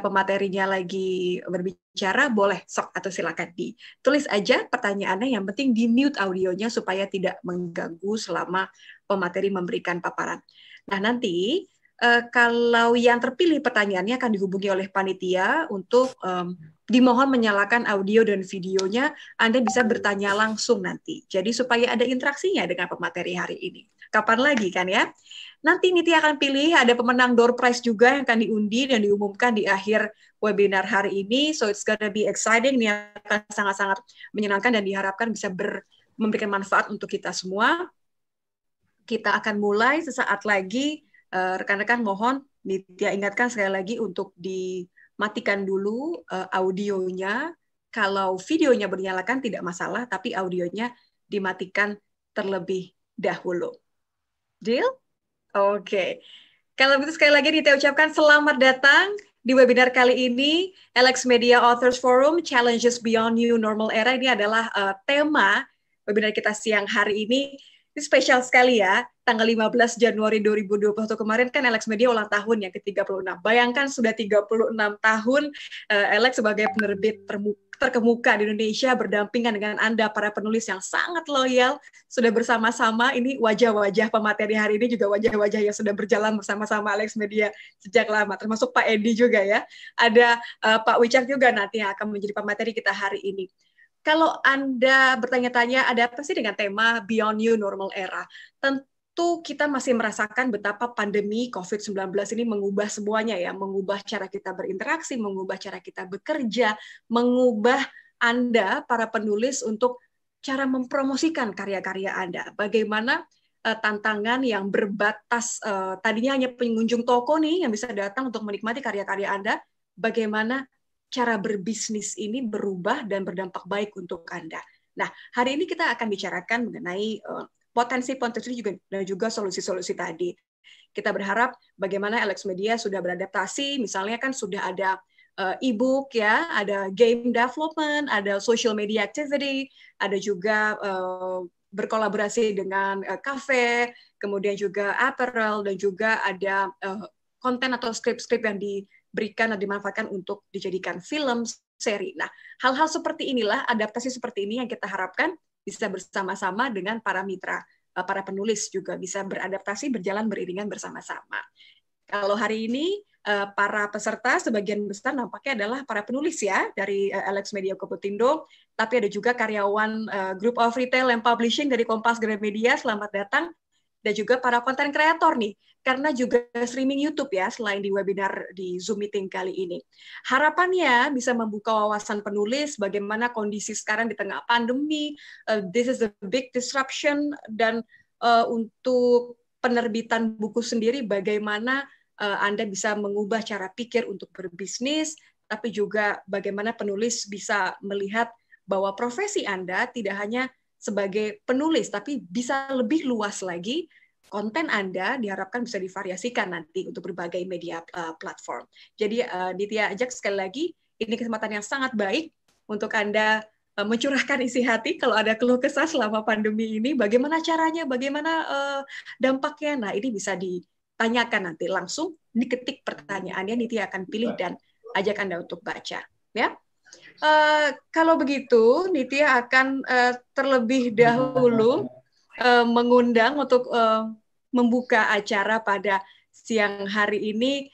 pematerinya lagi berbicara, boleh sok atau silakan ditulis aja pertanyaannya. Yang penting di mute audionya supaya tidak mengganggu selama pemateri memberikan paparan. Nah nanti eh, kalau yang terpilih pertanyaannya akan dihubungi oleh panitia untuk um, dimohon menyalakan audio dan videonya. Anda bisa bertanya langsung nanti. Jadi supaya ada interaksinya dengan pemateri hari ini. Kapan lagi kan ya? Nanti Niti akan pilih ada pemenang door prize juga yang akan diundi dan diumumkan di akhir webinar hari ini. So it's gonna be exciting, ini akan sangat-sangat menyenangkan dan diharapkan bisa ber, memberikan manfaat untuk kita semua. Kita akan mulai sesaat lagi. Eh, rekan-rekan mohon Nitya ingatkan sekali lagi untuk dimatikan dulu eh, audionya. Kalau videonya bernyalakan tidak masalah, tapi audionya dimatikan terlebih dahulu. Deal? Oke. Kalau begitu sekali lagi Dita ucapkan selamat datang di webinar kali ini Alex Media Authors Forum Challenges Beyond New Normal Era ini adalah uh, tema webinar kita siang hari ini ini spesial sekali ya. Tanggal 15 Januari 2021 kemarin kan Alex Media ulang tahun yang ke-36. Bayangkan sudah 36 tahun eh, Alex sebagai penerbit terkemuka di Indonesia berdampingan dengan Anda para penulis yang sangat loyal sudah bersama-sama ini wajah-wajah pemateri hari ini juga wajah-wajah yang sudah berjalan bersama-sama Alex Media sejak lama termasuk Pak Edi juga ya ada uh, Pak Wicak juga nanti yang akan menjadi pemateri kita hari ini kalau Anda bertanya-tanya ada apa sih dengan tema Beyond New Normal Era? Tentu kita masih merasakan betapa pandemi COVID-19 ini mengubah semuanya ya, mengubah cara kita berinteraksi, mengubah cara kita bekerja, mengubah Anda para penulis untuk cara mempromosikan karya-karya Anda. Bagaimana eh, tantangan yang berbatas eh, tadinya hanya pengunjung toko nih yang bisa datang untuk menikmati karya-karya Anda, bagaimana cara berbisnis ini berubah dan berdampak baik untuk Anda. Nah, hari ini kita akan bicarakan mengenai potensi-potensi eh, juga dan juga solusi-solusi tadi. Kita berharap bagaimana Alex Media sudah beradaptasi, misalnya kan sudah ada eh, e-book ya, ada game development, ada social media activity, ada juga eh, berkolaborasi dengan kafe, kemudian juga apparel dan juga ada konten atau script skrip yang di diberikan dan dimanfaatkan untuk dijadikan film, seri. Nah, hal-hal seperti inilah, adaptasi seperti ini yang kita harapkan bisa bersama-sama dengan para mitra, eh, para penulis juga bisa beradaptasi, berjalan beriringan bersama-sama. Kalau hari ini eh, para peserta sebagian besar nampaknya adalah para penulis ya dari eh, Alex Media Koputindo, tapi ada juga karyawan Group of Retail and Publishing dari Kompas Gramedia, selamat datang, dan juga para konten kreator nih karena juga streaming YouTube ya selain di webinar di Zoom meeting kali ini. Harapannya bisa membuka wawasan penulis bagaimana kondisi sekarang di tengah pandemi, uh, this is a big disruption dan uh, untuk penerbitan buku sendiri bagaimana uh, Anda bisa mengubah cara pikir untuk berbisnis tapi juga bagaimana penulis bisa melihat bahwa profesi Anda tidak hanya sebagai penulis tapi bisa lebih luas lagi konten Anda diharapkan bisa divariasikan nanti untuk berbagai media uh, platform. Jadi uh, eh, Ditya ajak sekali lagi, ini kesempatan yang sangat baik untuk Anda eh, mencurahkan isi hati kalau ada keluh kesah selama pandemi ini, bagaimana caranya, bagaimana uh, dampaknya. Nah, ini bisa ditanyakan nanti langsung, diketik pertanyaannya, Niti akan pilih dan ajak Anda untuk baca. Ya. Uh, kalau begitu, Nitya akan uh, terlebih dahulu Eh, mengundang untuk uh, membuka acara pada siang hari ini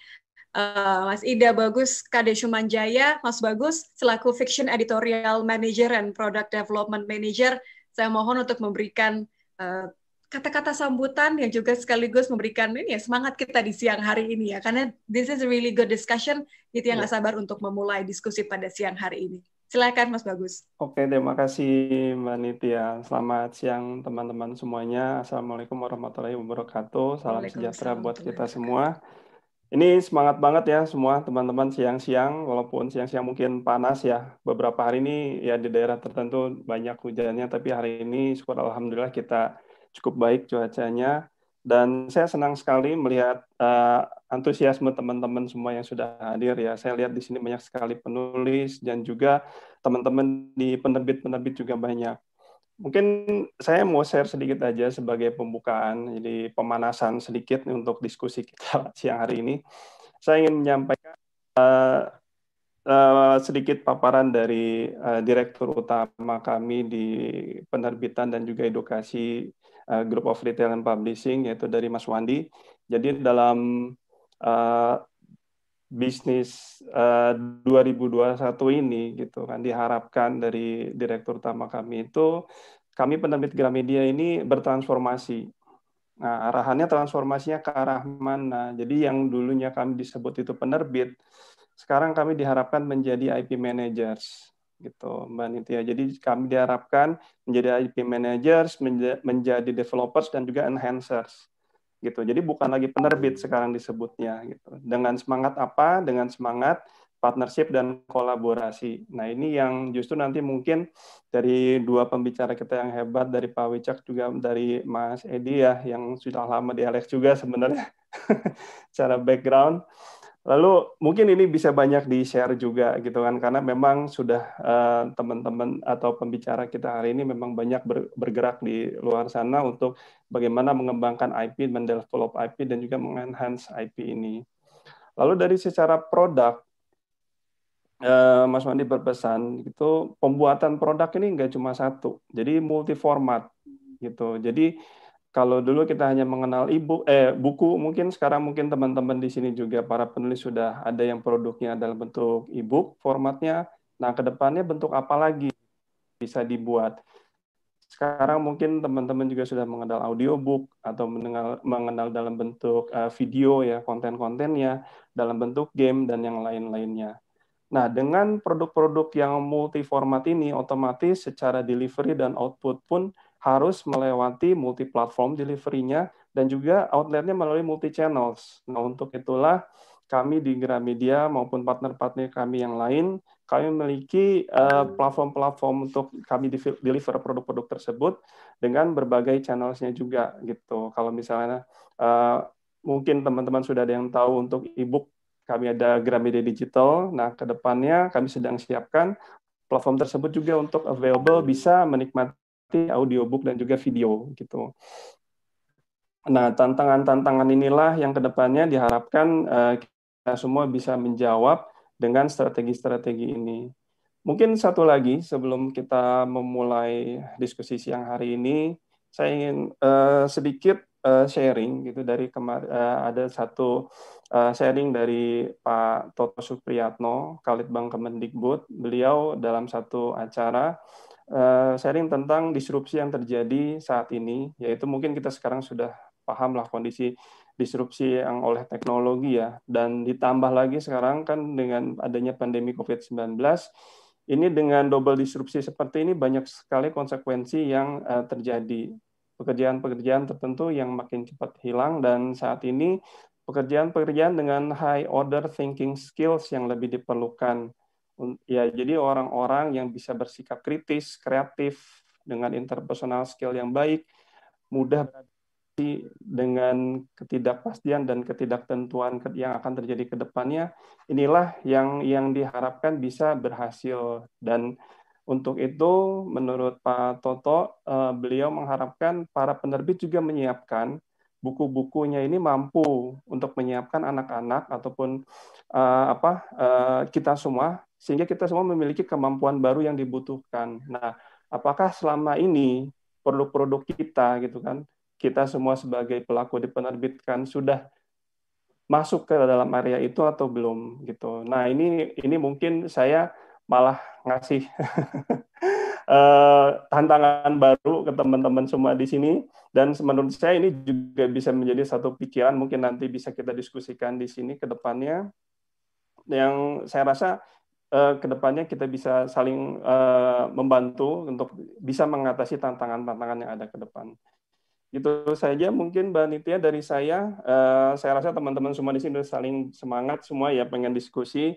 uh, Mas Ida Bagus Kade Sumanjaya, Mas Bagus selaku Fiction Editorial Manager and Product Development Manager, saya mohon untuk memberikan kata kata-kata sambutan yang juga sekaligus memberikan ini ya semangat kita di siang hari ini ya karena this is a really good discussion itu yang nggak ya. sabar untuk memulai diskusi pada siang hari ini. Silakan Mas Bagus. Oke, terima kasih Mbak Nitya. Selamat siang teman-teman semuanya. Assalamualaikum warahmatullahi wabarakatuh. Salam sejahtera buat kita semua. Ini semangat banget ya semua teman-teman siang-siang, walaupun siang-siang mungkin panas ya. Beberapa hari ini ya di daerah tertentu banyak hujannya, tapi hari ini syukur Alhamdulillah kita cukup baik cuacanya dan saya senang sekali melihat uh, antusiasme teman-teman semua yang sudah hadir ya. Saya lihat di sini banyak sekali penulis dan juga teman-teman di penerbit-penerbit juga banyak. Mungkin saya mau share sedikit aja sebagai pembukaan, jadi pemanasan sedikit untuk diskusi kita siang hari ini. Saya ingin menyampaikan uh, uh, sedikit paparan dari uh, direktur utama kami di penerbitan dan juga edukasi uh, Group of Retail and Publishing yaitu dari Mas Wandi. Jadi dalam uh, bisnis eh, uh, 2021 ini gitu kan diharapkan dari direktur utama kami itu kami penerbit Gramedia ini bertransformasi. Nah, arahannya transformasinya ke arah mana? Jadi yang dulunya kami disebut itu penerbit, sekarang kami diharapkan menjadi IP managers gitu Mbak Nitya. Jadi kami diharapkan menjadi IP managers, menjadi developers dan juga enhancers gitu. Jadi bukan lagi penerbit sekarang disebutnya gitu. Dengan semangat apa? Dengan semangat partnership dan kolaborasi. Nah, ini yang justru nanti mungkin dari dua pembicara kita yang hebat dari Pak Wicak juga dari Mas Edi ya yang sudah lama di Alex juga sebenarnya Secara background Lalu mungkin ini bisa banyak di-share juga gitu kan karena memang sudah eh, teman-teman uh, atau pembicara kita hari ini memang banyak ber, bergerak di luar sana untuk bagaimana mengembangkan IP, mendevelop IP dan juga mengenhance IP ini. Lalu dari secara produk uh, Mas Wandi berpesan itu pembuatan produk ini enggak cuma satu. Jadi multi format gitu. Jadi kalau dulu kita hanya mengenal ibu eh buku mungkin sekarang mungkin teman-teman di sini juga para penulis sudah ada yang produknya dalam bentuk e formatnya. Nah, kedepannya bentuk apa lagi bisa dibuat? Sekarang mungkin teman-teman juga sudah mengenal audiobook atau mengenal, mengenal dalam bentuk uh, video ya konten-kontennya, dalam bentuk game dan yang lain-lainnya. Nah, dengan produk-produk yang multi format ini otomatis secara delivery dan output pun harus melewati multi platform delivery-nya dan juga outletnya melalui multi channels. Nah, untuk itulah kami di Gramedia maupun partner-partner kami yang lain, kami memiliki eh, platform-platform uh, untuk kami deliver produk-produk tersebut dengan berbagai channelsnya juga gitu. Kalau misalnya uh, mungkin teman-teman sudah ada yang tahu untuk e-book kami ada Gramedia Digital. Nah, kedepannya kami sedang siapkan platform tersebut juga untuk available bisa menikmati audiobook dan juga video gitu. Nah, tantangan-tantangan inilah yang kedepannya diharapkan uh, kita semua bisa menjawab dengan strategi-strategi ini. Mungkin satu lagi sebelum kita memulai diskusi siang hari ini, saya ingin uh, sedikit uh, sharing gitu dari kemar uh, ada satu uh, sharing dari Pak Toto Supriyatno, Kalitbang Kemendikbud. Beliau dalam satu acara Eh, sharing tentang disrupsi yang terjadi saat ini, yaitu mungkin kita sekarang sudah pahamlah kondisi disrupsi yang oleh teknologi ya, dan ditambah lagi sekarang kan dengan adanya pandemi COVID-19, ini dengan double disrupsi seperti ini banyak sekali konsekuensi yang eh, terjadi. Pekerjaan-pekerjaan tertentu yang makin cepat hilang dan saat ini pekerjaan-pekerjaan dengan high order thinking skills yang lebih diperlukan ya jadi orang-orang yang bisa bersikap kritis, kreatif dengan interpersonal skill yang baik, mudah beradaptasi dengan ketidakpastian dan ketidaktentuan yang akan terjadi ke depannya. Inilah yang yang diharapkan bisa berhasil dan untuk itu menurut Pak Toto eh, beliau mengharapkan para penerbit juga menyiapkan buku-bukunya ini mampu untuk menyiapkan anak-anak ataupun uh, apa uh, kita semua sehingga kita semua memiliki kemampuan baru yang dibutuhkan. Nah, apakah selama ini produk-produk kita gitu kan kita semua sebagai pelaku di dipenerbitkan sudah masuk ke dalam area itu atau belum gitu. Nah, ini ini mungkin saya malah ngasih Eh, tantangan baru ke teman-teman semua di sini dan menurut saya ini juga bisa menjadi satu pikiran mungkin nanti bisa kita diskusikan di sini ke depannya yang saya rasa uh, ke depannya kita bisa saling uh, membantu untuk bisa mengatasi tantangan-tantangan yang ada ke depan. Itu saja mungkin Mbak Nitya dari saya. Uh, saya rasa teman-teman semua di sini saling semangat semua ya pengen diskusi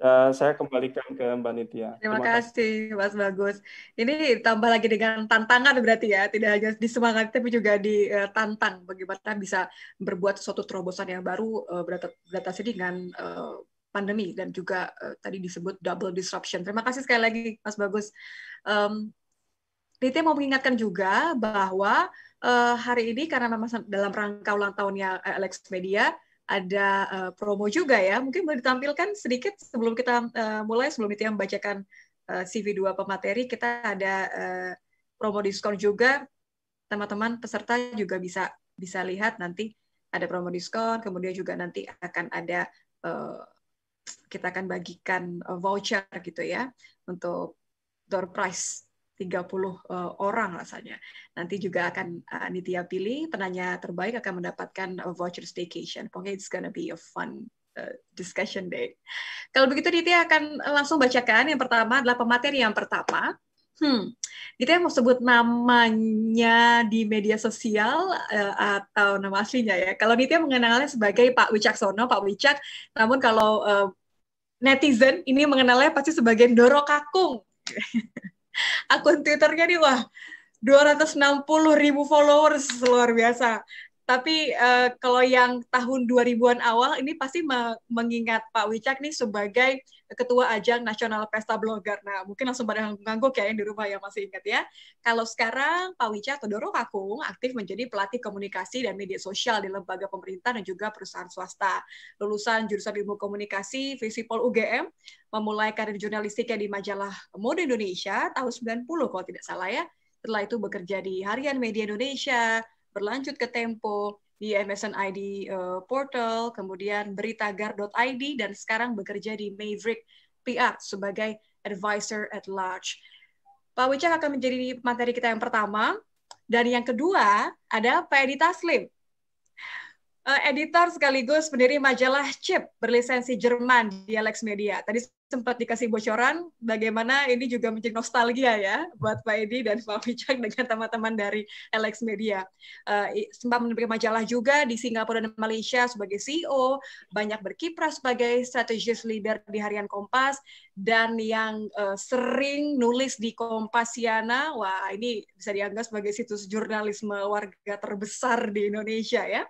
Uh, saya kembalikan ke Mbak Nitya. Terima, Terima kasih Mas Bagus. Ini tambah lagi dengan tantangan berarti ya, tidak hanya di semangat tapi juga ditantang eh, bagaimana bisa berbuat suatu terobosan yang baru uh, dengan pandemi dan juga tadi disebut double disruption. Terima kasih sekali lagi Mas Bagus. Um, Nitya mau mengingatkan juga bahwa uh, hari ini karena memang dalam rangka ulang tahunnya Alex Media, ada uh, promo juga ya. Mungkin boleh ditampilkan sedikit sebelum kita uh, mulai, sebelum itu yang membacakan uh, eh, CV2 pemateri, kita ada uh, promo diskon juga. Teman-teman peserta juga bisa bisa lihat nanti ada promo diskon, kemudian juga nanti akan ada uh, kita akan bagikan voucher gitu ya untuk door price. 30 eh, orang rasanya. Nanti juga akan eh, Nitya pilih penanya terbaik akan mendapatkan eh, voucher staycation. Pokoknya it's gonna be a fun discussion day. Kalau begitu Nitya akan langsung bacakan. Yang pertama adalah pemateri yang pertama. Hmm, Nitya mau sebut namanya di media sosial atau nama aslinya ya. Kalau Nitya mengenalnya sebagai Pak Wicaksono, Pak Wicak. Namun kalau netizen ini mengenalnya pasti sebagai Doro Kakung. akun Twitternya nih wah 260 ribu followers luar biasa. Tapi uh, kalau yang tahun 2000-an awal ini pasti mengingat Pak Wicak nih sebagai ketua ajang nasional pesta blogger. Nah, mungkin langsung pada ngangguk ya yang di rumah yang masih ingat ya. Kalau sekarang Pak atau Todoro Kakung aktif menjadi pelatih komunikasi dan media sosial di lembaga pemerintah dan juga perusahaan swasta. Lulusan jurusan ilmu komunikasi Visipol UGM, memulai karir jurnalistiknya di majalah Mode Indonesia tahun 90 kalau tidak salah ya. Setelah itu bekerja di Harian Media Indonesia, berlanjut ke Tempo, di MSN ID uh, eh, portal, kemudian beritagar.id dan sekarang bekerja di Maverick PR sebagai advisor at large. Pak Wicak akan menjadi materi kita yang pertama dan yang kedua ada Pak Edi Taslim Eh, editor sekaligus pendiri majalah Chip berlisensi Jerman di Alex Media. Tadi sempat dikasih bocoran bagaimana ini juga menjadi nostalgia ya buat Pak Edi dan Pak Wicak dengan teman-teman dari Alex Media. Uh, sempat menerima majalah juga di Singapura dan Malaysia sebagai CEO, banyak berkiprah sebagai strategis leader di Harian Kompas dan yang uh, sering nulis di Kompasiana. Wah, ini bisa dianggap sebagai situs jurnalisme warga terbesar di Indonesia ya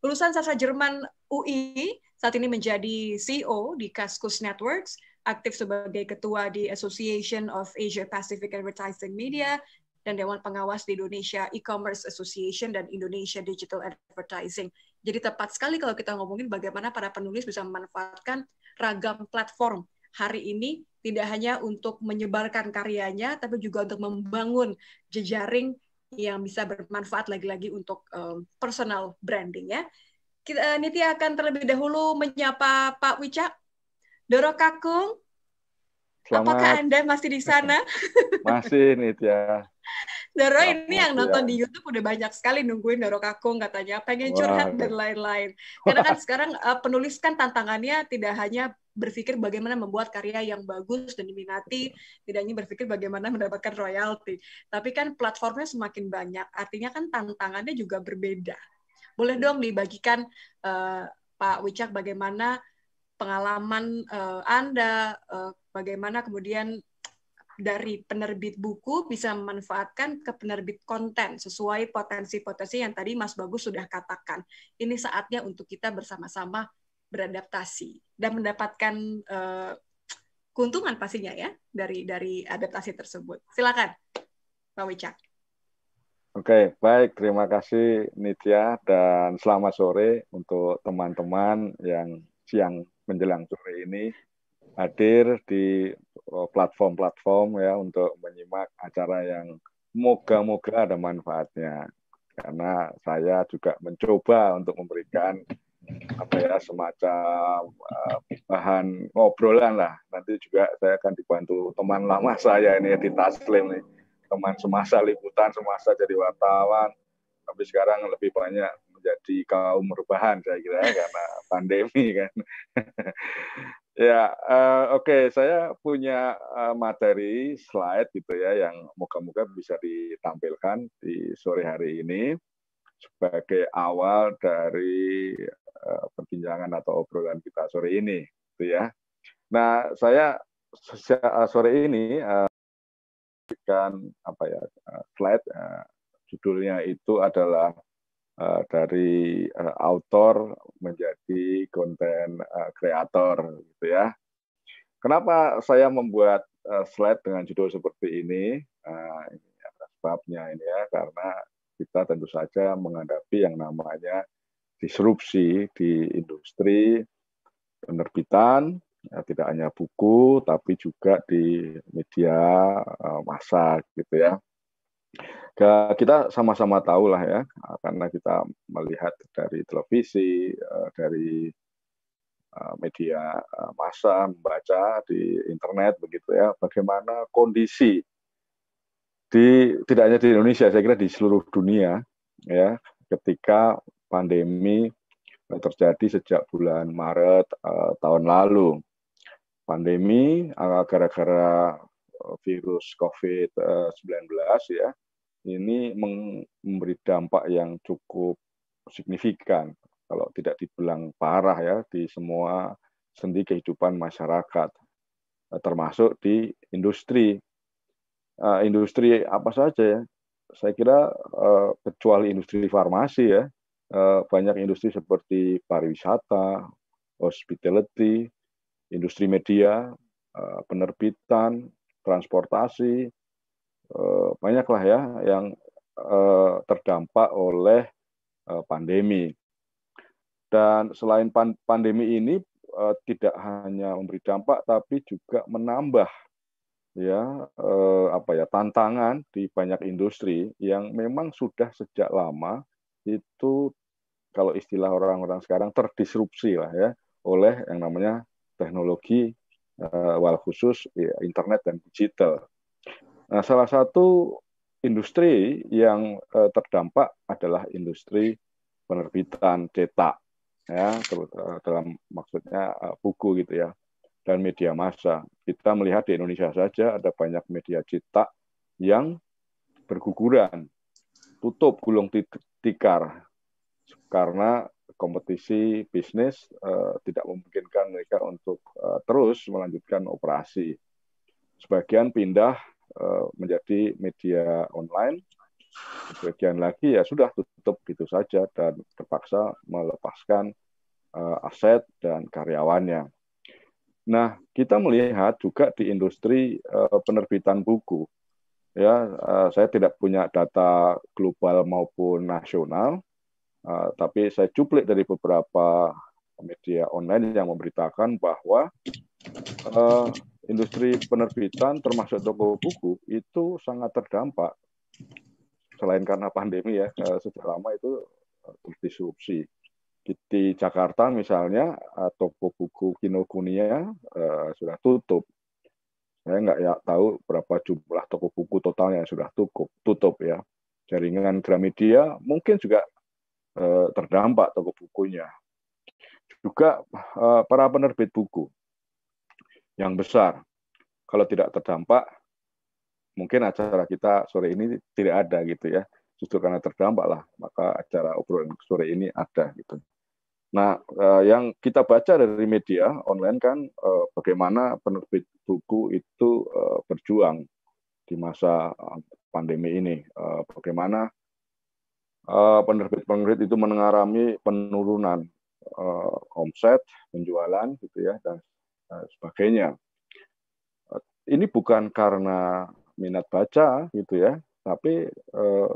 lulusan sastra Jerman UI, saat ini menjadi CEO di Kaskus Networks, aktif sebagai ketua di Association of Asia Pacific Advertising Media dan Dewan Pengawas di Indonesia E-commerce Association dan Indonesia Digital Advertising. Jadi tepat sekali kalau kita ngomongin bagaimana para penulis bisa memanfaatkan ragam platform hari ini tidak hanya untuk menyebarkan karyanya tapi juga untuk membangun jejaring yang bisa bermanfaat lagi-lagi untuk um, personal branding ya. Kita, uh, akan terlebih dahulu menyapa Pak Wicak, Doro Kakung. Selamat. Apakah Anda masih di sana? Masih Niti ya. Doro Selamat ini yang nonton ya. di YouTube udah banyak sekali nungguin Doro Kakung katanya pengen curhat Wah. dan lain-lain. Karena kan sekarang uh, eh, penuliskan tantangannya tidak hanya berpikir bagaimana membuat karya yang bagus dan diminati, tidak hanya berpikir bagaimana mendapatkan royalti. Tapi kan platformnya semakin banyak, artinya kan tantangannya juga berbeda. Boleh dong dibagikan uh, Pak Wicak bagaimana pengalaman uh, Anda, uh, bagaimana kemudian dari penerbit buku bisa memanfaatkan ke penerbit konten sesuai potensi-potensi yang tadi Mas Bagus sudah katakan. Ini saatnya untuk kita bersama-sama beradaptasi dan mendapatkan uh, keuntungan pastinya ya dari dari adaptasi tersebut. Silakan, Pak Wicak. Oke, baik. Terima kasih Nitya dan selamat sore untuk teman-teman yang siang menjelang sore ini hadir di eh, platform-platform ya untuk menyimak acara yang moga-moga ada manfaatnya. Karena saya juga mencoba untuk memberikan apa ya semacam uh, bahan ngobrolan lah. Nanti juga saya akan dibantu teman lama saya ini di Taslim nih, teman semasa liputan, semasa jadi wartawan, tapi sekarang lebih banyak menjadi kaum perubahan saya kira ya, karena pandemi kan. ya, uh, oke, okay. saya punya uh, materi slide gitu ya yang moga-moga bisa ditampilkan di sore hari ini sebagai awal dari uh, perbincangan atau obrolan kita sore ini, gitu ya. Nah, saya eh, sore ini eh, memberikan uh, apa ya slide uh, judulnya itu adalah uh, dari uh, autor menjadi konten kreator, uh, gitu ya. Kenapa saya membuat uh, slide dengan judul seperti ini? Uh, ini ada sebabnya ini ya, karena kita tentu saja menghadapi yang namanya disrupsi di industri penerbitan, ya, tidak hanya buku, tapi juga di media eh, massa gitu ya. Kita sama-sama tahu lah ya, eh, karena kita melihat dari televisi, eh, dari media massa, membaca di internet begitu ya, bagaimana kondisi di tidak hanya di Indonesia, saya kira di seluruh dunia ya ketika pandemi eh, terjadi sejak bulan Maret uh, tahun lalu. Pandemi eh, gara-gara virus COVID-19 ya ini memberi dampak yang cukup signifikan kalau tidak dibilang parah ya di semua sendi kehidupan masyarakat termasuk di industri uh, industri apa saja ya. Saya kira uh, kecuali industri farmasi ya, uh, banyak industri seperti pariwisata, hospitality, industri media, uh, penerbitan, transportasi, uh, banyaklah ya yang uh, terdampak oleh uh, pandemi. Dan selain pandemi ini tidak hanya memberi dampak, tapi juga menambah ya eh, apa ya tantangan di banyak industri yang memang sudah sejak lama itu kalau istilah orang-orang sekarang terdisrupsi lah ya oleh yang namanya teknologi eh, wal khusus ya, internet dan digital. Nah, salah satu industri yang eh, terdampak adalah industri penerbitan cetak ya eh, dalam maksudnya eh, buku gitu ya dan media massa. Kita melihat di Indonesia saja ada banyak media cetak yang berguguran, tutup gulung tikar karena kompetisi bisnis uh, tidak memungkinkan mereka untuk uh, terus melanjutkan operasi. Sebagian pindah uh, menjadi media online, sebagian lagi ya sudah tutup gitu saja dan terpaksa melepaskan uh, aset dan karyawannya. Nah, kita melihat juga di industri uh, penerbitan buku. Ya, uh, saya tidak punya data global maupun nasional, uh, tapi saya cuplik dari beberapa media online yang memberitakan bahwa uh, industri penerbitan termasuk toko buku itu sangat terdampak selain karena pandemi ya sudah lama itu terdisrupsi di Jakarta misalnya eh, toko buku Kinokuniya uh, sudah tutup. Saya nggak ya, tahu berapa jumlah toko buku totalnya yang sudah tutup, tutup ya. Jaringan Gramedia mungkin juga uh, terdampak toko bukunya. Juga uh, para penerbit buku yang besar, kalau tidak terdampak, mungkin acara kita sore ini tidak ada gitu ya justru karena terdampak lah maka acara obrolan sore ini ada gitu. Nah, eh, yang kita baca dari media online kan eh, bagaimana penerbit buku itu eh, berjuang di masa pandemi ini, bagaimana penerbit-penerbit itu mengalami penurunan omset, penjualan gitu ya dan sebagainya. Ini bukan karena minat baca gitu ya, tapi eh,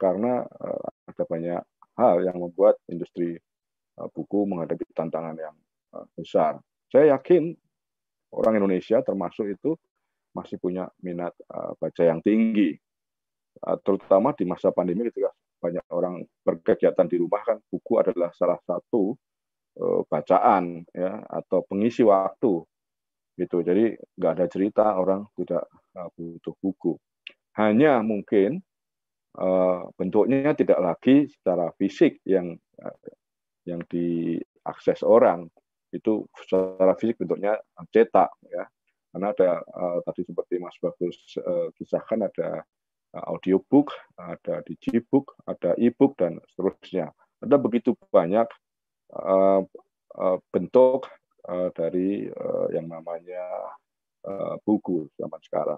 karena eh, ada banyak hal yang membuat industri eh, buku menghadapi tantangan yang eh, besar. Saya yakin orang Indonesia termasuk itu masih punya minat uh, baca yang tinggi, uh, terutama di masa pandemi ketika banyak orang berkegiatan di rumah kan buku adalah salah satu uh, bacaan ya atau pengisi waktu gitu. Jadi nggak ada cerita orang tidak butuh buku hanya mungkin eh, bentuknya tidak lagi secara fisik yang eh, yang diakses orang itu secara fisik bentuknya cetak ya karena ada eh, tadi seperti Mas Bagus kisahkan ada audiobook, ada digibook, ada ebook dan seterusnya. Ada begitu banyak bentuk dari yang namanya buku zaman sekarang.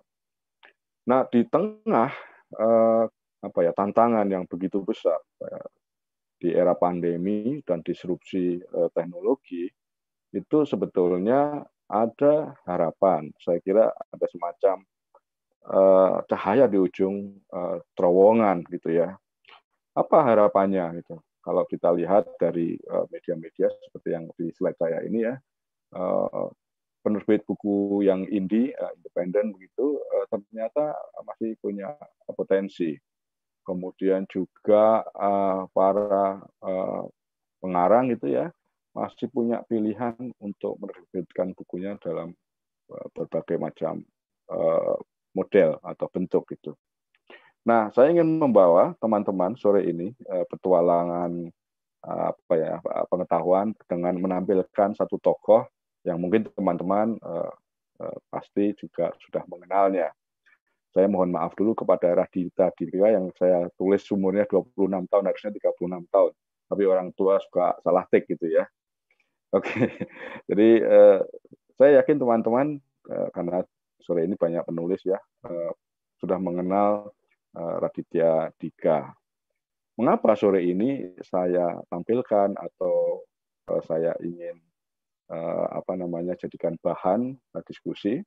Nah, di tengah eh, apa ya tantangan yang begitu besar eh, di era pandemi dan disrupsi eh, teknologi itu sebetulnya ada harapan. Saya kira ada semacam eh, cahaya di ujung eh, terowongan gitu ya. Apa harapannya gitu? Kalau kita lihat dari eh, media-media seperti yang di slide saya ini ya, eh, penerbit buku yang indie, uh, independen begitu, eh, ternyata masih punya potensi. Kemudian juga eh, para pengarang itu ya masih punya pilihan untuk menerbitkan bukunya dalam berbagai macam model atau bentuk itu. Nah, saya ingin membawa teman-teman sore ini petualangan apa ya pengetahuan dengan menampilkan satu tokoh yang mungkin teman-teman uh, uh, pasti juga sudah mengenalnya. Saya mohon maaf dulu kepada Radita Dirga yang saya tulis umurnya 26 tahun, harusnya 36 tahun. Tapi orang tua suka salah tik gitu ya. Oke, okay. jadi uh, saya yakin teman-teman, uh, karena sore ini banyak penulis ya, uh, sudah mengenal Raditya Dika. Mengapa sore ini saya tampilkan atau saya ingin Eh, apa namanya jadikan bahan diskusi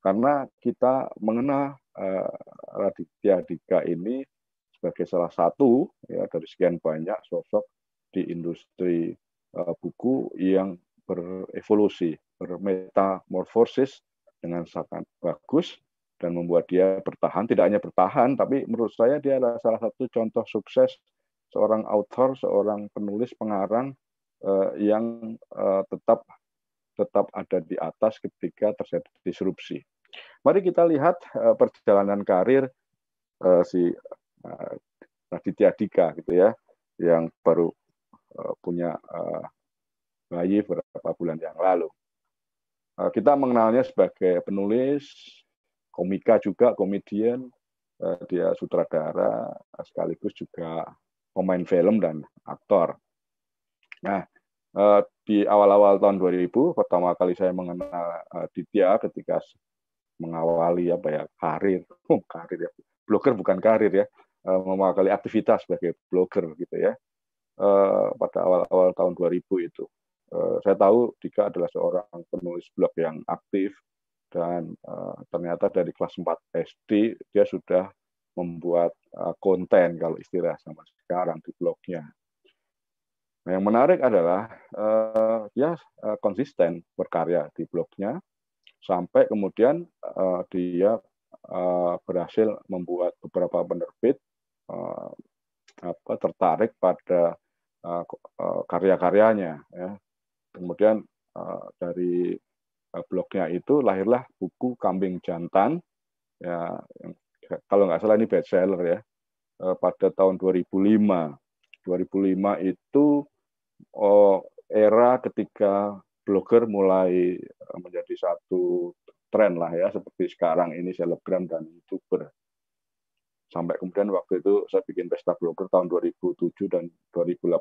karena kita mengenal eh, Raditya Dika ini sebagai salah satu ya dari sekian banyak sosok di industri uh, buku yang berevolusi, bermetamorfosis dengan sangat bagus dan membuat dia bertahan. Tidak hanya bertahan, tapi menurut saya dia adalah salah satu contoh sukses seorang author, seorang penulis, pengarang uh, yang uh, tetap tetap ada di atas ketika terjadi disrupsi. Mari kita lihat eh, perjalanan karir eh, si eh, Raditya Dika gitu ya yang baru punya bayi beberapa bulan yang lalu. Kita mengenalnya sebagai penulis, komika juga, komedian, dia sutradara sekaligus juga pemain film dan aktor. Nah, Eh, di awal-awal tahun 2000 pertama kali saya mengenal uh, Ditya ketika mengawali apa ya karir, oh, karir ya, blogger bukan karir ya, uh, eh, mengawali aktivitas sebagai blogger gitu ya. pada awal-awal tahun 2000 itu. saya tahu Dika adalah seorang penulis blog yang aktif dan ternyata dari kelas 4 SD dia sudah membuat konten kalau istilah sama sekarang di blognya Nah, yang menarik adalah uh, eh, dia ya, uh, eh, konsisten berkarya di blognya sampai kemudian uh, dia uh, berhasil membuat beberapa penerbit uh, apa, tertarik pada uh, uh, karya-karyanya. Ya. Kemudian uh, dari uh, blognya itu lahirlah buku Kambing Jantan, ya, yang, kalau nggak salah ini bestseller ya, uh, pada tahun 2005. 2005 itu oh, era ketika blogger mulai eh, menjadi satu tren lah ya seperti sekarang ini selebgram dan youtuber sampai kemudian waktu itu saya bikin pesta blogger tahun 2007 dan 2008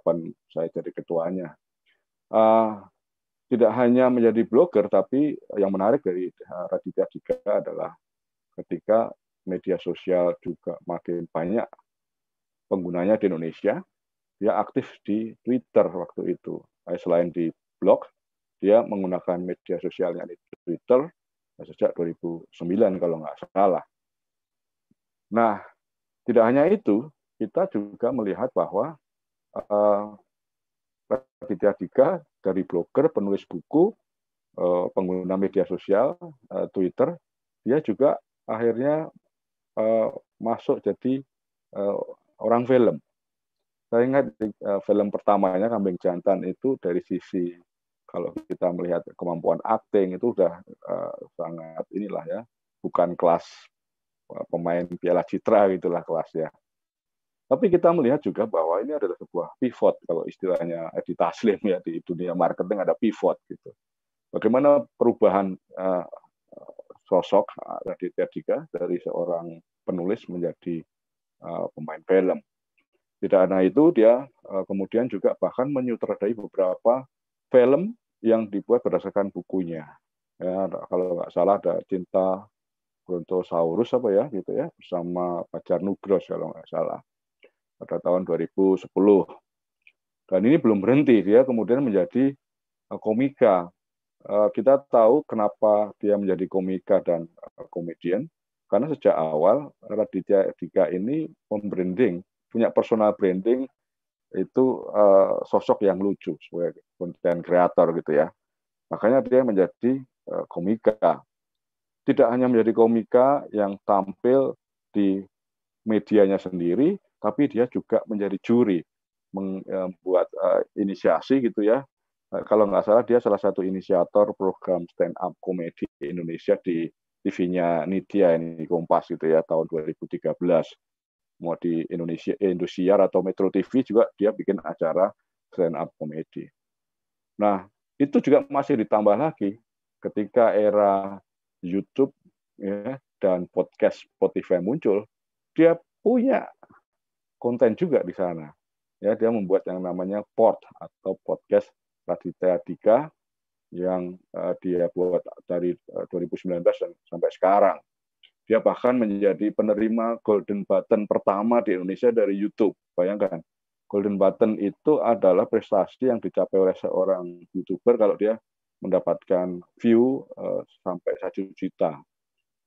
saya jadi ketuanya uh, tidak hanya menjadi blogger tapi yang menarik dari ah, Raditya Dika adalah ketika media sosial juga makin banyak penggunanya di Indonesia dia aktif di Twitter waktu itu. Nah, selain di blog, dia menggunakan media sosialnya di Twitter nah, sejak 2009 kalau nggak salah. Nah, tidak hanya itu, kita juga melihat bahwa uh, Dika dari blogger, penulis buku, uh, pengguna media sosial, uh, Twitter, dia juga akhirnya uh, masuk jadi uh, orang film saya ingat uh, film pertamanya Kambing Jantan itu dari sisi kalau kita melihat kemampuan akting itu sudah uh, eh, sangat inilah ya bukan kelas eh, pemain Piala Citra gitulah kelasnya. Tapi kita melihat juga bahwa ini adalah sebuah pivot kalau istilahnya Edi Taslim ya di dunia marketing ada pivot gitu. Bagaimana perubahan uh, sosok Raditya Dika dari seorang penulis menjadi uh, pemain film tidak hanya itu, dia eh, kemudian juga bahkan menyutradarai beberapa film yang dibuat berdasarkan bukunya. Ya, kalau nggak salah ada Cinta Brontosaurus apa ya gitu ya bersama pacar Nugros kalau nggak salah pada tahun 2010. Dan ini belum berhenti, dia kemudian menjadi eh, komika. Eh, kita tahu kenapa dia menjadi komika dan komedian, karena sejak awal Raditya Dika ini membranding punya personal branding itu uh, sosok yang lucu sebagai konten kreator gitu ya. Makanya dia menjadi uh, komika. Tidak hanya menjadi komika yang tampil di medianya sendiri, tapi dia juga menjadi juri eh, membuat uh, inisiasi gitu ya. Uh, kalau nggak salah dia salah satu inisiator program stand up komedi Indonesia di TV-nya Nitya ini Kompas gitu ya tahun 2013 mau di Indonesia eh, Indosiar atau Metro TV juga dia bikin acara stand up comedy. Nah, itu juga masih ditambah lagi ketika era YouTube ya, dan podcast Spotify muncul, dia punya konten juga di sana. Ya, dia membuat yang namanya pod atau podcast Raditya Dika yang uh, dia buat dari uh, eh, 2019 dan sampai sekarang dia bahkan menjadi penerima Golden Button pertama di Indonesia dari YouTube. Bayangkan, Golden Button itu adalah prestasi yang dicapai oleh seorang YouTuber kalau dia mendapatkan view uh, sampai satu juta.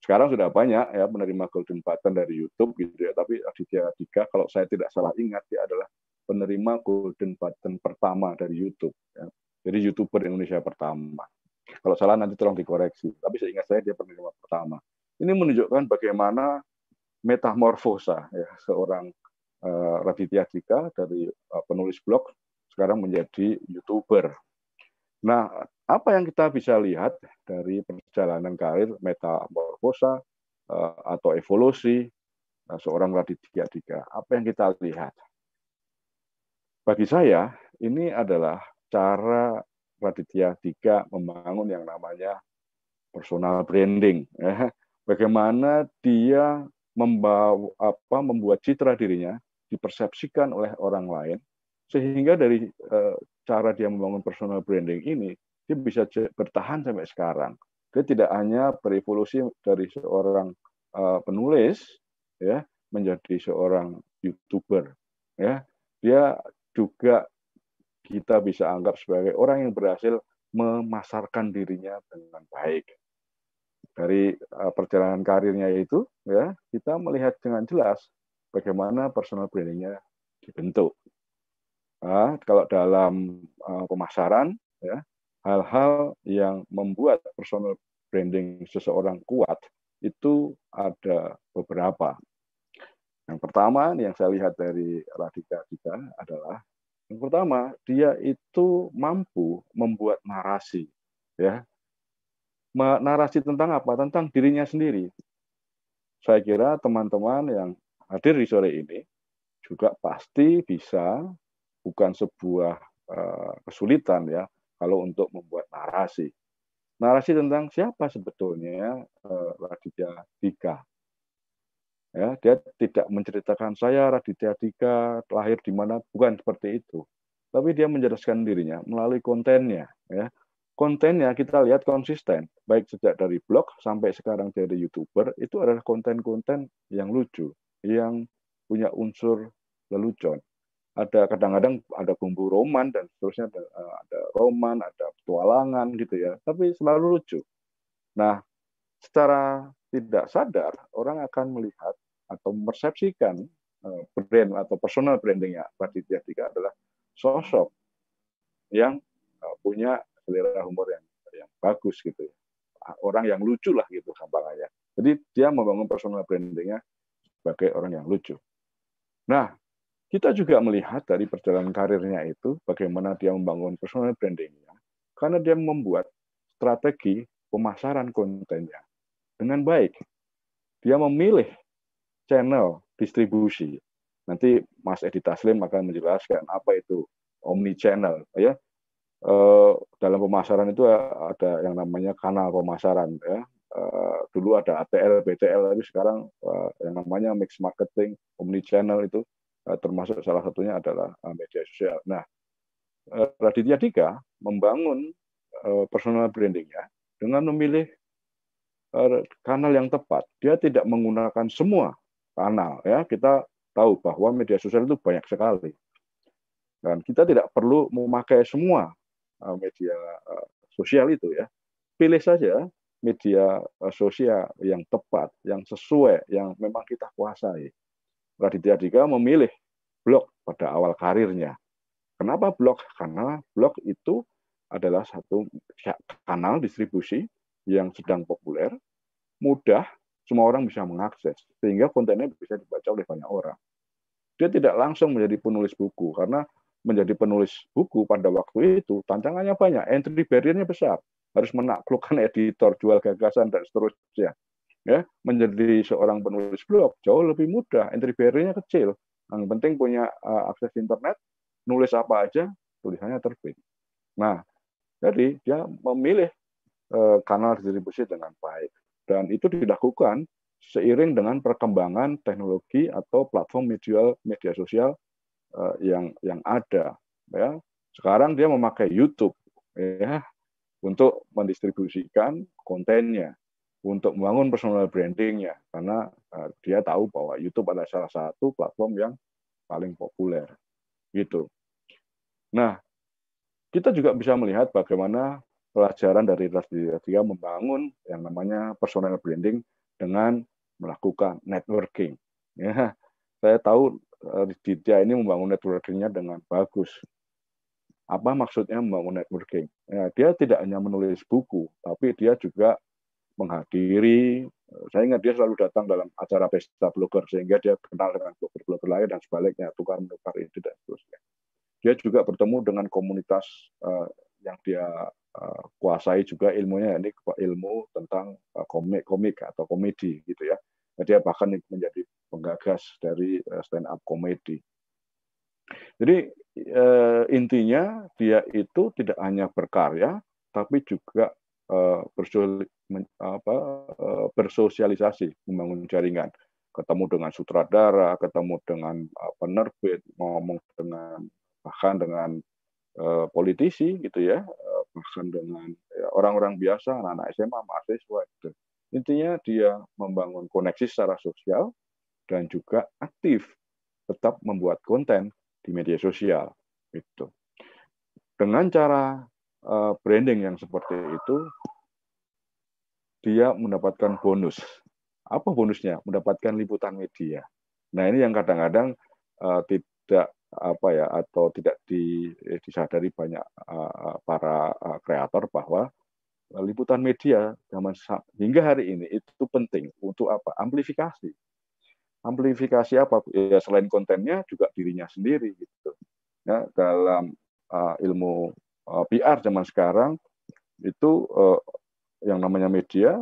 Sekarang sudah banyak ya penerima Golden Button dari YouTube gitu ya, tapi Aditya Dika kalau saya tidak salah ingat dia adalah penerima Golden Button pertama dari YouTube. Ya. Jadi YouTuber Indonesia pertama. Kalau salah nanti tolong dikoreksi. Tapi seingat saya dia penerima pertama. Ini menunjukkan bagaimana metamorfosa ya, seorang uh, Raditya Dika dari uh, penulis blog sekarang menjadi youtuber. Nah, apa yang kita bisa lihat dari perjalanan karir metamorfosa uh, atau evolusi uh, seorang Raditya Dika? Apa yang kita lihat? Bagi saya, ini adalah cara Raditya Dika membangun yang namanya personal branding. Ya bagaimana dia membawa apa membuat citra dirinya dipersepsikan oleh orang lain sehingga dari eh, cara dia membangun personal branding ini dia bisa bertahan sampai sekarang dia tidak hanya berevolusi dari seorang eh, penulis ya menjadi seorang youtuber ya dia juga kita bisa anggap sebagai orang yang berhasil memasarkan dirinya dengan baik dari eh, perjalanan karirnya itu ya kita melihat dengan jelas bagaimana personal brandingnya dibentuk. Nah, kalau dalam uh, pemasaran ya hal-hal yang membuat personal branding seseorang kuat itu ada beberapa. Yang pertama yang saya lihat dari Radika kita adalah yang pertama dia itu mampu membuat narasi ya narasi tentang apa? Tentang dirinya sendiri. Saya kira teman-teman yang hadir di sore ini juga pasti bisa bukan sebuah eh, kesulitan ya kalau untuk membuat narasi. Narasi tentang siapa sebetulnya uh, Raditya Dika. Ya, dia tidak menceritakan saya Raditya Dika lahir di mana, bukan seperti itu. Tapi dia menjelaskan dirinya melalui kontennya ya kontennya kita lihat konsisten, baik sejak dari blog sampai sekarang jadi youtuber itu adalah konten-konten yang lucu, yang punya unsur lelucon. Ada kadang-kadang ada bumbu roman dan seterusnya ada, eh, ada roman, ada petualangan gitu ya, tapi selalu lucu. Nah, secara tidak sadar orang akan melihat atau mempersepsikan eh, brand atau personal brandingnya Raditya Dika adalah sosok yang eh, punya selera humor yang yang bagus gitu ya. Orang yang lucu lah gitu gampangnya. Jadi dia membangun personal brandingnya sebagai orang yang lucu. Nah, kita juga melihat dari perjalanan karirnya itu bagaimana dia membangun personal brandingnya karena dia membuat strategi pemasaran kontennya dengan baik. Dia memilih channel distribusi. Nanti Mas Edi Taslim akan menjelaskan apa itu omni channel ya. Eh, dalam pemasaran itu ya ada yang namanya kanal pemasaran ya. Eh, dulu ada ATL, BTL, tapi sekarang eh, yang namanya mix marketing, channel itu termasuk salah satunya adalah media sosial. Nah, Raditya Dika membangun personal brandingnya dengan memilih kanal yang tepat. Dia tidak menggunakan semua kanal. Ya, kita tahu bahwa media sosial itu banyak sekali dan kita tidak perlu memakai semua Eh, media eh, sosial itu ya. Pilih saja media eh, sosial yang tepat, yang sesuai, yang memang kita kuasai. Raditya Dika memilih blog pada awal karirnya. Kenapa blog? Karena blog itu adalah satu kanal distribusi yang sedang populer, mudah, semua orang bisa mengakses, sehingga kontennya bisa dibaca oleh banyak orang. Dia tidak langsung menjadi penulis buku, karena menjadi penulis buku pada waktu itu tantangannya banyak, entry barrier-nya besar, harus menaklukkan editor, jual gagasan dan seterusnya. Ya, menjadi seorang penulis blog jauh lebih mudah, entry barrier-nya kecil. Yang penting punya uh, akses internet, nulis apa aja, tulisannya terbit. Nah, jadi dia memilih uh, kanal distribusi dengan baik dan itu dilakukan seiring dengan perkembangan teknologi atau platform media media sosial Eh, yang yang ada ya sekarang dia memakai YouTube ya untuk mendistribusikan kontennya untuk membangun personal brandingnya karena uh, dia tahu bahwa YouTube adalah salah satu platform yang paling populer gitu. Nah, kita juga bisa melihat bagaimana pelajaran dari dia membangun yang namanya personal branding dengan melakukan networking. Ya, saya tahu Raditya eh, ini membangun networkingnya dengan bagus. Apa maksudnya membangun networking? Ya, dia tidak hanya menulis buku, tapi dia juga menghadiri. Saya ingat dia selalu datang dalam acara pesta blogger sehingga dia kenal dengan blogger-blogger lain dan sebaliknya tukar menukar itu dan seterusnya. Dia juga bertemu dengan komunitas uh, yang dia uh, kuasai juga ilmunya ini ilmu tentang komik-komik atau komedi gitu ya dia bahkan menjadi penggagas dari eh, stand up comedy. Jadi eh, intinya dia itu tidak hanya berkarya tapi juga eh, bersosialisasi, membangun jaringan, ketemu dengan sutradara, ketemu dengan penerbit, ngomong dengan bahkan dengan politisi gitu ya, bahkan dengan ya, orang-orang biasa, anak-anak SMA, mahasiswa gitu. Intinya dia membangun koneksi secara sosial dan juga aktif tetap membuat konten di media sosial itu. Dengan cara eh, branding yang seperti itu dia mendapatkan bonus. Apa bonusnya? Mendapatkan liputan media. Nah, ini yang kadang-kadang eh, tidak apa ya atau tidak eh, disadari banyak para kreator bahwa Nah, liputan media zaman hingga hari ini itu penting untuk apa? Amplifikasi. Amplifikasi apa? Ya selain kontennya juga dirinya sendiri gitu. Ya, dalam uh, ilmu uh, ah, PR zaman sekarang itu uh, yang namanya media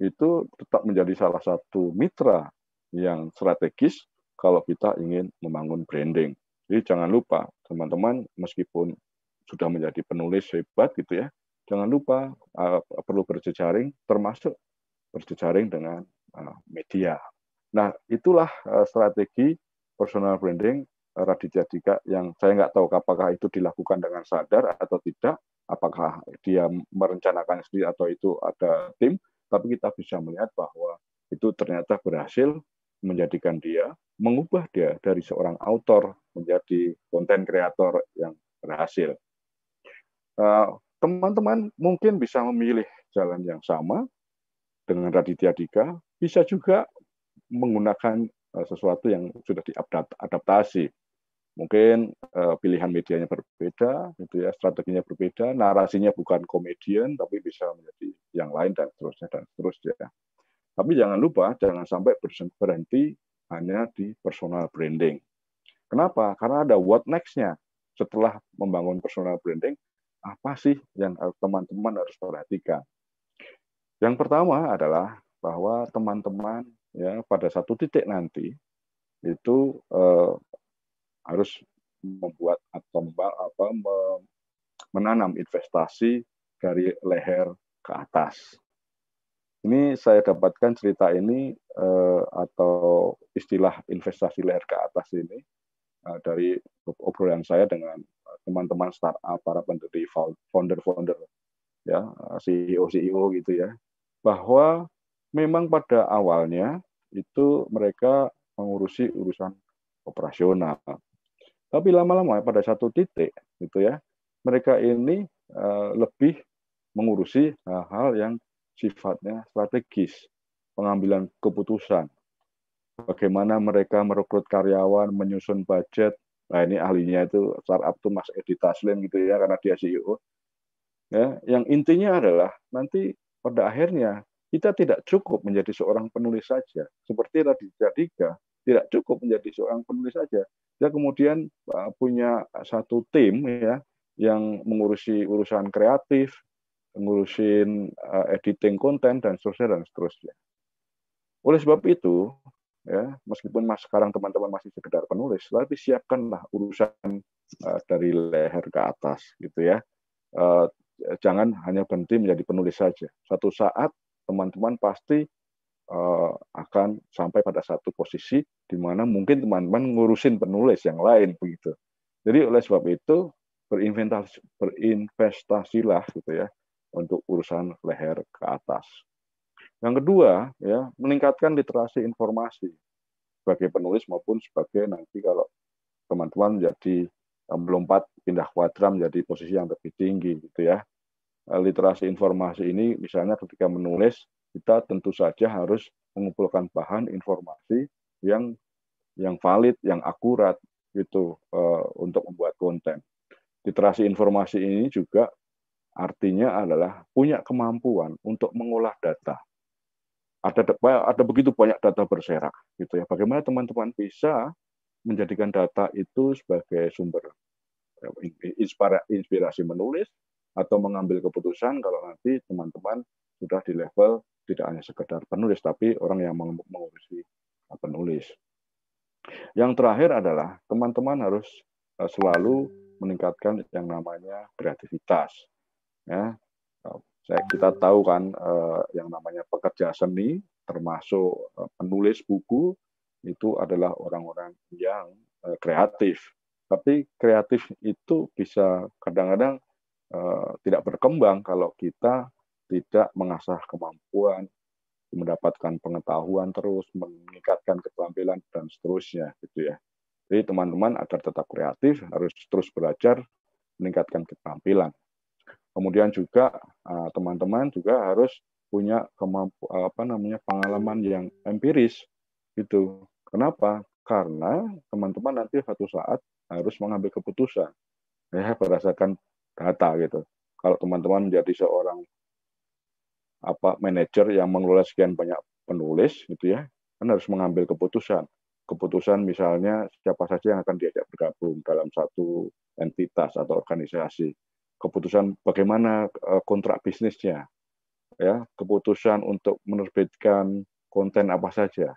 itu tetap menjadi salah satu mitra yang strategis kalau kita ingin membangun branding. Jadi jangan lupa teman-teman meskipun sudah menjadi penulis hebat gitu ya, jangan lupa uh, perlu berjejaring termasuk berjejaring dengan uh, media. Nah, itulah uh, strategi personal branding Raditya Dika yang saya nggak tahu apakah itu dilakukan dengan sadar atau tidak, apakah dia merencanakan sendiri atau itu ada tim, tapi kita bisa melihat bahwa itu ternyata berhasil menjadikan dia, mengubah dia dari seorang autor menjadi konten kreator yang berhasil. Uh, teman-teman mungkin bisa memilih jalan yang sama dengan Raditya Dika, bisa juga menggunakan eh, sesuatu yang sudah diadaptasi. Mungkin eh, pilihan medianya berbeda, gitu ya, strateginya berbeda, narasinya bukan komedian, tapi bisa menjadi yang lain dan seterusnya dan seterusnya. Tapi jangan lupa, jangan sampai berhenti hanya di personal branding. Kenapa? Karena ada what next-nya. Setelah membangun personal branding, apa sih yang eh, teman-teman harus perhatikan? Yang pertama adalah bahwa teman-teman ya pada satu titik nanti itu eh, harus membuat atau apa menanam investasi dari leher ke atas. Ini saya dapatkan cerita ini eh, atau istilah investasi leher ke atas ini eh, dari obrolan saya dengan teman-teman startup, para pendiri founder-founder, ya eh, CEO-CEO e gitu ya, bahwa memang pada awalnya itu mereka mengurusi urusan operasional. Tapi lama-lama pada satu titik gitu ya, mereka ini eh, lebih mengurusi hal-hal yang sifatnya strategis, pengambilan keputusan, bagaimana mereka merekrut karyawan, menyusun budget, Nah ini ahlinya itu startup tuh Mas Edi Taslim gitu ya karena dia CEO. Ya, yang intinya adalah nanti pada akhirnya kita tidak cukup menjadi seorang penulis saja. Seperti tadi Jadika, tidak cukup menjadi seorang penulis saja. Dia kemudian eh, punya satu tim ya yang mengurusi urusan kreatif, ngurusin eh, editing konten dan seterusnya dan seterusnya. Oleh sebab itu, ya meskipun mas sekarang teman-teman masih sekedar penulis tapi siapkanlah urusan uh, dari leher ke atas gitu ya uh, jangan hanya berhenti menjadi penulis saja satu saat teman-teman pasti uh, akan sampai pada satu posisi di mana mungkin teman-teman ngurusin penulis yang lain begitu jadi oleh sebab itu berinvestasi berinvestasilah gitu ya untuk urusan leher ke atas yang kedua, ya, meningkatkan literasi informasi sebagai penulis maupun sebagai nanti kalau teman-teman menjadi eh, melompat pindah kuadran menjadi posisi yang lebih tinggi gitu ya. Eh, literasi informasi ini misalnya ketika menulis kita tentu saja harus mengumpulkan bahan informasi yang yang valid, yang akurat gitu eh, untuk membuat konten. Literasi informasi ini juga artinya adalah punya kemampuan untuk mengolah data ada ada begitu banyak data berserak gitu ya. Bagaimana teman-teman bisa menjadikan data itu sebagai sumber ya, inspirasi menulis atau mengambil keputusan kalau nanti teman-teman sudah di level tidak hanya sekedar penulis tapi orang yang mengurusi uh, penulis. Yang terakhir adalah teman-teman harus uh, selalu meningkatkan yang namanya kreativitas. Ya, saya kita tahu kan eh, yang namanya pekerja seni termasuk eh, penulis buku itu adalah orang-orang yang eh, kreatif tapi kreatif itu bisa kadang-kadang tidak berkembang kalau kita tidak mengasah kemampuan mendapatkan pengetahuan terus meningkatkan keterampilan dan seterusnya gitu ya jadi teman-teman agar tetap kreatif harus terus belajar meningkatkan keterampilan Kemudian juga ah, teman-teman juga harus punya kemampu apa namanya pengalaman yang empiris itu. Kenapa? Karena teman-teman nanti satu saat harus mengambil keputusan ya berdasarkan data gitu. Kalau teman-teman menjadi seorang apa manajer yang mengelola sekian banyak penulis gitu ya, kan harus mengambil keputusan. Keputusan misalnya siapa saja yang akan diajak bergabung dalam satu entitas atau organisasi keputusan bagaimana eh, kontrak bisnisnya, ya, keputusan untuk menerbitkan konten apa saja,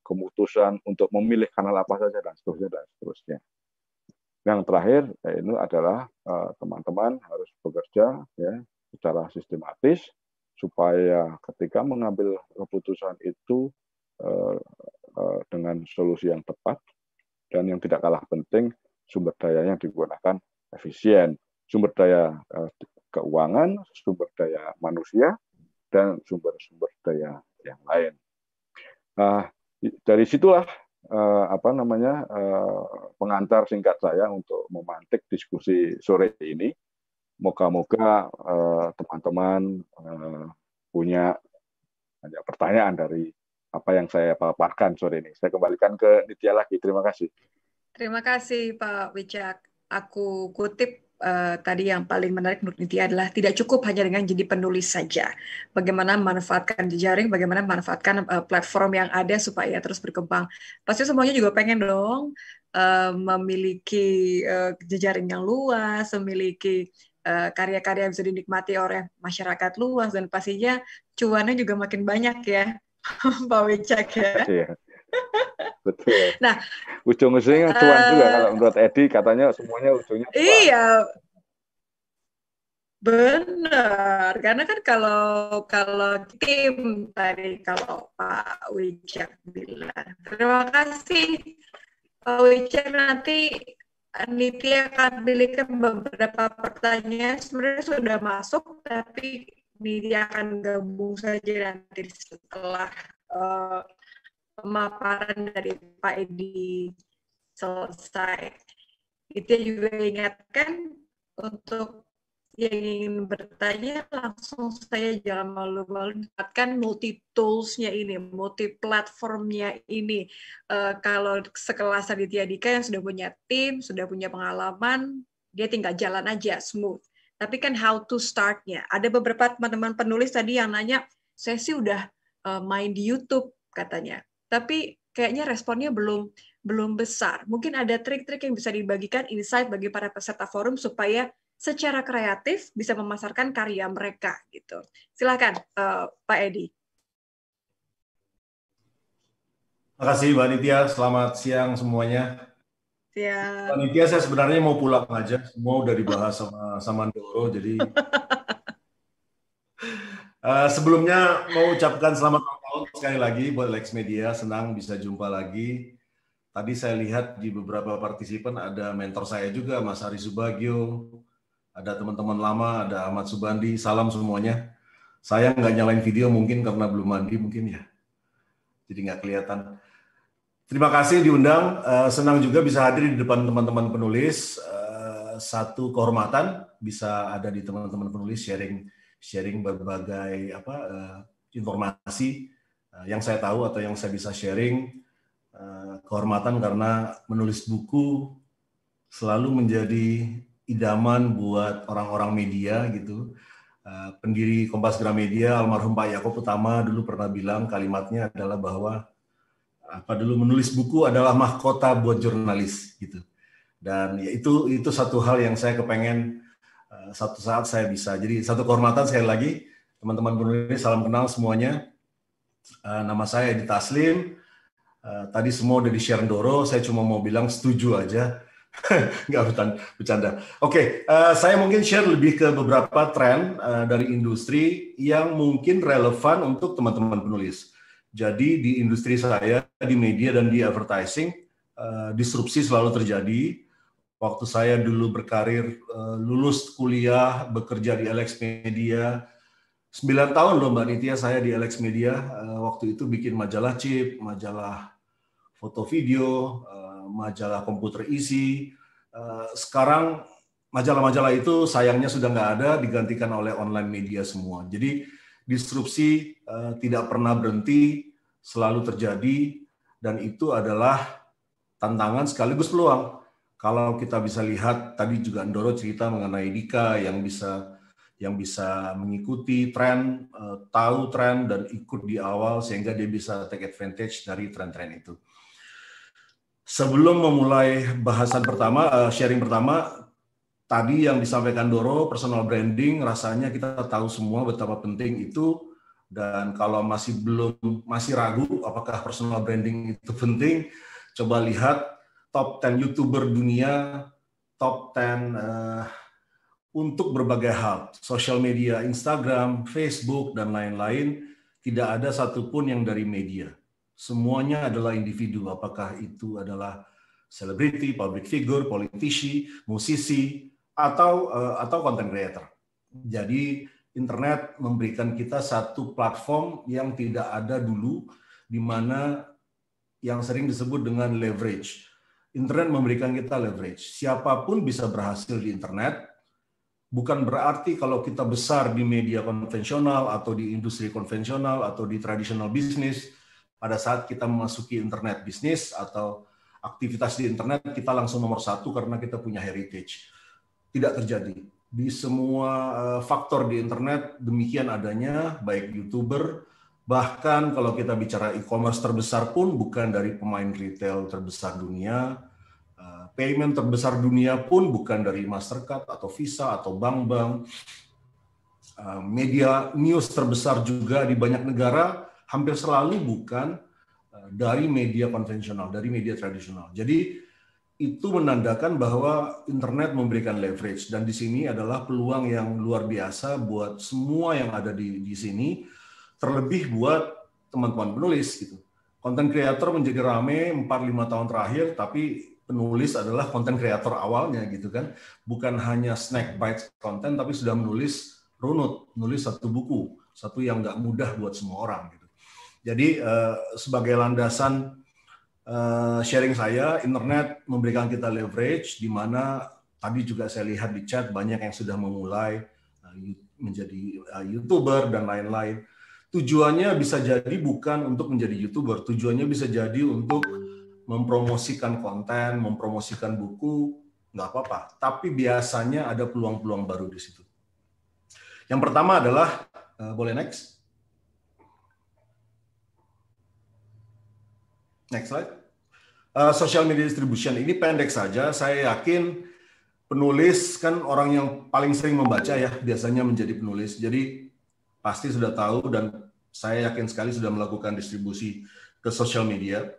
keputusan untuk memilih kanal apa saja dan seterusnya dan seterusnya. Yang terakhir eh, ini adalah eh, teman-teman harus bekerja ya secara sistematis supaya ketika mengambil keputusan itu dengan solusi yang tepat dan yang tidak kalah penting sumber daya yang digunakan efisien sumber daya eh, keuangan, sumber daya manusia, dan sumber-sumber daya yang lain. Nah, dari situlah eh, apa namanya eh, pengantar singkat saya untuk memantik diskusi sore ini. Moga-moga teman-teman punya banyak pertanyaan dari apa yang saya paparkan sore ini. Saya kembalikan ke Nitya lagi. Terima kasih. Terima kasih Pak Wijak. Aku kutip uh, tadi yang paling menarik menurut Niti adalah tidak cukup hanya dengan jadi penulis saja. Bagaimana manfaatkan jejaring, bagaimana manfaatkan uh, platform yang ada supaya terus berkembang. Pasti semuanya juga pengen dong uh, memiliki uh, jejaring yang luas, memiliki karya-karya yang bisa dinikmati oleh masyarakat luas dan pastinya cuannya juga makin banyak ya, Pak Wicak ya. Iya. Betul. Nah, ujung-ujungnya cuan uh, juga eh, kalau menurut Edi katanya semuanya ujungnya cuan. Iya. Benar, karena kan kalau kalau tim tadi kalau Pak Wijak bilang terima kasih Pak Wijak nanti Niti akan pilihkan beberapa pertanyaan sebenarnya sudah masuk tapi Niti akan gabung saja nanti setelah eh, pemaparan dari Pak Edi selesai. Itu juga ingatkan untuk yang ingin bertanya langsung saya jangan malu-malu dapatkan multi toolsnya ini, multi platformnya ini. Uh, kalau sekelas Aditya Dika yang sudah punya tim, sudah punya pengalaman, dia tinggal jalan aja smooth. Tapi kan how to startnya. Ada beberapa teman-teman penulis tadi yang nanya, saya sih udah eh, main di YouTube katanya tapi kayaknya responnya belum belum besar. Mungkin ada trik-trik yang bisa dibagikan insight bagi para peserta forum supaya secara kreatif bisa memasarkan karya mereka gitu. Silakan uh, Pak Edi. Terima kasih Mbak Nitya. Selamat siang semuanya. Ya. Panitia saya sebenarnya mau pulang aja. Semua udah dibahas sama sama Doro. Jadi uh, sebelumnya mau ucapkan selamat sekali lagi buat Lex Media senang bisa jumpa lagi. Tadi saya lihat di beberapa partisipan ada mentor saya juga Mas Ari Subagio, ada teman-teman lama, ada Ahmad Subandi. Salam semuanya. Saya nggak nyalain video mungkin karena belum mandi mungkin ya. Jadi nggak kelihatan. Terima kasih diundang. Eh, senang juga bisa hadir di depan teman-teman penulis. Eh, satu kehormatan bisa ada di teman-teman penulis sharing sharing berbagai apa eh, informasi Eh, yang saya tahu atau yang saya bisa sharing eh, kehormatan karena menulis buku selalu menjadi idaman buat orang-orang media gitu. Eh, pendiri Kompas Gramedia almarhum Pak Yakob Utama dulu pernah bilang kalimatnya adalah bahwa apa dulu menulis buku adalah mahkota buat jurnalis gitu. Dan ya itu itu satu hal yang saya kepengen satu saat saya bisa. Jadi satu kehormatan sekali lagi teman-teman penulis salam kenal semuanya Eh, nama saya Edi Taslim. Uh, tadi semua udah di share Doro, saya cuma mau bilang setuju aja. Nggak bercanda. Oke, okay, uh, eh, saya mungkin share lebih ke beberapa tren uh, dari industri yang mungkin relevan untuk teman-teman penulis. Jadi di industri saya, di media dan di advertising, uh, disrupsi selalu terjadi. Waktu saya dulu berkarir, lulus kuliah, bekerja di Alex Media, 9 tahun loh Mbak Nitya saya di Alex Media eh, waktu itu bikin majalah chip, majalah foto video, eh, majalah komputer isi. Eh, sekarang majalah-majalah itu sayangnya sudah nggak ada, digantikan oleh online media semua. Jadi disrupsi tidak pernah berhenti, selalu terjadi, dan itu adalah tantangan sekaligus peluang. Kalau kita bisa lihat, tadi juga Ndoro cerita mengenai Dika yang bisa yang bisa mengikuti tren, eh, tahu tren dan ikut di awal sehingga dia bisa take advantage dari tren-tren itu. Sebelum memulai bahasan pertama, eh, sharing pertama, tadi yang disampaikan Doro, personal branding, rasanya kita tahu semua betapa penting itu. Dan kalau masih belum, masih ragu apakah personal branding itu penting, coba lihat top 10 YouTuber dunia, top 10 uh, eh, untuk berbagai hal, sosial media, Instagram, Facebook, dan lain-lain, tidak ada satupun yang dari media. Semuanya adalah individu, apakah itu adalah selebriti, public figure, politisi, musisi, atau eh, atau content creator. Jadi internet memberikan kita satu platform yang tidak ada dulu, di mana yang sering disebut dengan leverage. Internet memberikan kita leverage. Siapapun bisa berhasil di internet, bukan berarti kalau kita besar di media konvensional atau di industri konvensional atau di tradisional bisnis, pada saat kita memasuki internet bisnis atau aktivitas di internet, kita langsung nomor satu karena kita punya heritage. Tidak terjadi. Di semua eh, faktor di internet, demikian adanya, baik YouTuber, bahkan kalau kita bicara e-commerce terbesar pun bukan dari pemain retail terbesar dunia, payment terbesar dunia pun bukan dari Mastercard atau Visa atau bank-bank. Eh, media news terbesar juga di banyak negara hampir selalu bukan eh, dari media konvensional, dari media tradisional. Jadi itu menandakan bahwa internet memberikan leverage dan di sini adalah peluang yang luar biasa buat semua yang ada di di sini, terlebih buat teman-teman penulis gitu. Konten kreator menjadi rame 4-5 tahun terakhir, tapi penulis adalah konten kreator awalnya gitu kan bukan hanya snack bites konten tapi sudah menulis runut menulis satu buku satu yang nggak mudah buat semua orang gitu jadi uh, sebagai landasan uh, sharing saya internet memberikan kita leverage di mana tadi juga saya lihat di chat banyak yang sudah memulai uh, menjadi youtuber dan lain-lain tujuannya bisa jadi bukan untuk menjadi youtuber tujuannya bisa jadi untuk mempromosikan konten, mempromosikan buku, nggak apa-apa. Tapi biasanya ada peluang-peluang baru di situ. Yang pertama adalah, eh, boleh next? Next slide. Eh, social media distribution ini pendek saja. Saya yakin penulis kan orang yang paling sering membaca ya biasanya menjadi penulis. Jadi pasti sudah tahu dan saya yakin sekali sudah melakukan distribusi ke social media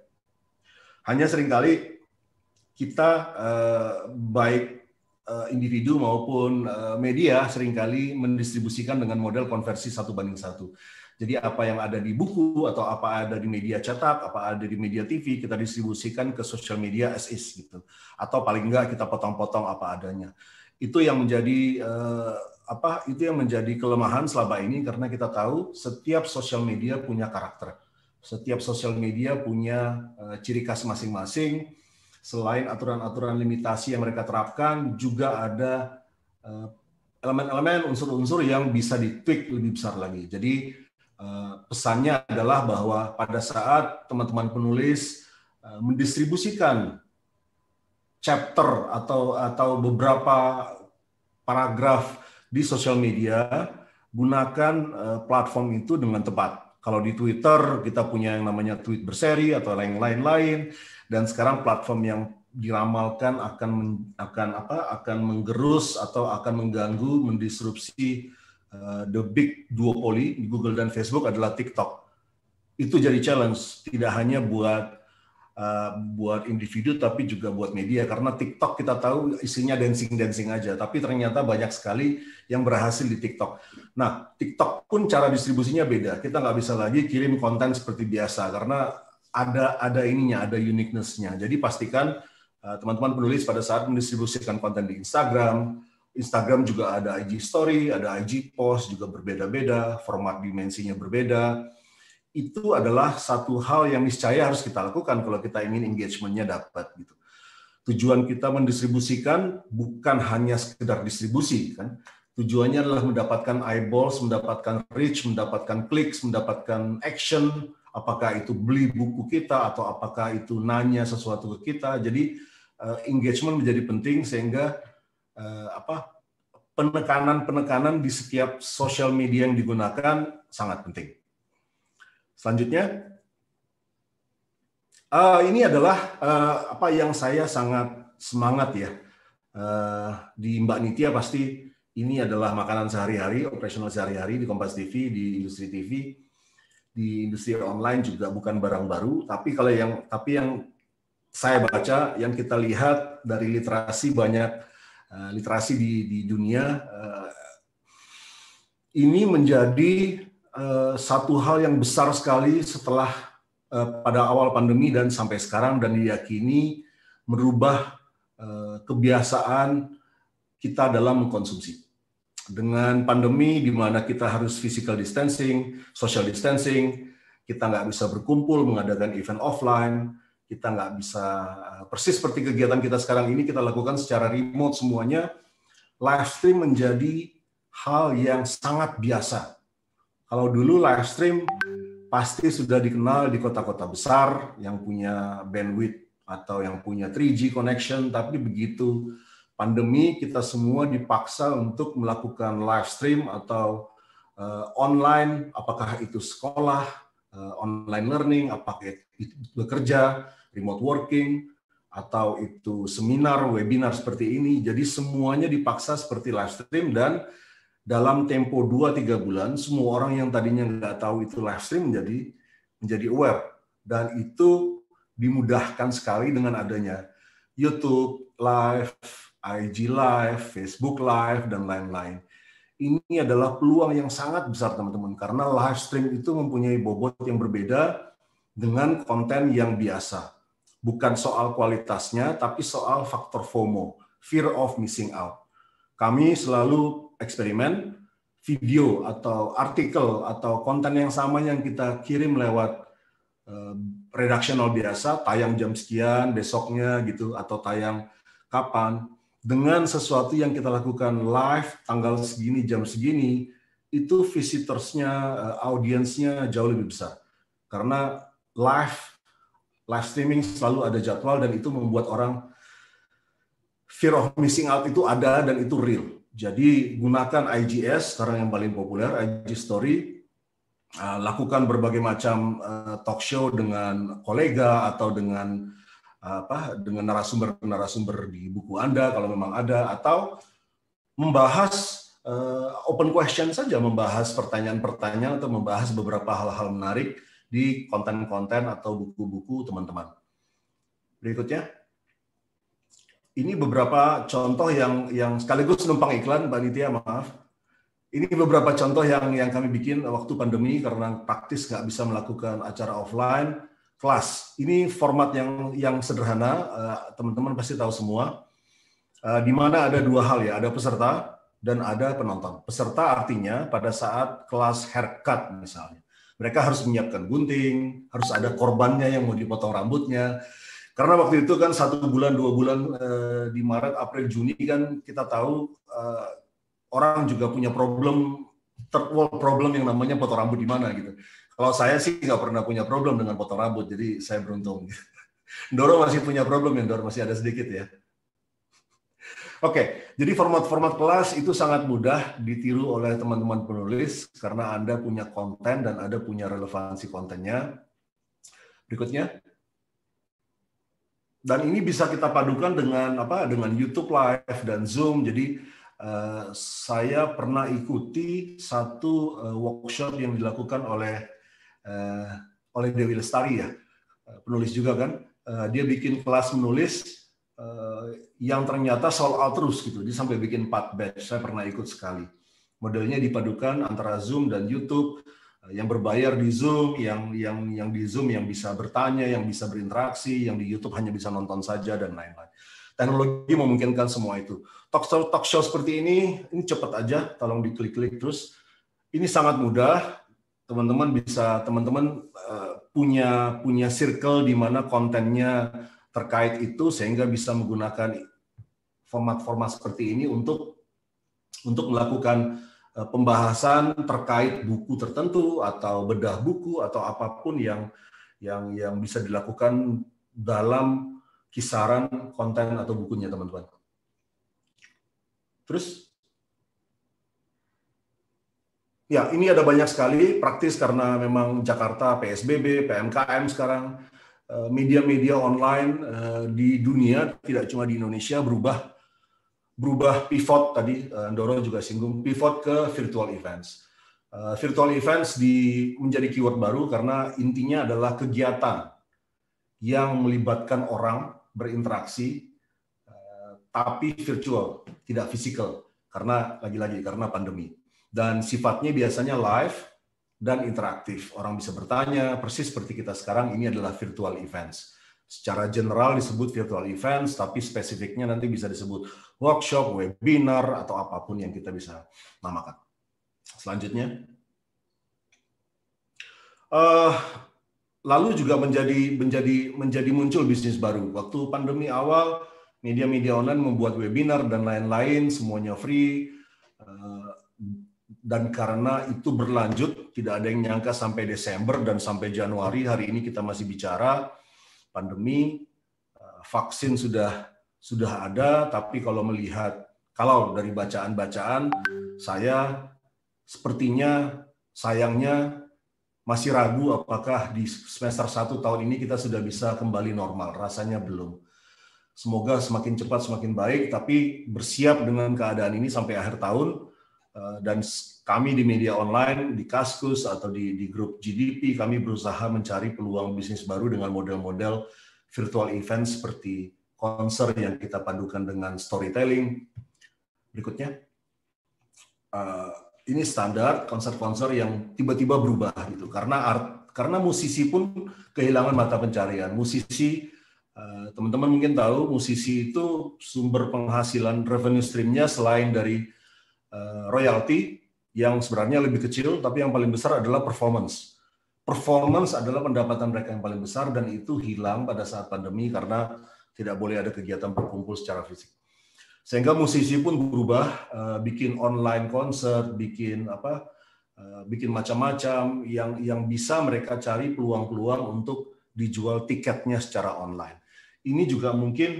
hanya seringkali kita eh, baik eh, individu maupun eh, media seringkali mendistribusikan dengan model konversi satu banding satu. Jadi apa yang ada di buku atau apa ada di media cetak, apa ada di media TV, kita distribusikan ke social media as gitu. Atau paling enggak kita potong-potong apa adanya. Itu yang menjadi eh, apa? Itu yang menjadi kelemahan selama ini karena kita tahu setiap social media punya karakter setiap sosial media punya eh, ciri khas masing-masing. Selain aturan-aturan limitasi yang mereka terapkan, juga ada eh, elemen-elemen, unsur-unsur yang bisa ditweak lebih besar lagi. Jadi eh, pesannya adalah bahwa pada saat teman-teman penulis mendistribusikan chapter atau atau beberapa paragraf di sosial media, gunakan platform itu dengan tepat kalau di Twitter kita punya yang namanya tweet berseri atau yang lain-lain dan sekarang platform yang diramalkan akan akan apa akan menggerus atau akan mengganggu mendisrupsi uh, the big duopoly di Google dan Facebook adalah TikTok. Itu jadi challenge tidak hanya buat Eh, buat individu tapi juga buat media karena TikTok kita tahu isinya dancing-dancing aja tapi ternyata banyak sekali yang berhasil di TikTok. Nah, TikTok pun cara distribusinya beda. Kita nggak bisa lagi kirim konten seperti biasa karena ada ada ininya, ada uniquenessnya. Jadi pastikan eh, teman-teman penulis pada saat mendistribusikan konten di Instagram, Instagram juga ada IG story, ada IG post juga berbeda-beda, format dimensinya berbeda itu adalah satu hal yang niscaya harus kita lakukan kalau kita ingin engagementnya dapat gitu. Tujuan kita mendistribusikan bukan hanya sekedar distribusi kan. Tujuannya adalah mendapatkan eyeballs, mendapatkan reach, mendapatkan clicks, mendapatkan action, apakah itu beli buku kita atau apakah itu nanya sesuatu ke kita. Jadi eh, engagement menjadi penting sehingga eh, apa penekanan-penekanan di setiap sosial media yang digunakan sangat penting. Selanjutnya, uh, ini adalah uh, apa yang saya sangat semangat ya. Uh, di Mbak Nitya pasti ini adalah makanan sehari-hari, operasional sehari-hari di Kompas TV, di industri TV, di industri online juga bukan barang baru. Tapi kalau yang tapi yang saya baca, yang kita lihat dari literasi banyak uh, literasi di, di dunia uh, ini menjadi Eh, satu hal yang besar sekali setelah eh, pada awal pandemi dan sampai sekarang dan diyakini merubah eh, kebiasaan kita dalam mengkonsumsi. Dengan pandemi di mana kita harus physical distancing, social distancing, kita nggak bisa berkumpul mengadakan event offline, kita nggak bisa persis seperti kegiatan kita sekarang ini kita lakukan secara remote semuanya live stream menjadi hal yang sangat biasa kalau dulu live stream pasti sudah dikenal di kota-kota besar yang punya bandwidth atau yang punya 3G connection, tapi begitu pandemi kita semua dipaksa untuk melakukan live stream atau uh, online, apakah itu sekolah, uh, online learning, apakah itu bekerja, remote working, atau itu seminar, webinar seperti ini. Jadi semuanya dipaksa seperti live stream dan dalam tempo 2-3 bulan semua orang yang tadinya nggak tahu itu live stream menjadi menjadi aware dan itu dimudahkan sekali dengan adanya YouTube live, IG live, Facebook live dan lain-lain. Ini adalah peluang yang sangat besar teman-teman karena live stream itu mempunyai bobot yang berbeda dengan konten yang biasa. Bukan soal kualitasnya tapi soal faktor FOMO, fear of missing out. Kami selalu eksperimen, video atau artikel atau konten yang sama yang kita kirim lewat uh, redaksional biasa, tayang jam sekian, besoknya gitu, atau tayang kapan, dengan sesuatu yang kita lakukan live, tanggal segini, jam segini, itu visitorsnya, uh, eh, audiensnya jauh lebih besar. Karena live, live streaming selalu ada jadwal dan itu membuat orang fear of missing out itu ada dan itu real jadi gunakan IGS sekarang yang paling populer IG Story. Ah, lakukan berbagai macam eh, talk show dengan kolega atau dengan apa dengan narasumber-narasumber di buku Anda kalau memang ada atau membahas eh, open question saja membahas pertanyaan-pertanyaan atau membahas beberapa hal-hal menarik di konten-konten atau buku-buku teman-teman. Berikutnya ini beberapa contoh yang yang sekaligus numpang iklan mbak Nitya, maaf ini beberapa contoh yang yang kami bikin waktu pandemi karena praktis nggak bisa melakukan acara offline kelas ini format yang yang sederhana eh, teman-teman pasti tahu semua eh, di mana ada dua hal ya ada peserta dan ada penonton peserta artinya pada saat kelas haircut misalnya mereka harus menyiapkan gunting harus ada korbannya yang mau dipotong rambutnya karena waktu itu kan satu bulan dua bulan eh, di Maret, April, Juni kan kita tahu eh, orang juga punya problem problem yang namanya potong rambut di mana gitu. Kalau saya sih nggak pernah punya problem dengan potong rambut, jadi saya beruntung. Doro masih punya problem ya, Doro masih ada sedikit ya. Oke, jadi format-format kelas itu sangat mudah ditiru oleh teman-teman penulis karena Anda punya konten dan Anda punya relevansi kontennya. Berikutnya dan ini bisa kita padukan dengan apa dengan YouTube Live dan Zoom. Jadi uh, saya pernah ikuti satu uh, workshop yang dilakukan oleh uh, oleh Dewi Lestari ya, penulis juga kan. Uh, dia bikin kelas menulis uh, yang ternyata sold out terus gitu. Jadi sampai bikin 4 batch. Saya pernah ikut sekali. Modelnya dipadukan antara Zoom dan YouTube yang berbayar di Zoom, yang yang yang di Zoom yang bisa bertanya, yang bisa berinteraksi, yang di YouTube hanya bisa nonton saja dan lain-lain. Teknologi memungkinkan semua itu. Talk show, talk show seperti ini, ini cepat aja, tolong diklik-klik terus. Ini sangat mudah, teman-teman bisa teman-teman eh, punya punya circle di mana kontennya terkait itu sehingga bisa menggunakan format-format seperti ini untuk untuk melakukan Eh, pembahasan terkait buku tertentu atau bedah buku atau apapun yang yang yang bisa dilakukan dalam kisaran konten atau bukunya teman-teman. Terus Ya, ini ada banyak sekali praktis karena memang Jakarta PSBB, PMKM sekarang eh, media-media online eh, di dunia tidak cuma di Indonesia berubah berubah pivot tadi eh, Andoro juga singgung pivot ke virtual events. Eh, virtual events di menjadi keyword baru karena intinya adalah kegiatan yang melibatkan orang berinteraksi eh, tapi virtual, tidak fisikal karena lagi-lagi karena pandemi. Dan sifatnya biasanya live dan interaktif. Orang bisa bertanya persis seperti kita sekarang ini adalah virtual events secara general disebut virtual events, tapi spesifiknya nanti bisa disebut workshop, webinar, atau apapun yang kita bisa namakan. Selanjutnya, uh, lalu juga menjadi menjadi menjadi muncul bisnis baru. Waktu pandemi awal, media-media online membuat webinar dan lain-lain, semuanya free. Uh, dan karena itu berlanjut, tidak ada yang nyangka sampai Desember dan sampai Januari hari ini kita masih bicara pandemi, eh, vaksin sudah sudah ada, tapi kalau melihat kalau dari bacaan-bacaan saya sepertinya sayangnya masih ragu apakah di semester satu tahun ini kita sudah bisa kembali normal. Rasanya belum. Semoga semakin cepat semakin baik, tapi bersiap dengan keadaan ini sampai akhir tahun Eh, dan kami di media online, di Kaskus atau di, di grup GDP, kami berusaha mencari peluang bisnis baru dengan model-model virtual event seperti konser yang kita padukan dengan storytelling. Berikutnya, uh, ini standar konser-konser yang tiba-tiba berubah gitu, karena art, karena musisi pun kehilangan mata pencarian. Musisi eh, teman-teman uh, mungkin tahu musisi itu sumber penghasilan revenue streamnya selain dari Eh, royalti yang sebenarnya lebih kecil, tapi yang paling besar adalah performance. Performance adalah pendapatan mereka yang paling besar dan itu hilang pada saat pandemi karena tidak boleh ada kegiatan berkumpul secara fisik. Sehingga musisi pun berubah, eh, bikin online konser, bikin apa, eh, bikin macam-macam yang yang bisa mereka cari peluang-peluang untuk dijual tiketnya secara online. Ini juga mungkin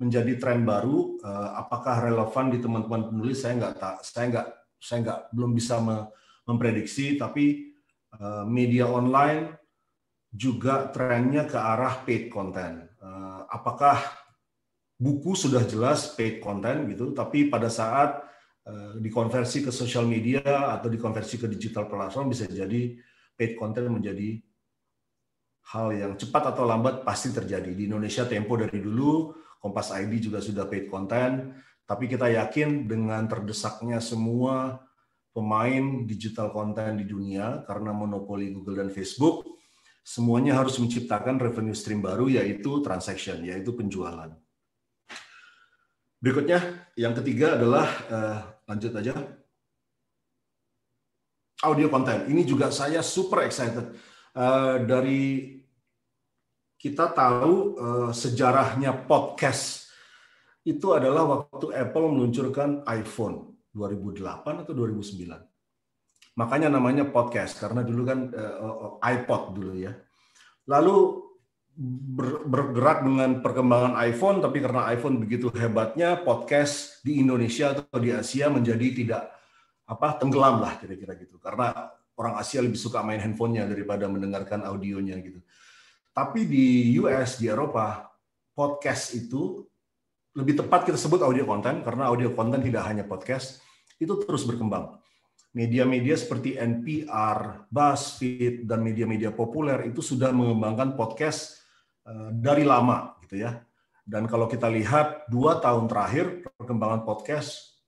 menjadi tren baru. Eh, apakah relevan di teman-teman penulis? Saya nggak tak, saya nggak, saya nggak belum bisa memprediksi. Tapi eh, media online juga trennya ke arah paid content. Eh, apakah buku sudah jelas paid content gitu? Tapi pada saat dikonversi ke sosial media atau dikonversi ke digital platform bisa jadi paid content menjadi hal yang cepat atau lambat pasti terjadi. Di Indonesia Tempo dari dulu Kompas ID juga sudah paid content, tapi kita yakin dengan terdesaknya semua pemain digital content di dunia karena monopoli Google dan Facebook, semuanya harus menciptakan revenue stream baru yaitu transaction, yaitu penjualan. Berikutnya, yang ketiga adalah uh, lanjut aja. Audio content. Ini juga saya super excited. Uh, dari kita tahu eh, sejarahnya podcast itu adalah waktu Apple meluncurkan iPhone 2008 atau 2009. Makanya namanya podcast karena dulu kan eh, eh, iPod dulu ya. Lalu bergerak dengan perkembangan iPhone tapi karena iPhone begitu hebatnya podcast di Indonesia atau di Asia menjadi tidak apa tenggelam lah kira-kira gitu. Karena orang Asia lebih suka main handphonenya daripada mendengarkan audionya gitu. Tapi di US, di Eropa, podcast itu lebih tepat kita sebut audio konten karena audio konten tidak hanya podcast, itu terus berkembang. Media-media seperti NPR, BuzzFeed dan media-media populer itu sudah mengembangkan podcast eh, dari lama gitu ya. Dan kalau kita lihat dua tahun terakhir perkembangan podcast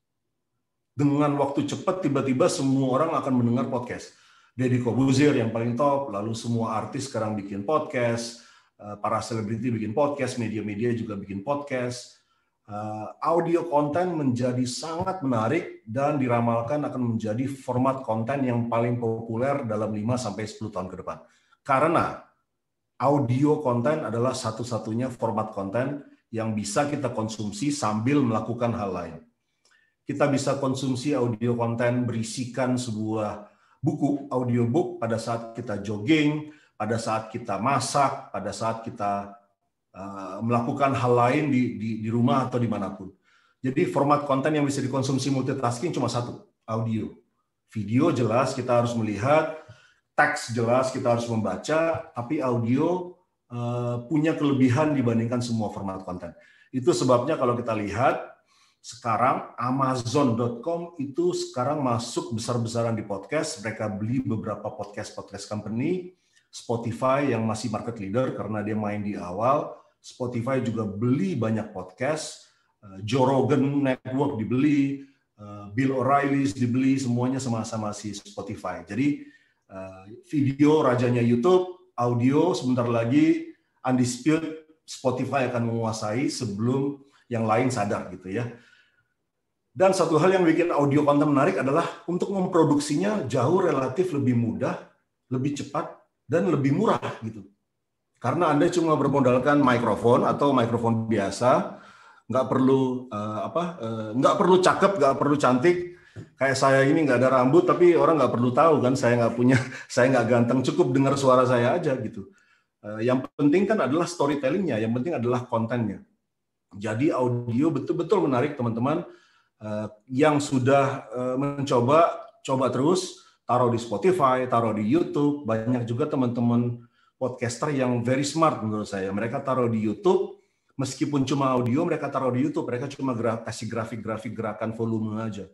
dengan waktu cepat tiba-tiba semua orang akan mendengar podcast. Deddy Kobuzir yang paling top, lalu semua artis sekarang bikin podcast, eh, para selebriti bikin podcast, media-media juga bikin podcast. Eh, audio konten menjadi sangat menarik dan diramalkan akan menjadi format konten yang paling populer dalam 5-10 tahun ke depan. Karena audio konten adalah satu-satunya format konten yang bisa kita konsumsi sambil melakukan hal lain. Kita bisa konsumsi audio konten berisikan sebuah buku audiobook pada saat kita jogging, pada saat kita masak, pada saat kita uh, melakukan hal lain di, di, di rumah atau dimanapun. Jadi format konten yang bisa dikonsumsi multitasking cuma satu, audio. Video jelas kita harus melihat, teks jelas kita harus membaca, tapi audio uh, punya kelebihan dibandingkan semua format konten. Itu sebabnya kalau kita lihat sekarang Amazon.com itu sekarang masuk besar-besaran di podcast. Mereka beli beberapa podcast-podcast company. Spotify yang masih market leader karena dia main di awal. Spotify juga beli banyak podcast. Eh, Joe Rogan Network dibeli. Eh, Bill O'Reilly dibeli. Semuanya sama-sama si Spotify. Jadi eh, video rajanya YouTube, audio sebentar lagi Undisputed Spotify akan menguasai sebelum yang lain sadar gitu ya. Dan satu hal yang bikin audio konten menarik adalah untuk memproduksinya jauh relatif lebih mudah, lebih cepat, dan lebih murah gitu. Karena Anda cuma bermodalkan mikrofon atau mikrofon biasa, nggak perlu uh, apa, uh, nggak perlu cakep, nggak perlu cantik. Kayak saya ini nggak ada rambut, tapi orang nggak perlu tahu kan saya nggak punya, saya nggak ganteng, cukup dengar suara saya aja gitu. Uh, yang penting kan adalah storytellingnya, yang penting adalah kontennya. Jadi audio betul-betul menarik teman-teman Eh, yang sudah eh, mencoba coba terus taruh di Spotify, taruh di YouTube, banyak juga teman-teman podcaster yang very smart menurut saya. Mereka taruh di YouTube meskipun cuma audio mereka taruh di YouTube, mereka cuma graf, kasih grafik-grafik gerakan volume aja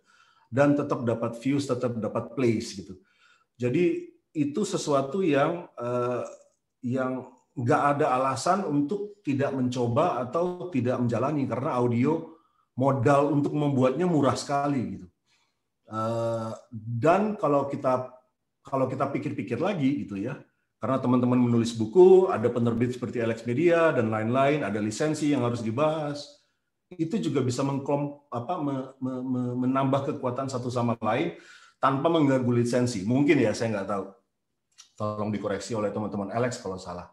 dan tetap dapat views, tetap dapat plays gitu. Jadi itu sesuatu yang uh, yang nggak ada alasan untuk tidak mencoba atau tidak menjalani karena audio modal untuk membuatnya murah sekali gitu. Eh, dan kalau kita kalau kita pikir-pikir lagi gitu ya, karena teman-teman menulis buku, ada penerbit seperti Alex Media dan lain-lain, ada lisensi yang harus dibahas, itu juga bisa mengklom apa me, me, me, menambah kekuatan satu sama lain tanpa mengganggu lisensi. Mungkin ya saya nggak tahu. Tolong dikoreksi oleh teman-teman Alex kalau salah.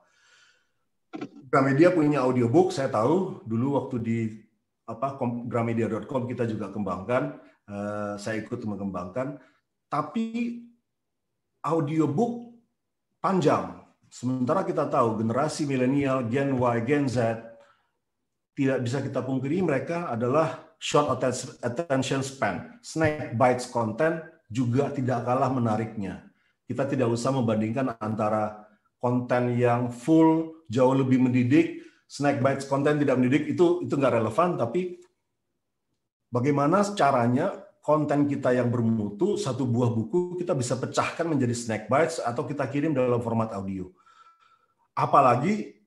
Gramedia punya audiobook, saya tahu dulu waktu di apa gramedia.com kita juga kembangkan, uh, saya ikut mengembangkan. Tapi audiobook panjang. Sementara kita tahu generasi milenial, Gen Y, Gen Z, tidak bisa kita pungkiri mereka adalah short attention span, snack bites content juga tidak kalah menariknya. Kita tidak usah membandingkan antara konten yang full jauh lebih mendidik snack bites konten tidak mendidik itu itu nggak relevan tapi bagaimana caranya konten kita yang bermutu satu buah buku kita bisa pecahkan menjadi snack bites atau kita kirim dalam format audio apalagi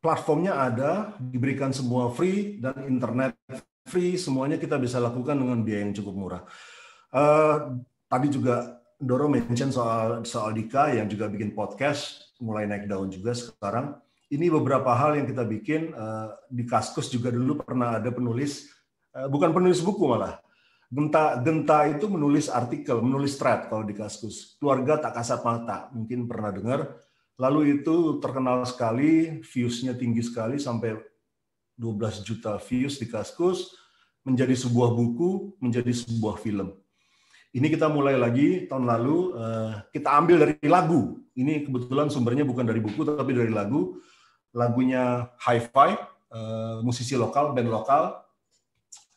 platformnya ada diberikan semua free dan internet free semuanya kita bisa lakukan dengan biaya yang cukup murah uh, tadi juga Doro mention soal soal Dika yang juga bikin podcast mulai naik daun juga sekarang ini beberapa hal yang kita bikin eh, di Kaskus juga dulu pernah ada penulis eh, bukan penulis buku malah Genta Genta itu menulis artikel, menulis thread kalau di Kaskus. Keluarga tak kasat mata, mungkin pernah dengar. Lalu itu terkenal sekali, views-nya tinggi sekali sampai 12 juta views di Kaskus, menjadi sebuah buku, menjadi sebuah film. Ini kita mulai lagi tahun lalu, eh, kita ambil dari lagu. Ini kebetulan sumbernya bukan dari buku, tapi dari lagu lagunya Hi-Fi, uh, musisi lokal, band lokal,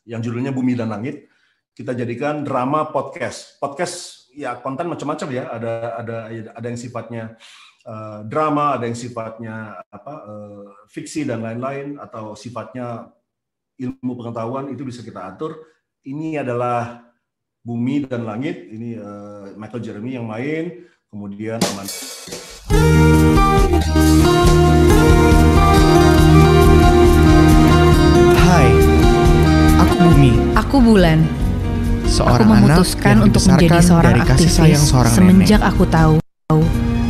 yang judulnya Bumi dan Langit. Kita jadikan drama podcast. Podcast ya konten macam-macam ya. Ada ada ada yang sifatnya uh, drama, ada yang sifatnya apa uh, fiksi dan lain-lain, atau sifatnya ilmu pengetahuan itu bisa kita atur. Ini adalah Bumi dan Langit. Ini uh, Michael Jeremy yang main. Kemudian Bumi. Aku Bulan. Seorang aku memutuskan anak untuk menjadi seorang aktivis sayang seorang semenjak nenek. aku tahu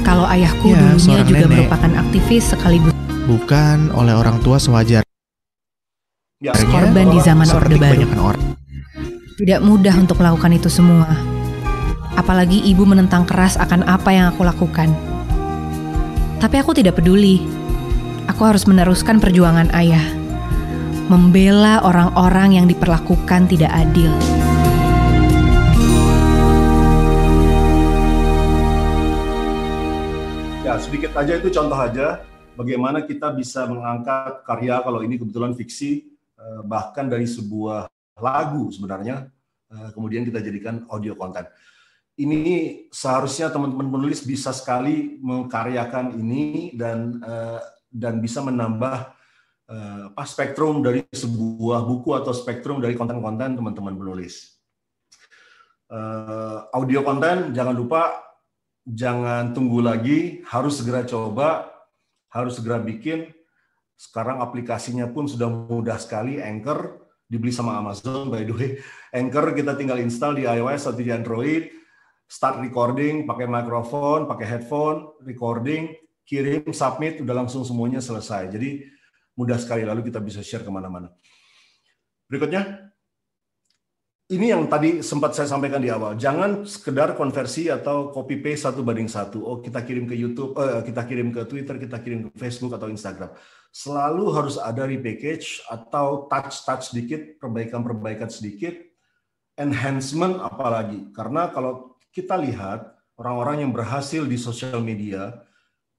kalau ayahku ya, dulunya juga nenek. merupakan aktivis sekaligus bukan oleh orang tua sewajar. Ya, korban di zaman Orde Baru. Orang. Tidak mudah untuk melakukan itu semua. Apalagi ibu menentang keras akan apa yang aku lakukan. Tapi aku tidak peduli. Aku harus meneruskan perjuangan ayah membela orang-orang yang diperlakukan tidak adil. Ya, sedikit aja itu contoh aja bagaimana kita bisa mengangkat karya kalau ini kebetulan fiksi eh, bahkan dari sebuah lagu sebenarnya eh, kemudian kita jadikan audio konten. Ini seharusnya teman-teman penulis bisa sekali mengkaryakan ini dan eh, dan bisa menambah Eh, apa spektrum dari sebuah buku atau spektrum dari konten-konten teman-teman penulis. Uh, audio konten jangan lupa jangan tunggu lagi harus segera coba harus segera bikin sekarang aplikasinya pun sudah mudah sekali Anchor dibeli sama Amazon by the way Anchor kita tinggal install di iOS atau di Android start recording pakai mikrofon pakai headphone recording kirim submit udah langsung semuanya selesai jadi mudah sekali lalu kita bisa share kemana-mana. Berikutnya, ini yang tadi sempat saya sampaikan di awal. Jangan sekedar konversi atau copy paste satu banding satu. Oh kita kirim ke YouTube, eh, kita kirim ke Twitter, kita kirim ke Facebook atau Instagram. Selalu harus ada repackage atau touch-touch sedikit, perbaikan-perbaikan sedikit, enhancement apalagi. Karena kalau kita lihat orang-orang yang berhasil di sosial media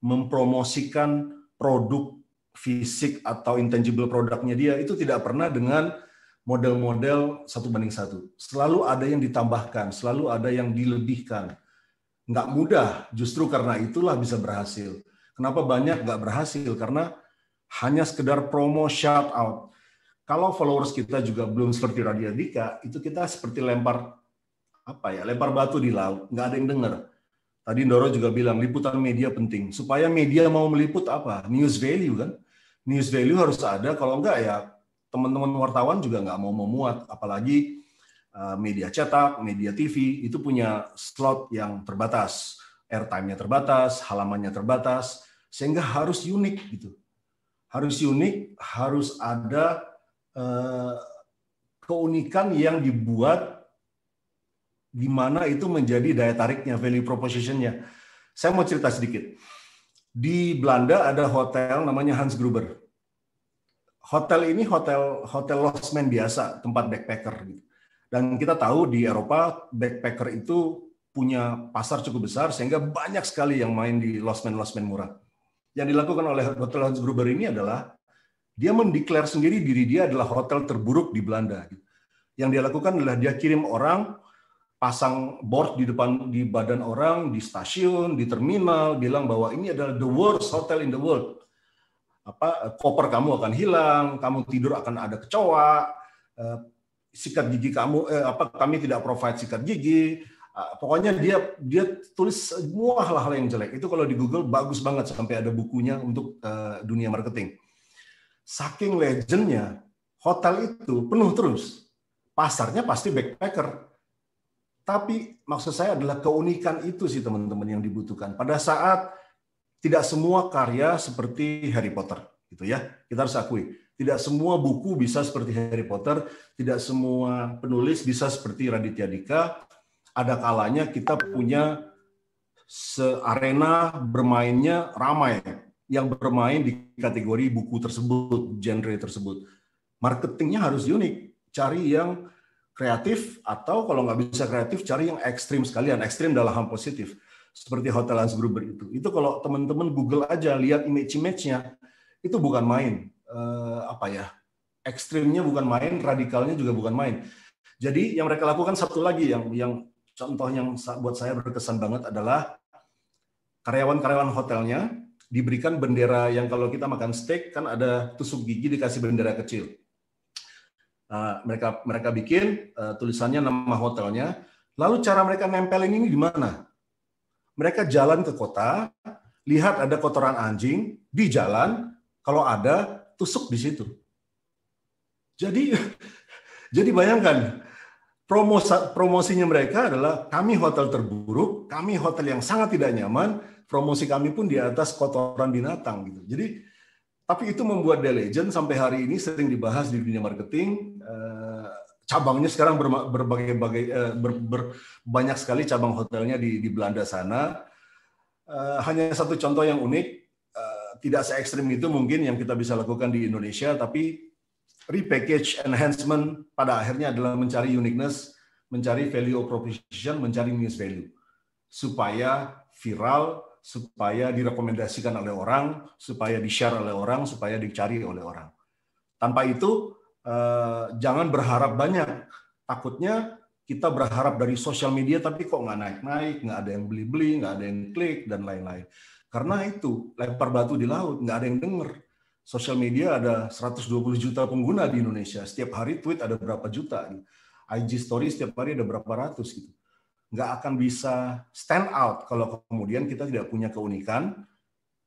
mempromosikan produk fisik atau intangible produknya dia itu tidak pernah dengan model-model satu banding satu. Selalu ada yang ditambahkan, selalu ada yang dilebihkan. Nggak mudah, justru karena itulah bisa berhasil. Kenapa banyak nggak berhasil? Karena hanya sekedar promo shout out. Kalau followers kita juga belum seperti Radia Dika, itu kita seperti lempar apa ya lempar batu di laut nggak ada yang dengar tadi Ndoro juga bilang liputan media penting supaya media mau meliput apa news value kan news value harus ada. Kalau enggak ya teman-teman wartawan juga nggak mau memuat, apalagi eh, media cetak, media TV itu punya slot yang terbatas, airtime-nya terbatas, halamannya terbatas, sehingga harus unik gitu. Harus unik, harus ada eh, keunikan yang dibuat di mana itu menjadi daya tariknya, value proposition-nya. Saya mau cerita sedikit di Belanda ada hotel namanya Hans Gruber. Hotel ini hotel hotel losmen biasa, tempat backpacker gitu. Dan kita tahu di Eropa backpacker itu punya pasar cukup besar sehingga banyak sekali yang main di losmen-losmen murah. Yang dilakukan oleh Hotel Hans Gruber ini adalah dia mendeklar sendiri diri dia adalah hotel terburuk di Belanda. Gitu. Yang dia lakukan adalah dia kirim orang pasang board di depan di badan orang di stasiun di terminal bilang bahwa ini adalah the worst hotel in the world apa koper kamu akan hilang kamu tidur akan ada kecoa eh, sikat gigi kamu eh, apa kami tidak provide sikat gigi ah, pokoknya dia dia tulis semua hal-hal yang jelek itu kalau di Google bagus banget sampai ada bukunya untuk eh, dunia marketing saking legendnya hotel itu penuh terus pasarnya pasti backpacker tapi maksud saya adalah keunikan itu sih teman-teman yang dibutuhkan. Pada saat tidak semua karya seperti Harry Potter, gitu ya. Kita harus akui, tidak semua buku bisa seperti Harry Potter, tidak semua penulis bisa seperti Raditya Dika. Ada kalanya kita punya arena bermainnya ramai yang bermain di kategori buku tersebut, genre tersebut. Marketingnya harus unik, cari yang kreatif atau kalau nggak bisa kreatif cari yang ekstrim sekalian ekstrim dalam hal positif seperti Hotel Hans Gruber itu itu kalau teman-teman Google aja lihat image-image-nya itu bukan main eh, apa ya ekstrimnya bukan main radikalnya juga bukan main jadi yang mereka lakukan satu lagi yang yang contoh yang buat saya berkesan banget adalah karyawan-karyawan hotelnya diberikan bendera yang kalau kita makan steak kan ada tusuk gigi dikasih bendera kecil Eh, mereka mereka bikin uh, tulisannya nama hotelnya. Lalu cara mereka nempelin ini gimana? Mereka jalan ke kota, lihat ada kotoran anjing di jalan, kalau ada tusuk di situ. Jadi jadi bayangkan promosi, promosinya mereka adalah kami hotel terburuk, kami hotel yang sangat tidak nyaman, promosi kami pun di atas kotoran binatang gitu. Jadi tapi itu membuat The Legend sampai hari ini sering dibahas di dunia marketing. Eh, cabangnya sekarang berbagai-bagai eh, ber, ber, banyak sekali cabang hotelnya di, di Belanda sana. Eh, hanya satu contoh yang unik, tidak se ekstrim itu mungkin yang kita bisa lakukan di Indonesia, tapi repackage enhancement pada akhirnya adalah mencari uniqueness, mencari value proposition, mencari news value supaya viral supaya direkomendasikan oleh orang, supaya di-share oleh orang, supaya dicari oleh orang. Tanpa itu, eh, jangan berharap banyak. Takutnya kita berharap dari sosial media, tapi kok nggak naik-naik, nggak ada yang beli-beli, nggak ada yang klik, dan lain-lain. Karena itu, lempar batu di laut, nggak ada yang dengar. Sosial media ada 120 juta pengguna di Indonesia. Setiap hari tweet ada berapa juta. IG story setiap hari ada berapa ratus. gitu nggak akan bisa stand out kalau kemudian kita tidak punya keunikan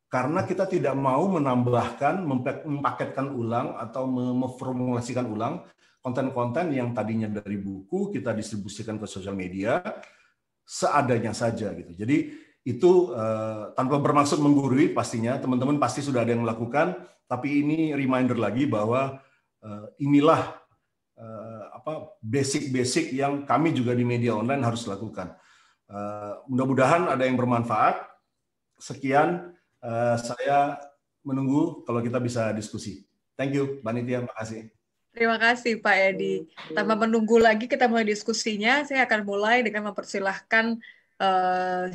karena kita tidak mau menambahkan, mempaketkan ulang atau memformulasikan ulang konten-konten yang tadinya dari buku kita distribusikan ke sosial media seadanya saja gitu. Jadi itu uh, tanpa bermaksud menggurui pastinya teman-teman pasti sudah ada yang melakukan tapi ini reminder lagi bahwa uh, inilah Eh, apa basic-basic yang kami juga di media online harus lakukan. Eh, mudah-mudahan ada yang bermanfaat. Sekian eh, saya menunggu kalau kita bisa diskusi. Thank you, Panitia. Makasih. Terima kasih Pak Edi. Tanpa menunggu lagi kita mulai diskusinya, saya akan mulai dengan mempersilahkan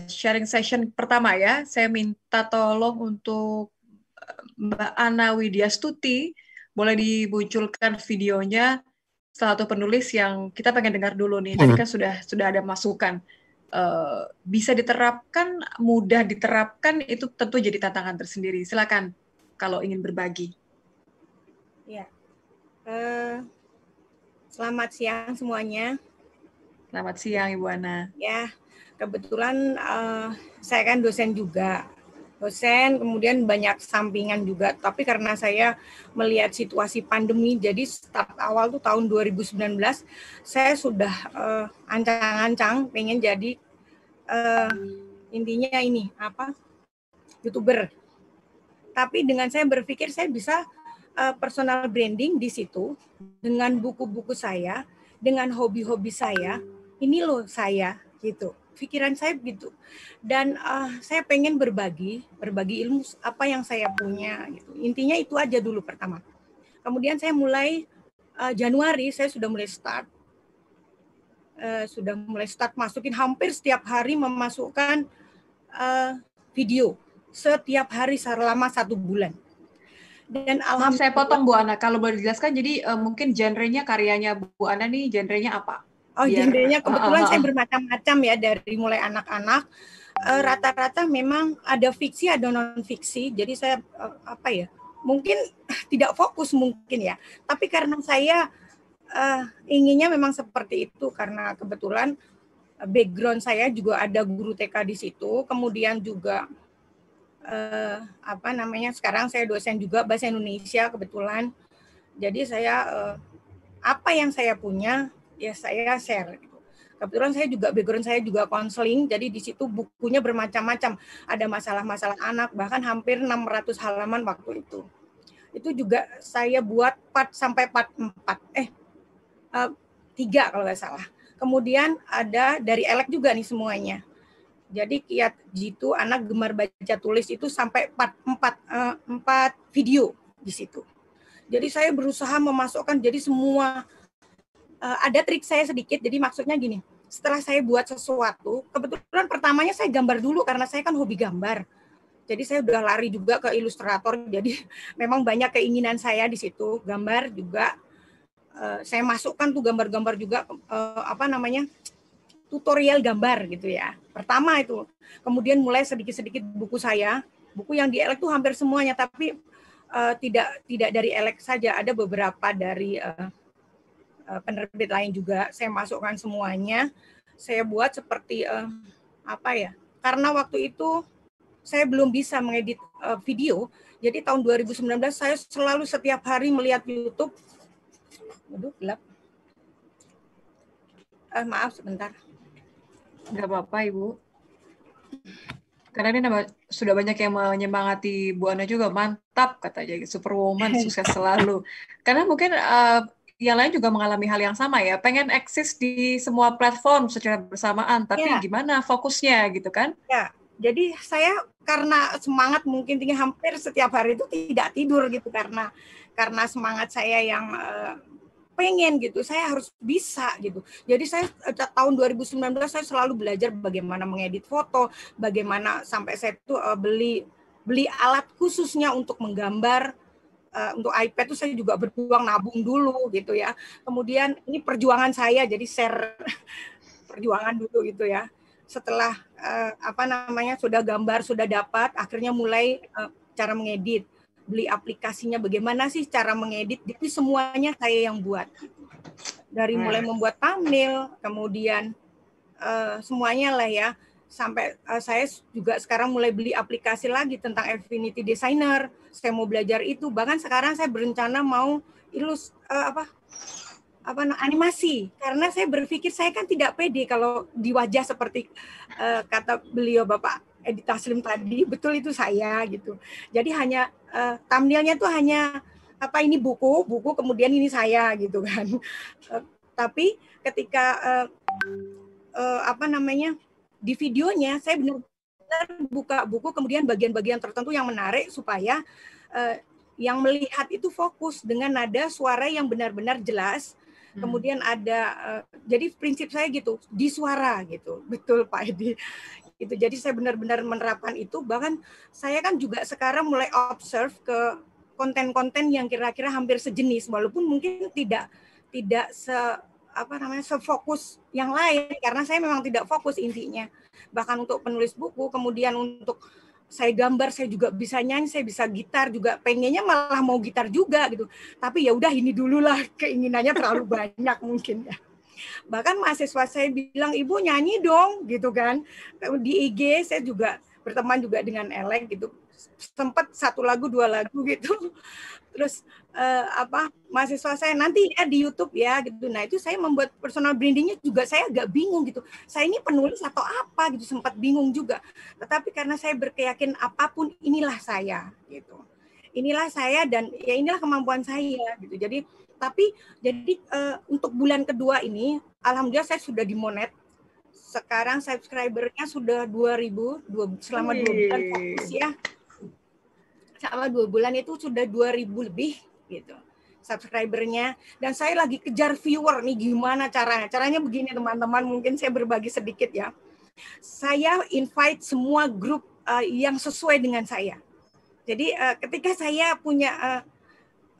sharing session pertama ya. Saya minta tolong untuk Mbak Ana Widya Stuti, boleh dimunculkan videonya salah satu penulis yang kita pengen dengar dulu nih. Tadi hmm. kan sudah sudah ada masukan. Uh, bisa diterapkan, mudah diterapkan itu tentu jadi tantangan tersendiri. Silakan kalau ingin berbagi. Ya. Uh, selamat siang semuanya. Selamat siang Ibu Ana. Ya, kebetulan uh, saya kan dosen juga dosen, kemudian banyak sampingan juga. Tapi karena saya melihat situasi pandemi, jadi start awal tuh tahun 2019 saya sudah uh, ancang-ancang pengen jadi uh, intinya ini apa youtuber. Tapi dengan saya berpikir saya bisa uh, personal branding di situ dengan buku-buku saya, dengan hobi-hobi saya. Ini loh saya gitu pikiran saya begitu dan uh, saya pengen berbagi berbagi ilmu apa yang saya punya gitu intinya itu aja dulu pertama kemudian saya mulai uh, Januari saya sudah mulai start uh, sudah mulai start masukin hampir setiap hari memasukkan uh, video setiap hari selama satu bulan dan alhamdulillah saya potong Bu Ana kalau boleh dijelaskan jadi uh, mungkin genrenya karyanya Bu Ana nih genrenya apa Oh, Biar, gendernya kebetulan uh, uh, saya bermacam-macam ya dari mulai anak-anak rata eh, rata-rata memang ada fiksi ada non fiksi. Jadi saya uh, apa ya? Mungkin tidak fokus mungkin ya. Tapi karena saya uh, inginnya memang seperti itu karena kebetulan background saya juga ada guru TK di situ, kemudian juga uh, apa namanya sekarang saya dosen juga bahasa Indonesia kebetulan, jadi saya uh, apa yang saya punya ya saya share gitu. kebetulan saya juga background saya juga konseling jadi di situ bukunya bermacam-macam ada masalah-masalah anak bahkan hampir 600 halaman waktu itu itu juga saya buat part sampai part 4 eh, eh tiga kalau nggak salah kemudian ada dari elek juga nih semuanya jadi kiat jitu anak gemar baca tulis itu sampai 4 4 4 video di situ jadi saya berusaha memasukkan jadi semua uh, ada trik saya sedikit. Jadi maksudnya gini, setelah saya buat sesuatu, kebetulan pertamanya saya gambar dulu karena saya kan hobi gambar. Jadi saya udah lari juga ke ilustrator. Jadi memang banyak keinginan saya di situ, gambar juga. Uh, saya masukkan tuh gambar-gambar juga uh, apa namanya tutorial gambar gitu ya. Pertama itu. Kemudian mulai sedikit-sedikit buku saya. Buku yang di elek tuh hampir semuanya, tapi uh, tidak tidak dari elek saja. Ada beberapa dari uh, Eh, penerbit lain juga saya masukkan semuanya saya buat seperti uh, apa ya karena waktu itu saya belum bisa mengedit uh, video jadi tahun 2019 saya selalu setiap hari melihat YouTube Aduh, gelap. Uh, maaf sebentar. Gak apa-apa, Ibu. Karena ini sudah banyak yang menyemangati Bu Ana juga, mantap katanya, superwoman, sukses selalu. Karena mungkin uh, yang lain juga mengalami hal yang sama ya, pengen eksis di semua platform secara bersamaan, tapi ya. gimana fokusnya gitu kan? Ya, jadi saya karena semangat mungkin tinggi hampir setiap hari itu tidak tidur gitu karena karena semangat saya yang eh, pengen gitu saya harus bisa gitu jadi saya eh, tahun 2019 saya selalu belajar bagaimana mengedit foto bagaimana sampai saya tuh eh, beli beli alat khususnya untuk menggambar uh, untuk iPad tuh saya juga berjuang nabung dulu gitu ya. Kemudian ini perjuangan saya jadi share perjuangan dulu gitu ya. Setelah uh, apa namanya sudah gambar sudah dapat, akhirnya mulai uh, cara mengedit, beli aplikasinya bagaimana sih cara mengedit. Jadi semuanya saya yang buat. Dari mulai hmm. membuat thumbnail, kemudian uh, semuanya lah ya sampai uh, saya juga sekarang mulai beli aplikasi lagi tentang Affinity Designer. Saya mau belajar itu. Bahkan sekarang saya berencana mau ilus uh, apa apa animasi karena saya berpikir saya kan tidak pede kalau di wajah seperti uh, kata beliau Bapak Edi Taslim tadi betul itu saya gitu. Jadi hanya uh, thumbnailnya tuh hanya apa ini buku, buku kemudian ini saya gitu kan. Uh, tapi ketika uh, uh, apa namanya? di videonya saya benar-benar buka buku kemudian bagian-bagian tertentu yang menarik supaya uh, yang melihat itu fokus dengan nada suara yang benar-benar jelas hmm. kemudian ada uh, jadi prinsip saya gitu di suara gitu betul Pak Edi itu jadi saya benar-benar menerapkan itu bahkan saya kan juga sekarang mulai observe ke konten-konten yang kira-kira hampir sejenis walaupun mungkin tidak tidak se apa namanya sefokus yang lain karena saya memang tidak fokus intinya bahkan untuk penulis buku kemudian untuk saya gambar saya juga bisa nyanyi saya bisa gitar juga pengennya malah mau gitar juga gitu tapi ya udah ini dulu lah keinginannya terlalu banyak mungkin ya bahkan mahasiswa saya bilang ibu nyanyi dong gitu kan di IG saya juga berteman juga dengan Elek gitu sempat satu lagu dua lagu gitu terus uh, apa mahasiswa saya nanti ya di YouTube ya gitu. Nah itu saya membuat personal brandingnya juga saya agak bingung gitu. Saya ini penulis atau apa gitu sempat bingung juga. Tetapi karena saya berkeyakin apapun inilah saya gitu. Inilah saya dan ya inilah kemampuan saya gitu. Jadi tapi jadi uh, untuk bulan kedua ini alhamdulillah saya sudah dimonet. Sekarang subscribernya sudah 2000 dua, selama dua bulan ya. Selama dua bulan itu sudah 2000 lebih gitu subscribernya dan saya lagi kejar viewer nih gimana caranya caranya begini teman-teman mungkin saya berbagi sedikit ya saya invite semua grup uh, yang sesuai dengan saya jadi uh, ketika saya punya uh,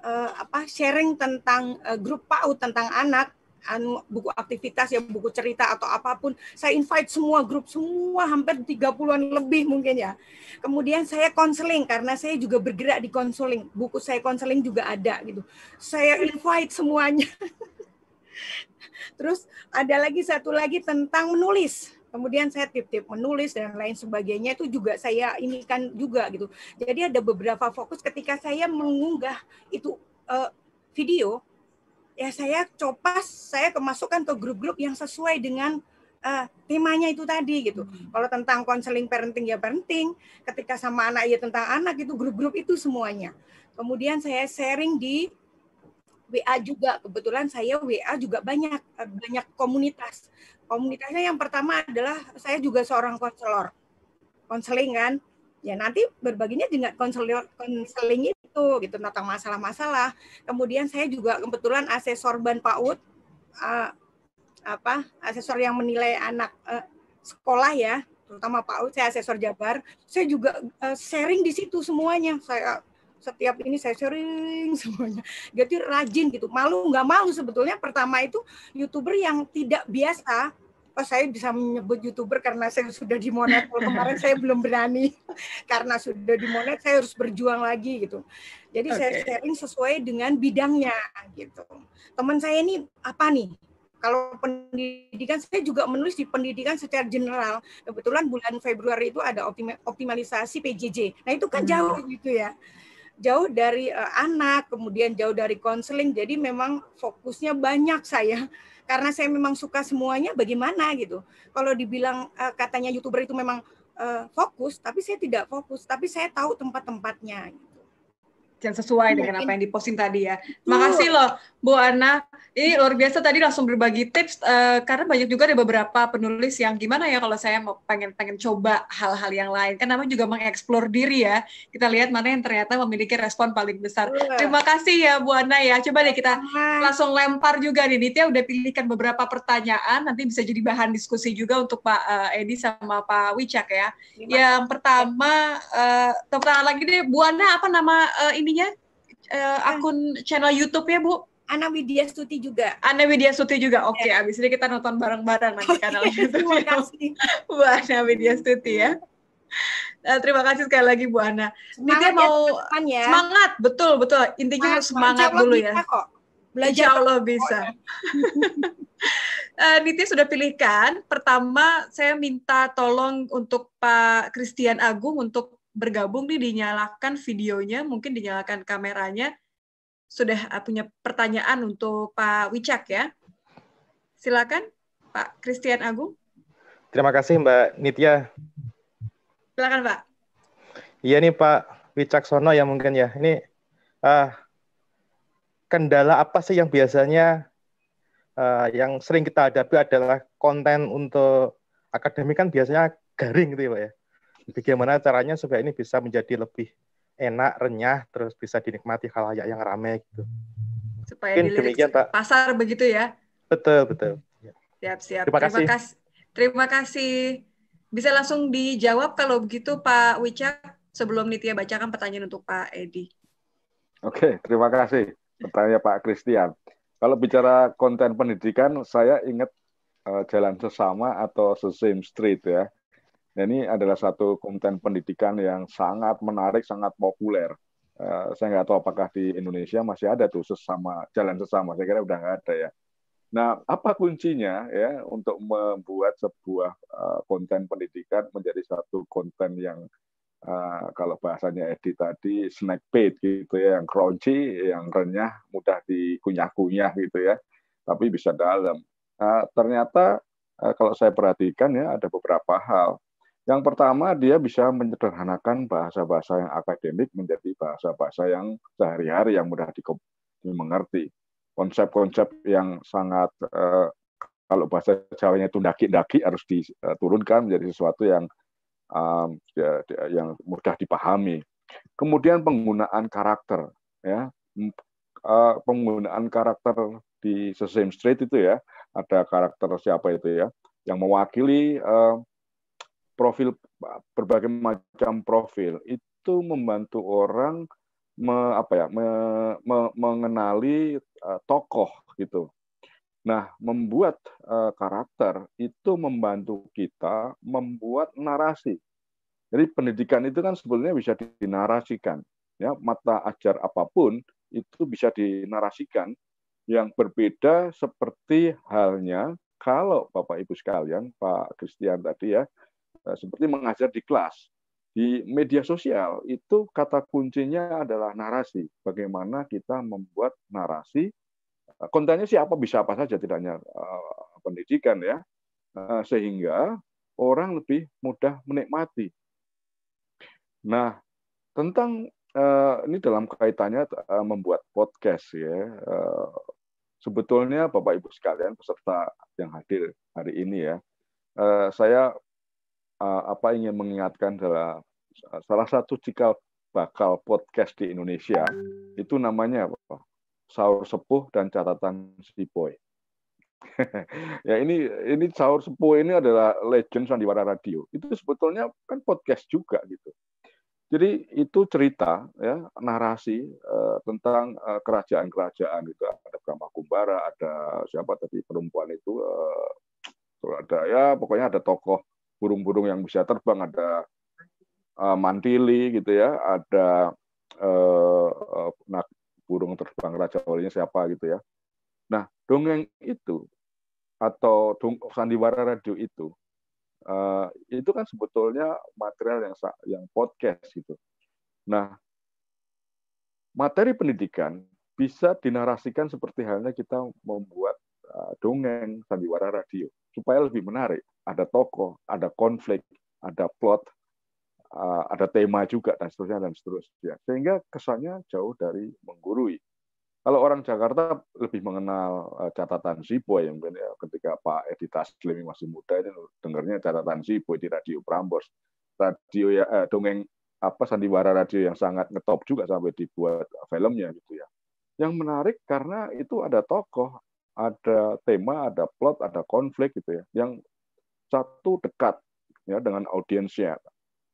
uh, apa sharing tentang uh, grup PAU tentang anak Anu, buku aktivitas ya buku cerita atau apapun saya invite semua grup semua hampir 30-an lebih mungkin ya kemudian saya konseling karena saya juga bergerak di konseling buku saya konseling juga ada gitu saya invite semuanya terus ada lagi satu lagi tentang menulis kemudian saya tip-tip menulis dan lain sebagainya itu juga saya ini juga gitu jadi ada beberapa fokus ketika saya mengunggah itu uh, video ya saya copas saya kemasukkan ke grup-grup yang sesuai dengan uh, temanya itu tadi gitu. Hmm. Kalau tentang konseling parenting ya parenting, ketika sama anak ya tentang anak itu grup-grup itu semuanya. Kemudian saya sharing di WA juga. Kebetulan saya WA juga banyak eh, banyak komunitas. Komunitasnya yang pertama adalah saya juga seorang konselor. Konseling kan ya nanti berbaginya dengan konseling itu gitu tentang masalah-masalah. Kemudian saya juga kebetulan asesor Ban PAUD uh, apa asesor yang menilai anak uh, sekolah ya, terutama PAUD saya asesor Jabar. Saya juga uh, sharing di situ semuanya. Saya setiap ini saya sharing semuanya. Jadi rajin gitu. Malu nggak malu sebetulnya pertama itu YouTuber yang tidak biasa Oh, saya bisa menyebut youtuber karena saya sudah dimonet. Kalau kemarin saya belum berani karena sudah dimonet, saya harus berjuang lagi gitu. Jadi okay. saya sharing sesuai dengan bidangnya gitu. Teman saya ini apa nih? Kalau pendidikan saya juga menulis di pendidikan secara general. Kebetulan bulan Februari itu ada optimalisasi PJJ. Nah itu kan hmm. jauh gitu ya jauh dari eh, anak, kemudian jauh dari konseling. Jadi memang fokusnya banyak saya karena saya memang suka semuanya bagaimana gitu kalau dibilang uh, katanya youtuber itu memang uh, fokus tapi saya tidak fokus tapi saya tahu tempat-tempatnya gitu yang sesuai dengan apa yang diposting tadi ya. Makasih loh Bu Ana. Ini luar biasa tadi langsung berbagi tips uh, karena banyak juga ada beberapa penulis yang gimana ya kalau saya mau pengen pengen coba hal-hal yang lain. Kan namanya juga mengeksplor diri ya. Kita lihat mana yang ternyata memiliki respon paling besar. Terima kasih ya Bu Ana ya. Coba deh kita langsung lempar juga nih. Nitya udah pilihkan beberapa pertanyaan nanti bisa jadi bahan diskusi juga untuk Pak uh, Edi sama Pak Wicak ya. yang pertama uh, tepuk tangan lagi deh Bu Ana apa nama uh, ini ininya uh, akun channel youtube ya Bu? Ana Widya Stuti juga. Ana Widya Stuti juga. Iya. Oke, okay, ya. abis ini kita nonton bareng-bareng nanti oh, kanal iya, YouTube. Terima kasih. Bu Ana Widya Stuti ya. Nah, terima kasih sekali lagi Bu Ana. Semangat ya, mau ya, ya. semangat, betul betul. Intinya harus semangat, dulu ya. Belajar Insya Allah bisa. uh, eh, Niti sudah pilihkan. Pertama, saya minta tolong untuk Pak Christian Agung untuk bergabung nih dinyalakan videonya, mungkin dinyalakan kameranya. Sudah ah, punya pertanyaan untuk Pak Wicak ya. Silakan Pak Christian Agung. Terima kasih Mbak Nitya. Silakan Pak. Iya nih Pak Wicaksono ya mungkin ya. Ini uh, kendala apa sih yang biasanya uh, yang sering kita hadapi adalah konten untuk akademik kan biasanya garing gitu ya Pak ya bagaimana caranya supaya ini bisa menjadi lebih enak, renyah, terus bisa dinikmati halayak yang ramai gitu. Supaya Mungkin demikian, Pak. pasar begitu ya? Betul, betul. Ya. Siap, siap. Terima, terima kasih. Terima kasih. Bisa langsung dijawab kalau begitu Pak Wicak sebelum Nitya bacakan pertanyaan untuk Pak Edi. Oke, terima kasih. Pertanyaan Pak Christian. Kalau bicara konten pendidikan, saya ingat uh, jalan sesama atau sesame street ya ini adalah satu konten pendidikan yang sangat menarik, sangat populer. Uh, saya nggak tahu apakah di Indonesia masih ada tuh sesama jalan sesama. Saya kira udah nggak ada ya. Nah, apa kuncinya ya untuk membuat sebuah uh, konten pendidikan menjadi satu konten yang uh, kalau bahasanya Edi tadi snack bait gitu ya, yang crunchy, yang renyah, mudah dikunyah-kunyah gitu ya, tapi bisa dalam. Uh, ternyata uh, kalau saya perhatikan ya ada beberapa hal. Yang pertama, dia bisa menyederhanakan bahasa-bahasa yang akademik menjadi bahasa-bahasa yang sehari-hari yang mudah dimengerti. Konsep-konsep yang sangat eh, kalau bahasa Jawanya itu daki-daki harus diturunkan eh, menjadi sesuatu yang eh, ya, ya, yang mudah dipahami. Kemudian penggunaan karakter, ya eh, penggunaan karakter di Sesame Street itu ya ada karakter siapa itu ya yang mewakili eh, profil berbagai macam profil itu membantu orang me, apa ya me, me, mengenali uh, tokoh gitu. Nah, membuat uh, karakter itu membantu kita membuat narasi. Jadi pendidikan itu kan sebetulnya bisa dinarasikan. Ya, mata ajar apapun itu bisa dinarasikan yang berbeda seperti halnya kalau Bapak Ibu sekalian, Pak Christian tadi ya, Eh, seperti mengajar di kelas. Di media sosial itu kata kuncinya adalah narasi. Bagaimana kita membuat narasi eh, kontennya siapa bisa apa saja tidak hanya eh, pendidikan ya. sehingga orang lebih mudah menikmati. Nah, tentang ini dalam kaitannya membuat podcast ya. Sebetulnya Bapak Ibu sekalian peserta yang hadir hari ini ya, saya Eh, apa ingin mengingatkan adalah eh, salah satu cikal bakal podcast di Indonesia itu namanya apa? Sahur Sepuh dan Catatan Si Boy. ya ini ini Sahur Sepuh ini adalah legend sandiwara radio. Itu sebetulnya kan podcast juga gitu. Jadi itu cerita ya narasi uh, tentang kerajaan kerajaan-kerajaan itu ada Brahma Kumbara, ada siapa tadi perempuan itu uh, ada ya pokoknya ada tokoh burung-burung yang bisa terbang ada uh, eh, mantili gitu ya, ada uh, nah, burung terbang raja walinya siapa gitu ya. Nah, dongeng itu atau dong, sandiwara radio itu uh, itu kan sebetulnya material yang yang podcast gitu. Nah, materi pendidikan bisa dinarasikan seperti halnya kita membuat dongeng sandiwara radio supaya lebih menarik. Ada tokoh, ada konflik, ada plot, eh, ada tema juga dan seterusnya dan seterusnya. Sehingga kesannya jauh dari menggurui. Kalau orang Jakarta lebih mengenal eh, catatan Sipo yang ya, ketika Pak Edi Taslimi masih muda itu dengarnya catatan Sipo di radio Prambors. Radio ya eh, dongeng apa sandiwara radio yang sangat ngetop juga sampai dibuat filmnya gitu ya. Yang menarik karena itu ada tokoh, ada tema, ada plot, ada konflik gitu ya, yang satu dekat ya dengan audiensnya.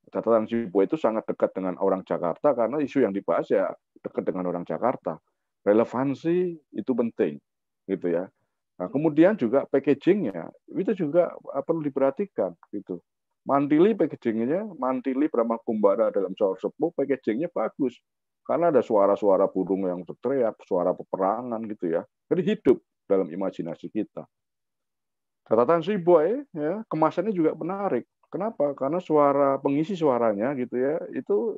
Catatan Sibo itu sangat dekat dengan orang Jakarta karena isu yang dibahas ya dekat dengan orang Jakarta. Relevansi itu penting gitu ya. Nah, kemudian juga packagingnya itu juga ah, perlu diperhatikan gitu. Mantili packagingnya, Mantili Brahma Kumbara dalam cowok Sepuh packagingnya bagus karena ada suara-suara burung yang berteriak, suara peperangan gitu ya. Jadi hidup dalam imajinasi kita. Catatan si boy ya, kemasannya juga menarik. Kenapa? Karena suara pengisi suaranya gitu ya, itu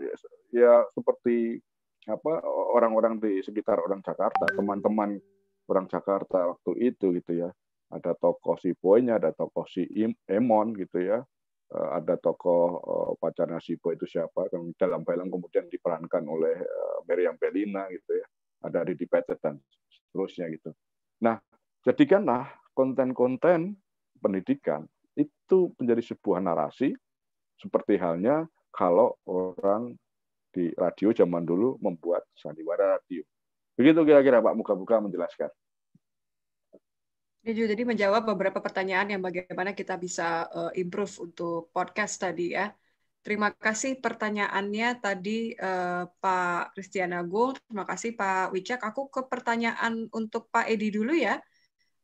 ya seperti apa orang-orang di sekitar orang Jakarta, teman-teman orang Jakarta waktu itu gitu ya. Ada tokoh si boynya, ada tokoh si Emon gitu ya. Eh, ada tokoh eh, pacarnya si boy itu siapa? Dalam film kemudian diperankan oleh eh, Meriam Belina gitu ya. Ada Didi Petet dan seterusnya gitu. Nah, jadikanlah konten-konten pendidikan itu menjadi sebuah narasi seperti halnya kalau orang di radio zaman dulu membuat sandiwara radio. Begitu kira-kira Pak Muka-Muka menjelaskan. Ya, jadi menjawab beberapa pertanyaan yang bagaimana kita bisa eh, improve untuk podcast tadi ya. Terima kasih pertanyaannya tadi eh, Pak Kristiana Gold, terima kasih Pak Wicak. Aku ke pertanyaan untuk Pak Edi dulu ya.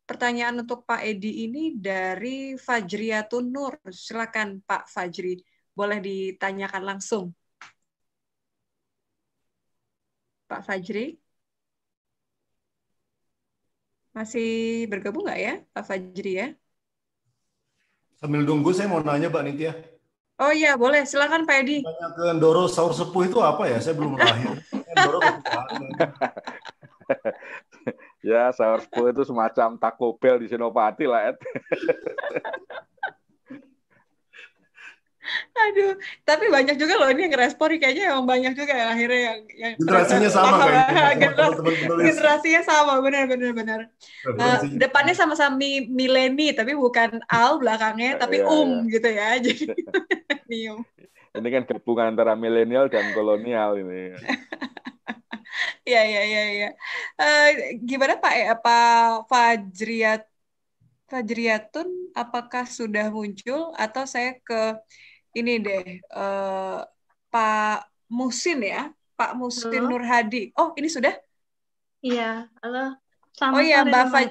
Pertanyaan untuk Pak Edi ini dari Fajriatun Nur. Silakan Pak Fajri, boleh ditanyakan langsung. Pak Fajri? Masih bergabung nggak ya Pak Fajri ya? Sambil tunggu saya mau nanya Mbak Nitya. Oh iya, boleh. Silakan Pak Edi. Tanya ke Ndoro sahur sepuh itu apa ya? Saya belum lahir. ya, sahur sepuh itu semacam Taco di Senopati lah, Ed. Aduh, tapi banyak juga loh ini yang respon kayaknya yang banyak juga ya akhirnya yang, yang generasinya sama kan? generasi, generasinya sama benar benar benar. Uh, depannya sama-sama mileni tapi bukan al belakangnya oh, tapi iya, um iya. gitu ya. Jadi milenium. Ini kan gabungan antara milenial dan kolonial ini. Iya iya iya iya. Uh, gimana Pak eh, apa Fajriat Fajriatun apakah sudah muncul atau saya ke ini deh uh, Pak Musin ya, Pak Musin Halo. Nurhadi. Oh, ini sudah? Iya, halo. Selamat oh iya, Mbak Faj.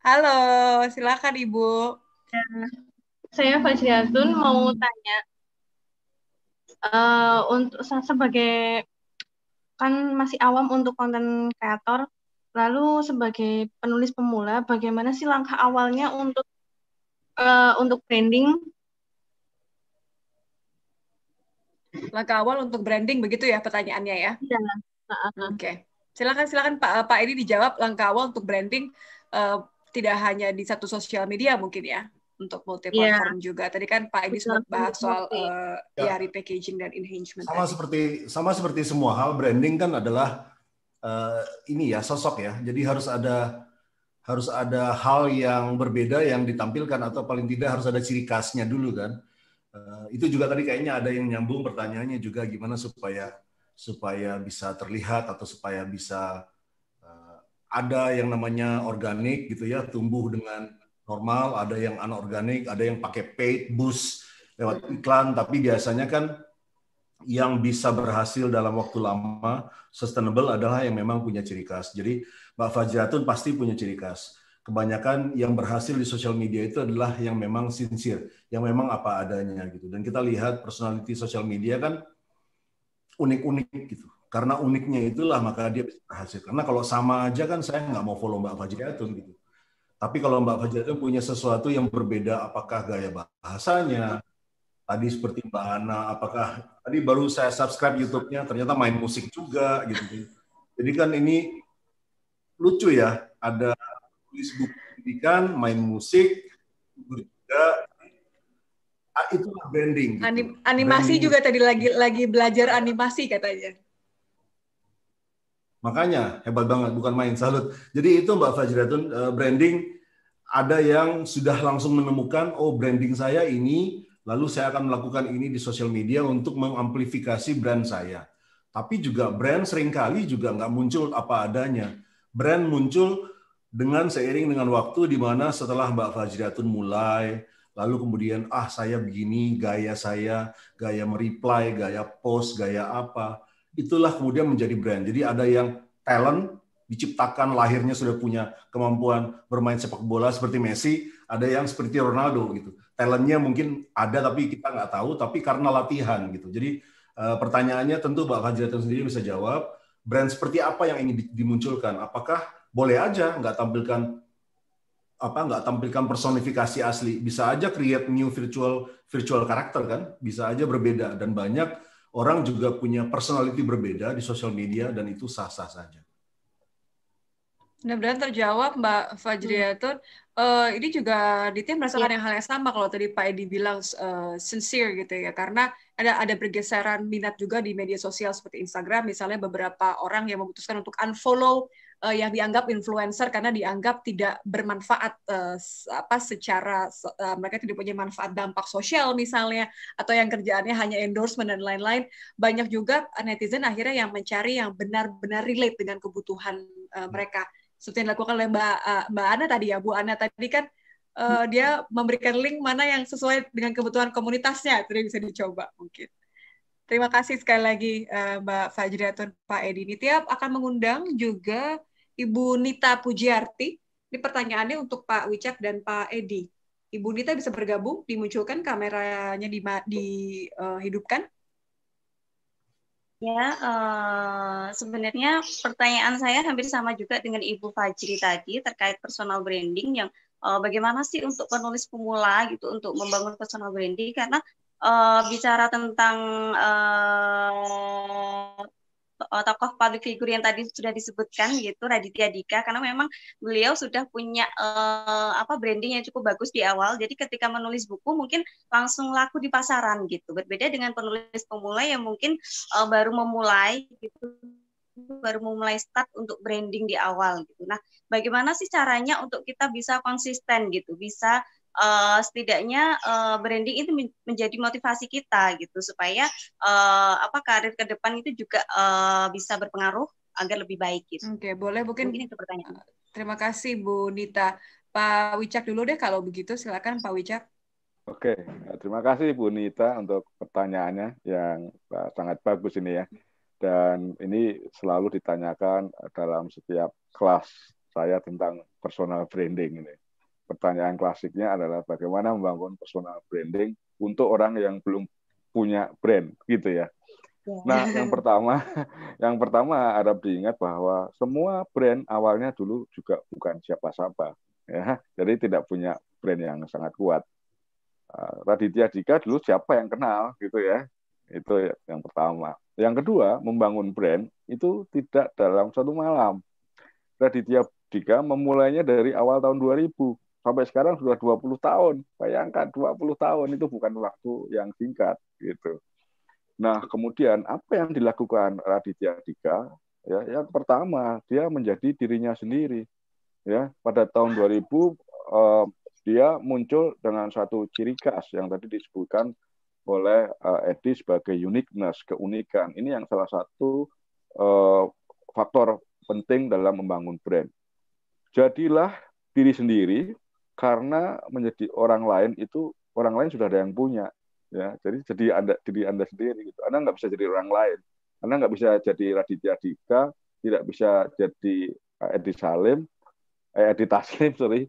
Halo, silakan Ibu. Ya saya Fajriatun mau tanya uh, untuk sebagai kan masih awam untuk konten kreator, lalu sebagai penulis pemula, bagaimana sih langkah awalnya untuk uh, untuk branding? Langkah awal untuk branding begitu ya pertanyaannya ya? Iya. Oke, okay. silakan silakan Pak Pak Edi dijawab langkah awal untuk branding uh, tidak hanya di satu sosial media mungkin ya untuk multi platform yeah. juga. Tadi kan Pak Edi sempat bahas soal uh, eh, yeah. ya repackaging dan enhancement. Sama tadi. seperti sama seperti semua hal branding kan adalah uh, ini ya sosok ya. Jadi harus ada harus ada hal yang berbeda yang ditampilkan atau paling tidak harus ada ciri khasnya dulu kan. Uh, itu juga tadi kayaknya ada yang nyambung pertanyaannya juga gimana supaya supaya bisa terlihat atau supaya bisa uh, ada yang namanya organik gitu ya tumbuh dengan normal, ada yang anorganik, ada yang pakai paid boost lewat hmm. iklan, tapi biasanya kan yang bisa berhasil dalam waktu lama sustainable adalah yang memang punya ciri khas. Jadi Mbak Fajratun pasti punya ciri khas. Kebanyakan yang berhasil di sosial media itu adalah yang memang sincere, yang memang apa adanya gitu. Dan kita lihat personality sosial media kan unik-unik gitu. Karena uniknya itulah maka dia bisa berhasil. Karena kalau sama aja kan saya nggak mau follow Mbak Fajratun gitu tapi kalau Mbak Fajar itu punya sesuatu yang berbeda, apakah gaya bahasanya, tadi seperti Mbak Ana, apakah tadi baru saya subscribe YouTube-nya, ternyata main musik juga gitu. Jadi kan ini lucu ya, ada tulis buku pendidikan, main musik, juga ah, itu branding. Gitu. animasi branding. juga tadi lagi lagi belajar animasi katanya. Makanya hebat banget, bukan main salut. Jadi itu Mbak Fajriatun e, branding ada yang sudah langsung menemukan oh branding saya ini lalu saya akan melakukan ini di sosial media untuk mengamplifikasi brand saya. Tapi juga brand seringkali juga nggak muncul apa adanya. Brand muncul dengan seiring dengan waktu di mana setelah Mbak Fajriatun mulai, lalu kemudian ah saya begini, gaya saya, gaya mereply, gaya post, gaya apa itulah kemudian menjadi brand. Jadi ada yang talent diciptakan lahirnya sudah punya kemampuan bermain sepak bola seperti Messi, ada yang seperti Ronaldo gitu. Talentnya mungkin ada tapi kita nggak tahu, tapi karena latihan gitu. Jadi eh, pertanyaannya tentu Pak Fajriatun sendiri bisa jawab. Brand seperti apa yang ingin dimunculkan? Apakah boleh aja nggak tampilkan apa nggak tampilkan personifikasi asli bisa aja create new virtual virtual karakter kan bisa aja berbeda dan banyak orang juga punya personality berbeda di sosial media dan itu sah-sah saja. Benar-benar terjawab Mbak Fajriatun. Hmm. Uh, eh, ini juga tim merasakan yeah. hal yang sama kalau tadi Pak Edi bilang uh, sincere gitu ya, karena ada ada pergeseran minat juga di media sosial seperti Instagram misalnya beberapa orang yang memutuskan untuk unfollow uh, yang dianggap influencer karena dianggap tidak bermanfaat uh, apa secara uh, mereka tidak punya manfaat dampak sosial misalnya atau yang kerjaannya hanya endorsement dan lain-lain banyak juga netizen akhirnya yang mencari yang benar-benar relate dengan kebutuhan uh, mereka seperti yang dilakukan oleh Mbak uh, Mbak Ana tadi ya Bu Ana tadi kan uh, dia memberikan link mana yang sesuai dengan kebutuhan komunitasnya, itu bisa dicoba mungkin. Terima kasih sekali lagi uh, Mbak Fajriatun, Pak Edi Nitya akan mengundang juga Ibu Nita Pujiarti. Ini pertanyaannya untuk Pak Wicak dan Pak Edi. Ibu Nita bisa bergabung, dimunculkan kameranya dihidupkan. Eh, uh, Ya, uh, sebenarnya pertanyaan saya hampir sama juga dengan Ibu Fajri tadi terkait personal branding yang uh, bagaimana sih untuk penulis pemula gitu untuk membangun personal branding karena uh, bicara tentang uh, tokoh public figure yang tadi sudah disebutkan gitu Raditya Dika karena memang beliau sudah punya uh, apa branding yang cukup bagus di awal jadi ketika menulis buku mungkin langsung laku di pasaran gitu berbeda dengan penulis pemula yang mungkin uh, baru memulai gitu baru memulai start untuk branding di awal gitu. Nah, bagaimana sih caranya untuk kita bisa konsisten gitu, bisa uh, setidaknya uh, branding itu menjadi motivasi kita gitu supaya uh, apa karir ke depan itu juga uh, bisa berpengaruh agar lebih baik gitu. Oke, okay, boleh mungkin, mungkin pertanyaan. Terima kasih Bu Nita. Pak Wicak dulu deh kalau begitu silakan Pak Wicak. Oke, terima kasih Bu Nita untuk pertanyaannya yang sangat bagus ini ya. Dan ini selalu ditanyakan dalam setiap kelas saya tentang personal branding ini pertanyaan klasiknya adalah bagaimana membangun personal branding untuk orang yang belum punya brand gitu ya. ya. Nah, yang pertama, yang pertama harap diingat bahwa semua brand awalnya dulu juga bukan siapa-siapa ya. Jadi tidak punya brand yang sangat kuat. Ah, Raditya Dika dulu siapa yang kenal gitu ya. Itu yang pertama. Yang kedua, membangun brand itu tidak dalam satu malam. Raditya Dika memulainya dari awal tahun 2000 sampai sekarang sudah 20 tahun. Bayangkan 20 tahun itu bukan waktu yang singkat gitu. Nah, kemudian apa yang dilakukan Raditya Dika? Ya, yang pertama, dia menjadi dirinya sendiri. Ya, pada tahun 2000 eh, dia muncul dengan satu ciri khas yang tadi disebutkan oleh eh, Edi sebagai uniqueness, keunikan. Ini yang salah satu eh, faktor penting dalam membangun brand. Jadilah diri sendiri, karena menjadi orang lain itu orang lain sudah ada yang punya ya jadi jadi anda jadi anda sendiri gitu anda nggak bisa jadi orang lain anda nggak bisa jadi Raditya Dika tidak bisa jadi eh, Edi Salim eh, Edi Taslim sorry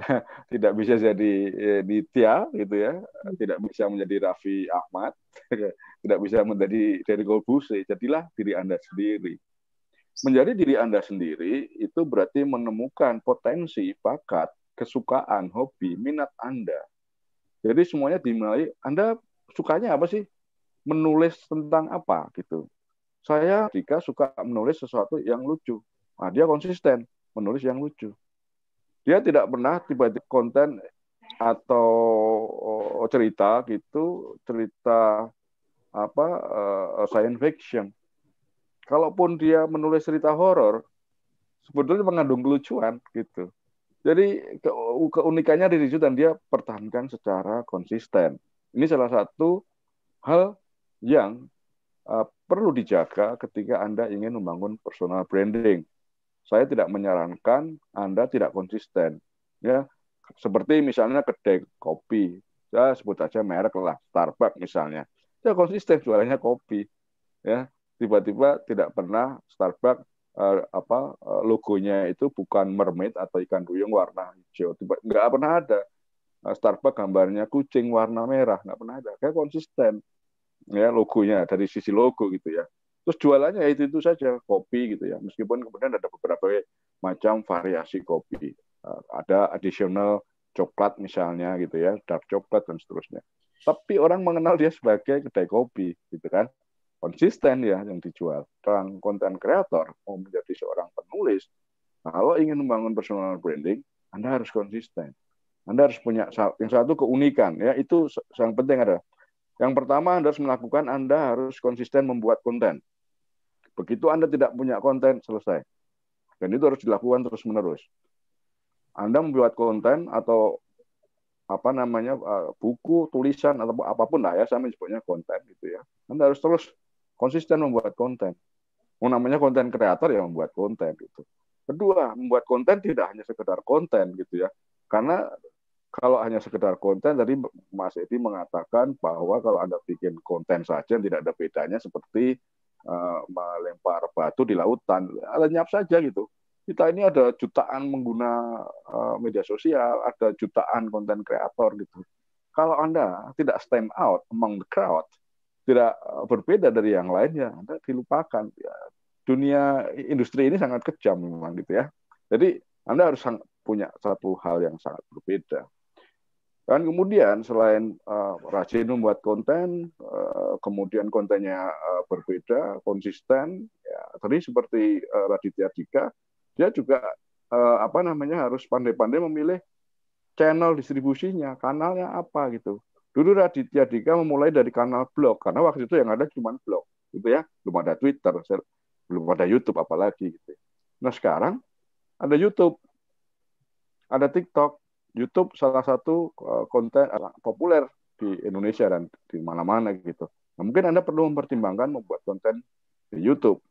tidak bisa jadi eh, Nitya gitu ya tidak bisa menjadi Raffi Ahmad tidak bisa menjadi dari Golbuse jadilah diri anda sendiri menjadi diri anda sendiri itu berarti menemukan potensi bakat kesukaan, hobi, minat Anda. Jadi semuanya dimulai. Anda sukanya apa sih? Menulis tentang apa gitu. Saya jika suka menulis sesuatu yang lucu, nah, dia konsisten menulis yang lucu. Dia tidak pernah tiba-tiba konten atau oh, cerita gitu, cerita apa uh, science fiction. Kalaupun dia menulis cerita horor, sebetulnya mengandung kelucuan gitu. Jadi ke keunikannya di situ dan dia pertahankan secara konsisten. Ini salah satu hal yang uh, perlu dijaga ketika Anda ingin membangun personal branding. Saya tidak menyarankan Anda tidak konsisten. Ya, seperti misalnya kedai kopi. Saya sebut saja merek lah, Starbucks misalnya. Ya konsisten jualannya kopi. Ya, tiba-tiba tidak pernah Starbucks uh, apa eh, logonya itu bukan mermaid atau ikan duyung warna hijau nggak pernah ada eh, Starbucks gambarnya kucing warna merah nggak pernah ada kayak konsisten ya logonya dari sisi logo gitu ya terus jualannya itu itu saja kopi gitu ya meskipun kemudian ada beberapa macam variasi kopi ada additional coklat misalnya gitu ya dark coklat dan seterusnya tapi orang mengenal dia sebagai kedai kopi gitu kan konsisten ya yang dijual. Seorang konten kreator mau menjadi seorang penulis, kalau ingin membangun personal branding, Anda harus konsisten. Anda harus punya yang satu keunikan ya itu yang penting ada. yang pertama Anda harus melakukan Anda harus konsisten membuat konten. Begitu Anda tidak punya konten selesai. Dan itu harus dilakukan terus menerus. Anda membuat konten atau apa namanya eh, buku, tulisan atau apapun lah ya sama sebutnya konten gitu ya. Anda harus terus konsisten membuat konten. Mau namanya konten kreator ya membuat konten gitu. Kedua, membuat konten tidak hanya sekedar konten gitu ya. Karena kalau hanya sekedar konten tadi Mas Edi mengatakan bahwa kalau Anda bikin konten saja tidak ada bedanya seperti uh, melempar batu di lautan, lenyap saja gitu. Kita ini ada jutaan pengguna uh, media sosial, ada jutaan konten kreator gitu. Kalau Anda tidak stand out among the crowd, tidak eh, berbeda dari yang lainnya Anda dilupakan ya, dunia industri ini sangat kejam memang gitu ya jadi Anda harus punya satu hal yang sangat berbeda dan kemudian selain uh, rajin membuat konten, uh, kemudian kontennya uh, berbeda, konsisten, ya, tadi seperti uh, Raditya Dika, dia juga uh, apa namanya harus pandai-pandai memilih channel distribusinya, kanalnya apa gitu. Dulu Raditya Dika memulai dari kanal blog karena waktu itu yang ada cuma blog, gitu ya. Belum ada Twitter, belum ada YouTube apalagi gitu. Nah, sekarang ada YouTube. Ada TikTok. YouTube salah satu eh, konten populer di Indonesia dan di mana-mana gitu. Nah, mungkin Anda perlu mempertimbangkan membuat konten di YouTube.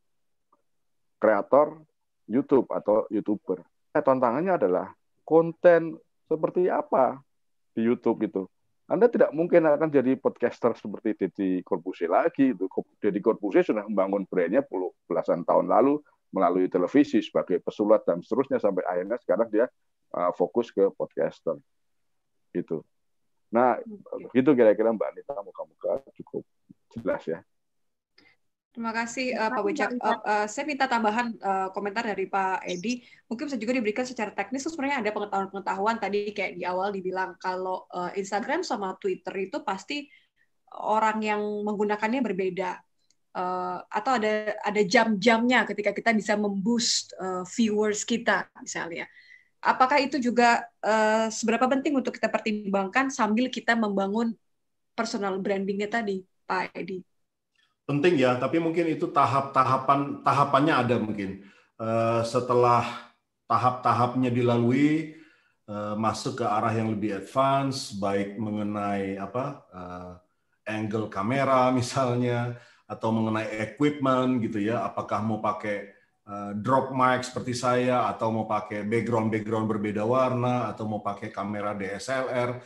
Kreator YouTube atau YouTuber. Eh, tantangannya adalah konten seperti apa di YouTube gitu anda tidak mungkin akan jadi podcaster seperti Deddy Corbuzier lagi. Deddy Corbuzier sudah membangun brandnya puluh belasan tahun lalu melalui televisi sebagai pesulap dan seterusnya sampai akhirnya sekarang dia uh, fokus ke podcaster. Itu. Nah, itu kira-kira Mbak Anita, muka-muka cukup jelas ya. Terima kasih uh, Pak Wicak. Uh, uh, saya minta tambahan uh, komentar dari Pak Edi. Mungkin bisa juga diberikan secara teknis. Terus sebenarnya ada pengetahuan-pengetahuan tadi kayak di awal dibilang kalau uh, Instagram sama Twitter itu pasti orang yang menggunakannya berbeda. Uh, atau ada ada jam-jamnya ketika kita bisa memboost uh, viewers kita misalnya. Apakah itu juga uh, seberapa penting untuk kita pertimbangkan sambil kita membangun personal brandingnya tadi, Pak Edi? penting ya, tapi mungkin itu tahap-tahapan tahapannya ada mungkin. Uh, setelah tahap-tahapnya dilalui, uh, masuk ke arah yang lebih advance, baik mengenai apa uh, angle kamera misalnya, atau mengenai equipment gitu ya, apakah mau pakai Uh, drop mic seperti saya atau mau pakai background background berbeda warna atau mau pakai kamera DSLR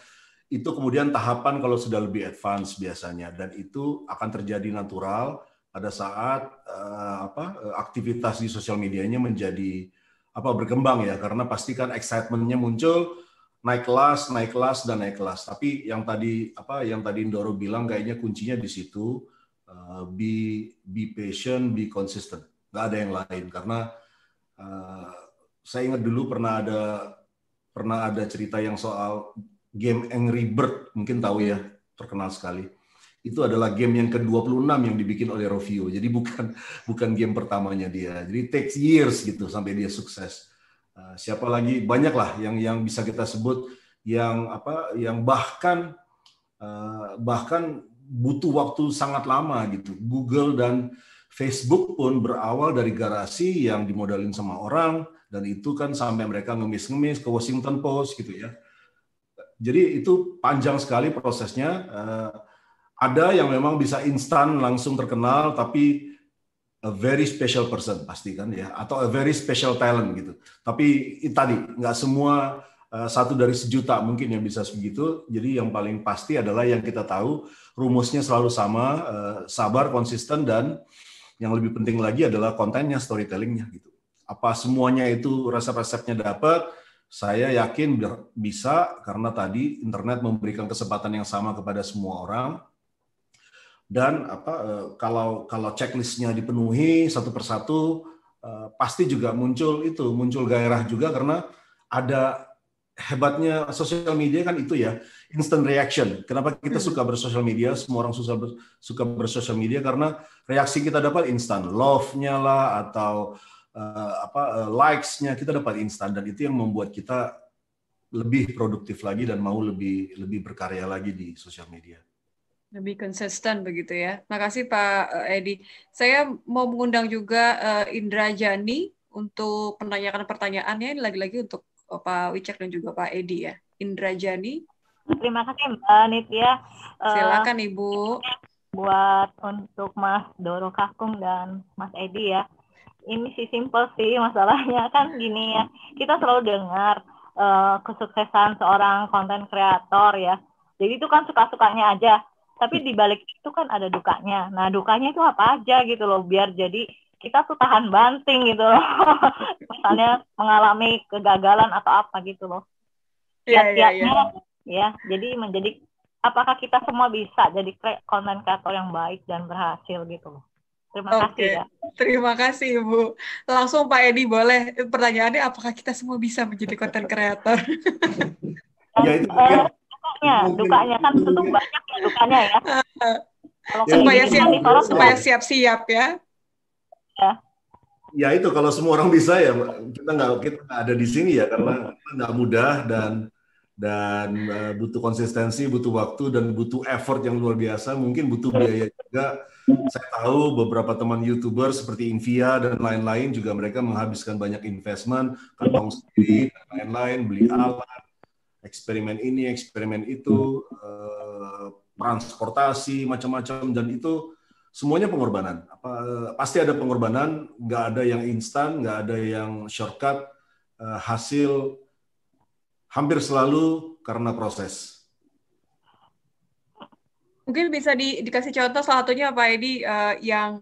itu kemudian tahapan kalau sudah lebih advance biasanya dan itu akan terjadi natural pada saat uh, apa eh, aktivitas di sosial medianya menjadi apa berkembang ya karena pastikan excitementnya muncul naik kelas naik kelas dan naik kelas tapi yang tadi apa yang tadi Indoro bilang kayaknya kuncinya di situ uh, be be patient be consistent nggak ada yang lain karena uh, saya ingat dulu pernah ada pernah ada cerita yang soal game Angry Bird mungkin tahu ya terkenal sekali itu adalah game yang ke-26 yang dibikin oleh Rovio. Jadi bukan bukan game pertamanya dia. Jadi takes years gitu sampai dia sukses. Uh, siapa lagi? Banyaklah yang yang bisa kita sebut yang apa yang bahkan uh, bahkan butuh waktu sangat lama gitu. Google dan Facebook pun berawal dari garasi yang dimodalin sama orang dan itu kan sampai mereka ngemis-ngemis ke Washington Post gitu ya jadi itu panjang sekali prosesnya. Eh, ada yang memang bisa instan langsung terkenal, tapi a very special person pasti kan ya, atau a very special talent gitu. Tapi tadi nggak semua eh, satu dari sejuta mungkin yang bisa begitu. Jadi yang paling pasti adalah yang kita tahu rumusnya selalu sama, eh, sabar, konsisten dan yang lebih penting lagi adalah kontennya, storytellingnya gitu. Apa semuanya itu resep-resepnya dapat, saya yakin bisa karena tadi internet memberikan kesempatan yang sama kepada semua orang. Dan apa eh, kalau kalau checklistnya dipenuhi satu persatu eh, pasti juga muncul itu muncul gairah juga karena ada hebatnya sosial media kan itu ya instant reaction. Kenapa kita hmm. suka bersosial media? Semua orang susah ber, suka bersosial media karena reaksi kita dapat instant love-nya lah atau uh, apa uh, likes-nya kita dapat instan dan itu yang membuat kita lebih produktif lagi dan mau lebih lebih berkarya lagi di sosial media. Lebih konsisten begitu ya. Makasih Pak eh, Edi. Saya mau mengundang juga uh, Indra Jani untuk pertanyaan pertanyaannya ini lagi-lagi untuk Pak Wicak dan juga Pak Edi ya. Indra Jani. Terima kasih Mbak Nitya. Silakan Ibu. Buat untuk Mas Doro Kakung dan Mas Edi ya ini sih simple sih masalahnya kan gini ya kita selalu dengar uh, kesuksesan seorang konten kreator ya jadi itu kan suka sukanya aja tapi iya. di balik itu kan ada dukanya nah dukanya itu apa aja gitu loh biar jadi kita tuh tahan banting gitu loh misalnya mengalami kegagalan atau apa gitu loh ya ya, ya. ya jadi menjadi apakah kita semua bisa jadi konten kreator yang baik dan berhasil gitu loh Terima okay. kasih ya. Terima kasih Ibu. Langsung Pak Edi boleh pertanyaannya apakah kita semua bisa menjadi konten kreator? Eh, ya itu uh, eh, dukanya, dukanya kan tentu iya. banyak ya dukanya ya. Kalau supaya ya, siap, supaya siap-siap ya. Ya. Ya itu kalau semua orang bisa ya kita nggak kita gak ada di sini ya karena nggak mudah dan dan eh, butuh konsistensi, butuh waktu dan butuh effort yang luar biasa, mungkin butuh biaya juga saya tahu beberapa teman youtuber seperti Invia dan lain-lain juga mereka menghabiskan banyak investment, kantong sendiri dan lain-lain, beli alat, eksperimen ini, eksperimen itu, eh, transportasi macam-macam dan itu semuanya pengorbanan. Apa, eh, pasti ada pengorbanan, nggak ada yang instan, nggak ada yang shortcut. Eh, hasil hampir selalu karena proses Mungkin bisa di, dikasih contoh salah satunya apa ini uh, eh, yang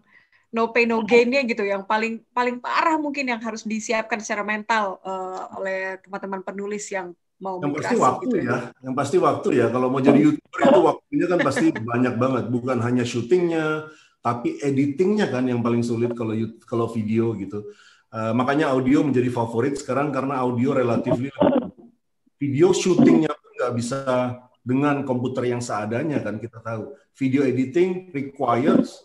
no pain no gainnya gitu, yang paling paling parah mungkin yang harus disiapkan secara mental uh, oleh teman-teman penulis yang mau yang pasti waktu gitu ya. ya yang pasti waktu ya kalau mau jadi youtuber itu waktunya kan pasti banyak banget bukan hanya syutingnya tapi editingnya kan yang paling sulit kalau kalau video gitu uh, makanya audio menjadi favorit sekarang karena audio relatif video syutingnya nggak bisa dengan komputer yang seadanya kan kita tahu. Video editing requires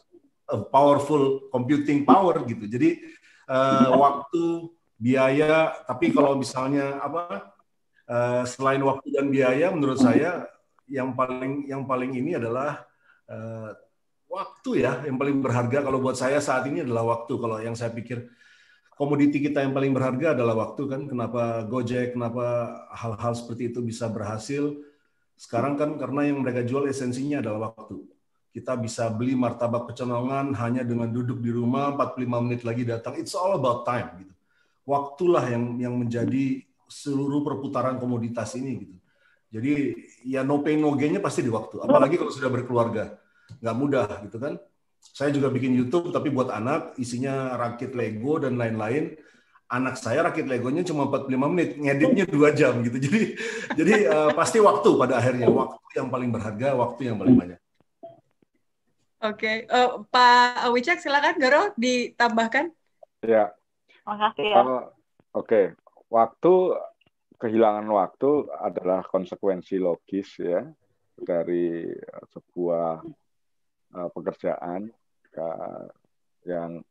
a powerful computing power gitu. Jadi uh, waktu, biaya, tapi kalau misalnya apa uh, selain waktu dan biaya menurut saya yang paling yang paling ini adalah uh, waktu ya yang paling berharga kalau buat saya saat ini adalah waktu kalau yang saya pikir komoditi kita yang paling berharga adalah waktu kan kenapa Gojek kenapa hal-hal seperti itu bisa berhasil sekarang kan karena yang mereka jual esensinya adalah waktu. Kita bisa beli martabak pecenongan hanya dengan duduk di rumah 45 menit lagi datang. It's all about time gitu. Waktulah yang yang menjadi seluruh perputaran komoditas ini gitu. Jadi ya no pain no gain-nya pasti di waktu. Apalagi kalau sudah berkeluarga. Nggak mudah gitu kan. Saya juga bikin YouTube tapi buat anak isinya rakit Lego dan lain-lain anak saya rakit legonya cuma 45 menit, ngeditnya dua jam gitu. Jadi jadi uh, pasti waktu pada akhirnya waktu yang paling berharga, waktu yang paling banyak. Oke, okay. uh, eh, Pak Wicak silakan Garo ditambahkan. Ya. Makasih ya. Oke, okay. waktu kehilangan waktu adalah konsekuensi logis ya dari sebuah uh, pekerjaan yang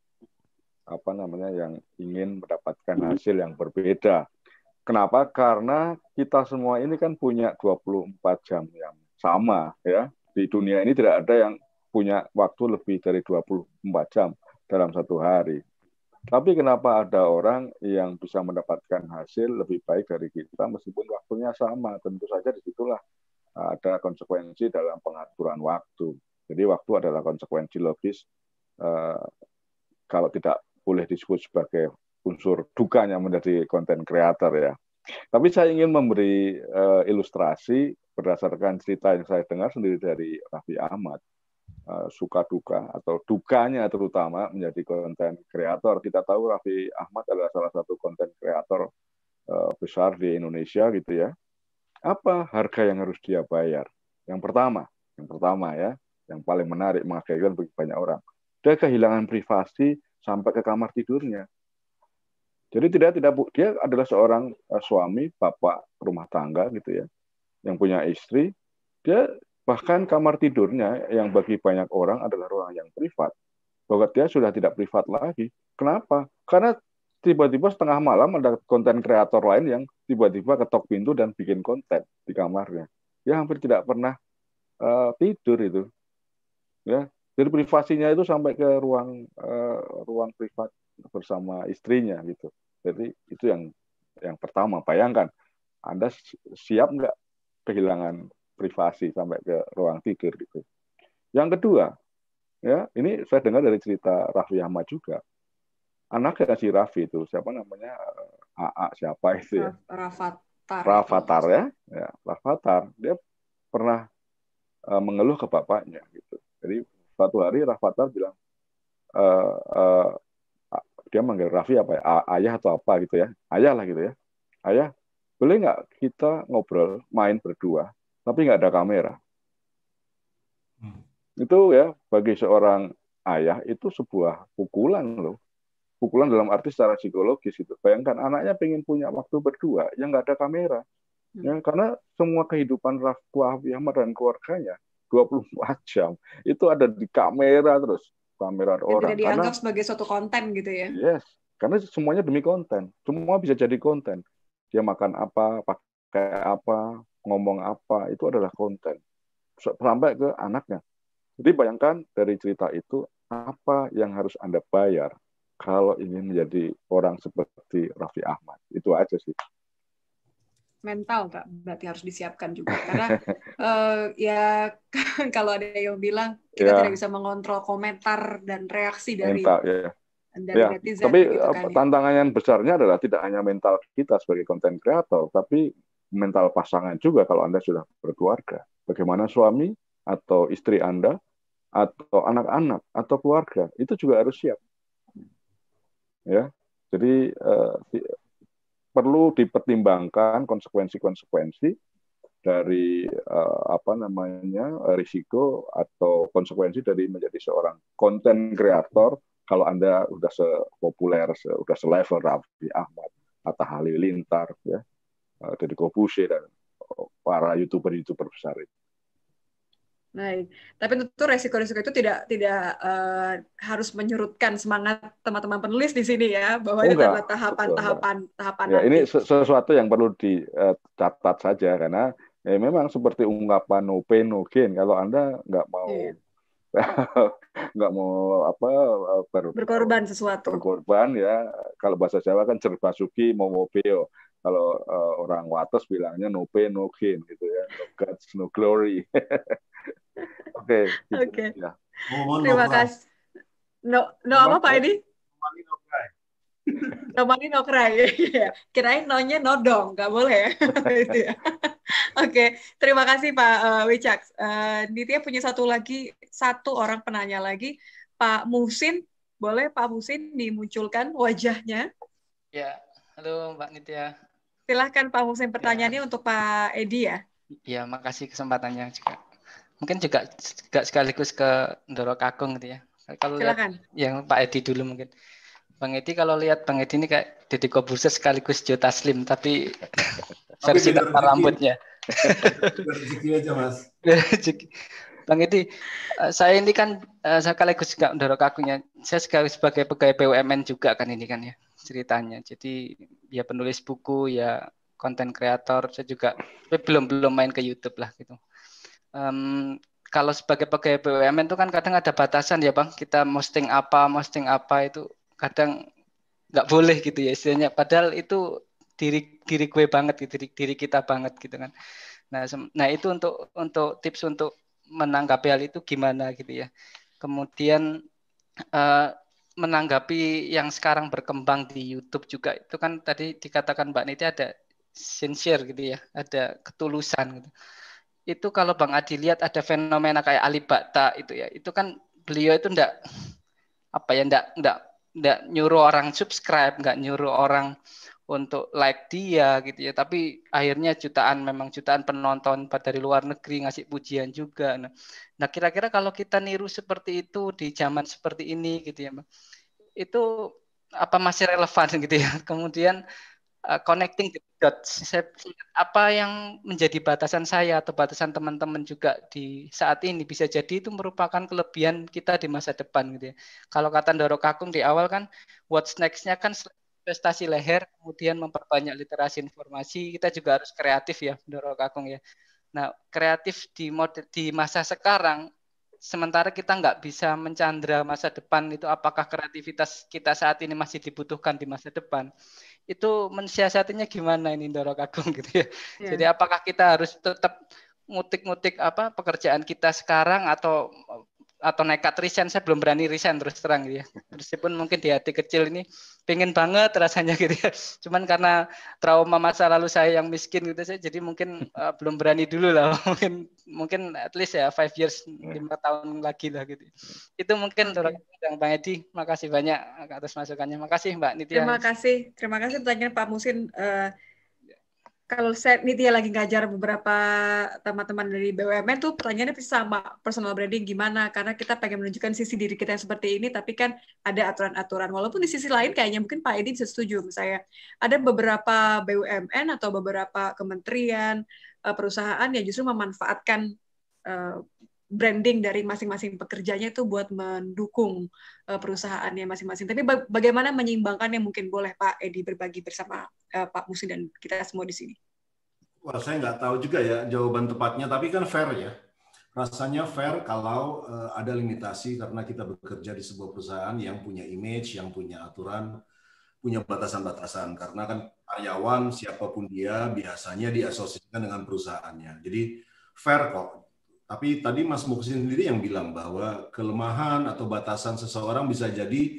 apa namanya yang ingin mendapatkan hasil yang berbeda. Kenapa? Karena kita semua ini kan punya 24 jam yang sama ya. Di dunia ini tidak ada yang punya waktu lebih dari 24 jam dalam satu hari. Tapi kenapa ada orang yang bisa mendapatkan hasil lebih baik dari kita meskipun waktunya sama? Tentu saja disitulah ada konsekuensi dalam pengaturan waktu. Jadi waktu adalah konsekuensi logis eh, kalau tidak boleh disebut sebagai unsur dukanya menjadi konten kreator ya. Tapi saya ingin memberi uh, ilustrasi berdasarkan cerita yang saya dengar sendiri dari Raffi Ahmad uh, suka duka atau dukanya terutama menjadi konten kreator. Kita tahu Raffi Ahmad adalah salah satu konten kreator uh, besar di Indonesia gitu ya. Apa harga yang harus dia bayar? Yang pertama, yang pertama ya, yang paling menarik mengagetkan bagi banyak orang. Dia kehilangan privasi sampai ke kamar tidurnya. Jadi tidak tidak dia adalah seorang eh, suami, bapak rumah tangga gitu ya, yang punya istri. Dia bahkan kamar tidurnya yang bagi banyak orang adalah ruang yang privat. Bahwa dia sudah tidak privat lagi. Kenapa? Karena tiba-tiba setengah malam ada konten kreator lain yang tiba-tiba ketok pintu dan bikin konten di kamarnya. Dia hampir tidak pernah uh, tidur itu. Ya, jadi privasinya itu sampai ke ruang uh, ruang privat bersama istrinya gitu. Jadi itu yang yang pertama. Bayangkan, Anda siap nggak kehilangan privasi sampai ke ruang tidur gitu. Yang kedua, ya ini saya dengar dari cerita Raffi Ahmad juga. Anaknya si Raffi itu siapa namanya AA eh, siapa itu ya? Rafatar. Rafatar ya, ya Rafatar. Dia pernah eh, mengeluh ke bapaknya gitu. Jadi suatu hari Rafathar bilang e, uh, dia manggil Rafi apa ya ayah atau apa gitu ya ayah lah gitu ya ayah boleh nggak kita ngobrol main berdua tapi nggak ada kamera hmm. itu ya bagi seorang ayah itu sebuah pukulan loh pukulan dalam arti secara psikologis gitu bayangkan anaknya pengen punya waktu berdua yang nggak ada kamera hmm. ya, karena semua kehidupan Rafi Ahmad dan keluarganya 24 jam itu ada di kamera terus kamera Dan orang. Tidak dianggap karena, sebagai suatu konten gitu ya? Yes, karena semuanya demi konten. Semua bisa jadi konten. Dia makan apa, pakai apa, ngomong apa, itu adalah konten. Sampai ke anaknya. Jadi bayangkan dari cerita itu apa yang harus anda bayar kalau ingin menjadi orang seperti Raffi Ahmad. Itu aja sih mental berarti harus disiapkan juga karena uh, ya kalau ada yang bilang kita yeah. tidak bisa mengontrol komentar dan reaksi dari mental, yeah. yeah. Ya, tapi gitu kan, ya. tantangan yang besarnya adalah tidak hanya mental kita sebagai konten kreator, tapi mental pasangan juga kalau anda sudah berkeluarga. Bagaimana suami atau istri anda atau anak-anak atau keluarga itu juga harus siap. Ya, jadi eh, perlu dipertimbangkan konsekuensi-konsekuensi dari uh, apa namanya risiko atau konsekuensi dari menjadi seorang konten kreator kalau anda sudah sepopuler sudah selevel Raffi Ahmad atau Halilintar ya uh, eh, dari dan para youtuber-youtuber besar itu Baik. Tapi tentu resiko-resiko itu tidak tidak uh, harus menyurutkan semangat teman-teman penulis di sini ya bahwa oh, Enggak, itu adalah tahapan-tahapan tahapan. Ya, ini sesuatu yang perlu dicatat eh, saja karena ya memang seperti ungkapan no pain no gain kalau Anda nggak mau iya. nggak mau apa ber, berkorban sesuatu berkorban ya kalau bahasa Jawa kan cerbasuki mau mobeo kalau uh, orang wates bilangnya no pain no gain gitu ya no guts no glory Oke. Gitu Oke. Ya. Terima kasih. No, no, apa Pak ini? No money no cry. no money no cry. Iya. Kirain no-nya no dong, nggak boleh gitu ya. Oke, okay. terima kasih Pak uh, Wicak. Uh, eh, Ditya punya satu lagi, satu orang penanya lagi, Pak Musin. Boleh Pak Musin dimunculkan wajahnya? Ya, halo Mbak Nitya. Silahkan Pak Musin pertanyaannya ya. untuk Pak Edi ya. Ya, makasih kesempatannya juga mungkin juga juga sekaligus ke Ndoro Kakung gitu ya. Kalau Silakan. yang Pak Edi dulu mungkin. Bang Edi kalau lihat Bang Edi ini kayak Deddy sekaligus Joe Taslim tapi versi tanpa rambutnya. aja mas. Bang Edi, eh, saya ini kan saya eh, sekaligus juga Ndoro ya. Saya sekaligus sebagai pegawai BUMN juga kan ini kan ya ceritanya. Jadi ya penulis buku ya konten kreator saya juga tapi belum belum main ke YouTube lah gitu um, kalau sebagai pegawai BUMN itu kan kadang ada batasan ya bang kita posting apa posting apa itu kadang nggak boleh gitu ya istilahnya padahal itu diri diri gue banget gitu diri, diri kita banget gitu kan nah nah itu untuk untuk tips untuk menanggapi hal itu gimana gitu ya kemudian uh, menanggapi yang sekarang berkembang di YouTube juga itu kan tadi dikatakan Mbak Niti ada sincere gitu ya ada ketulusan gitu itu kalau Bang Adi lihat ada fenomena kayak Alibata itu ya, itu kan beliau itu ndak apa ya ndak ndak ndak nyuruh orang subscribe, nggak nyuruh orang untuk like dia gitu ya, tapi akhirnya jutaan memang jutaan penonton dari luar negeri ngasih pujian juga. Nah, nah kira-kira kalau kita niru seperti itu di zaman seperti ini gitu ya, Bang. Itu apa masih relevan gitu ya. Kemudian Eh, connecting the dots. Apa yang menjadi batasan saya atau batasan teman-teman juga di saat ini bisa jadi itu merupakan kelebihan kita di masa depan gitu ya. Kalau kata Ndoro Kakung di awal kan what's next-nya kan investasi leher, kemudian memperbanyak literasi informasi, kita juga harus kreatif ya Ndoro Kakung ya. Nah, kreatif di mode, di masa sekarang sementara kita nggak bisa mencandra masa depan itu apakah kreativitas kita saat ini masih dibutuhkan di masa depan itu mensiasatinya gimana ini Ndoro Agung gitu ya. Yeah. Jadi apakah kita harus tetap ngutik-ngutik apa pekerjaan kita sekarang atau atau nekat resign saya belum berani resign terus terang gitu ya meskipun mungkin di hati kecil ini pengen banget rasanya gitu ya cuman karena trauma masa lalu saya yang miskin gitu saya jadi mungkin uh, belum berani dulu lah mungkin mungkin at least ya five years lima tahun lagi lah gitu itu mungkin orang yang bang Edi makasih banyak atas masukannya makasih mbak Nitya terima kasih terima kasih pertanyaan Pak Musin uh, eh, kalau saya dia lagi ngajar beberapa teman-teman dari BUMN tuh pertanyaannya pasti sama personal branding gimana karena kita pengen menunjukkan sisi diri kita yang seperti ini tapi kan ada aturan-aturan walaupun di sisi lain kayaknya mungkin Pak Edi bisa setuju misalnya ada beberapa BUMN atau beberapa kementerian eh, perusahaan yang justru memanfaatkan eh, branding dari masing-masing pekerjanya itu buat mendukung eh, perusahaannya masing-masing. Tapi bagaimana menyeimbangkan yang mungkin boleh Pak Edi berbagi bersama eh, Pak Musi dan kita semua di sini. Wah, saya nggak tahu juga ya jawaban tepatnya, tapi kan fair ya. Rasanya fair kalau eh, ada limitasi karena kita bekerja di sebuah perusahaan yang punya image, yang punya aturan, punya batasan-batasan. Karena kan karyawan siapapun dia biasanya diasosiasikan dengan perusahaannya. Jadi fair kok tapi tadi Mas Muksin sendiri yang bilang bahwa kelemahan atau batasan seseorang bisa jadi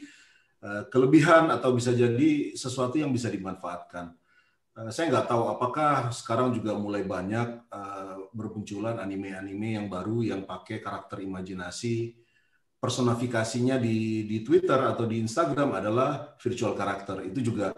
eh, kelebihan atau bisa jadi sesuatu yang bisa dimanfaatkan. Eh, saya nggak tahu apakah sekarang juga mulai banyak eh, bermunculan anime-anime yang baru yang pakai karakter imajinasi, personifikasinya di, di Twitter atau di Instagram adalah virtual karakter. Itu juga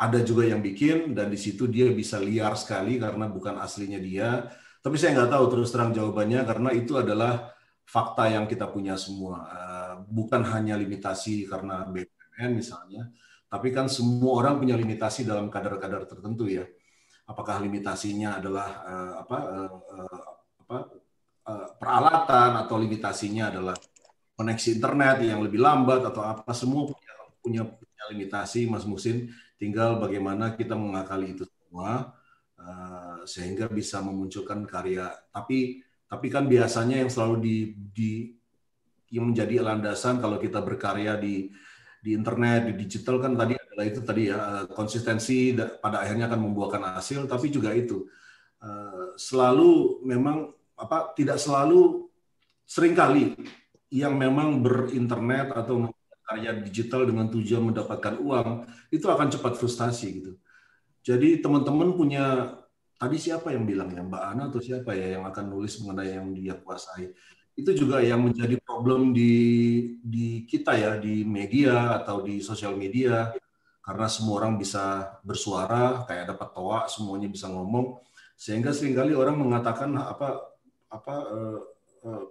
ada juga yang bikin dan di situ dia bisa liar sekali karena bukan aslinya dia tapi saya nggak tahu terus terang jawabannya karena itu adalah fakta yang kita punya semua. Eh, bukan hanya limitasi karena BPN misalnya, tapi kan semua orang punya limitasi dalam kadar-kadar tertentu ya. Apakah limitasinya adalah eh, apa, eh, apa peralatan atau limitasinya adalah koneksi internet yang lebih lambat atau apa semua punya punya, punya limitasi Mas Musin tinggal bagaimana kita mengakali itu semua Eh, sehingga bisa memunculkan karya. Tapi tapi kan biasanya yang selalu di, di yang menjadi landasan kalau kita berkarya di di internet, di digital kan tadi adalah itu tadi ya eh, konsistensi pada akhirnya akan membuahkan hasil, tapi juga itu eh, selalu memang apa tidak selalu seringkali yang memang berinternet atau karya digital dengan tujuan mendapatkan uang itu akan cepat frustasi gitu. Jadi teman-teman punya tadi siapa yang bilang ya Mbak Ana atau siapa ya yang akan nulis mengenai yang dia kuasai. Itu juga yang menjadi problem di di kita ya di media atau di sosial media karena semua orang bisa bersuara kayak dapat toa semuanya bisa ngomong sehingga seringkali orang mengatakan apa apa uh, uh,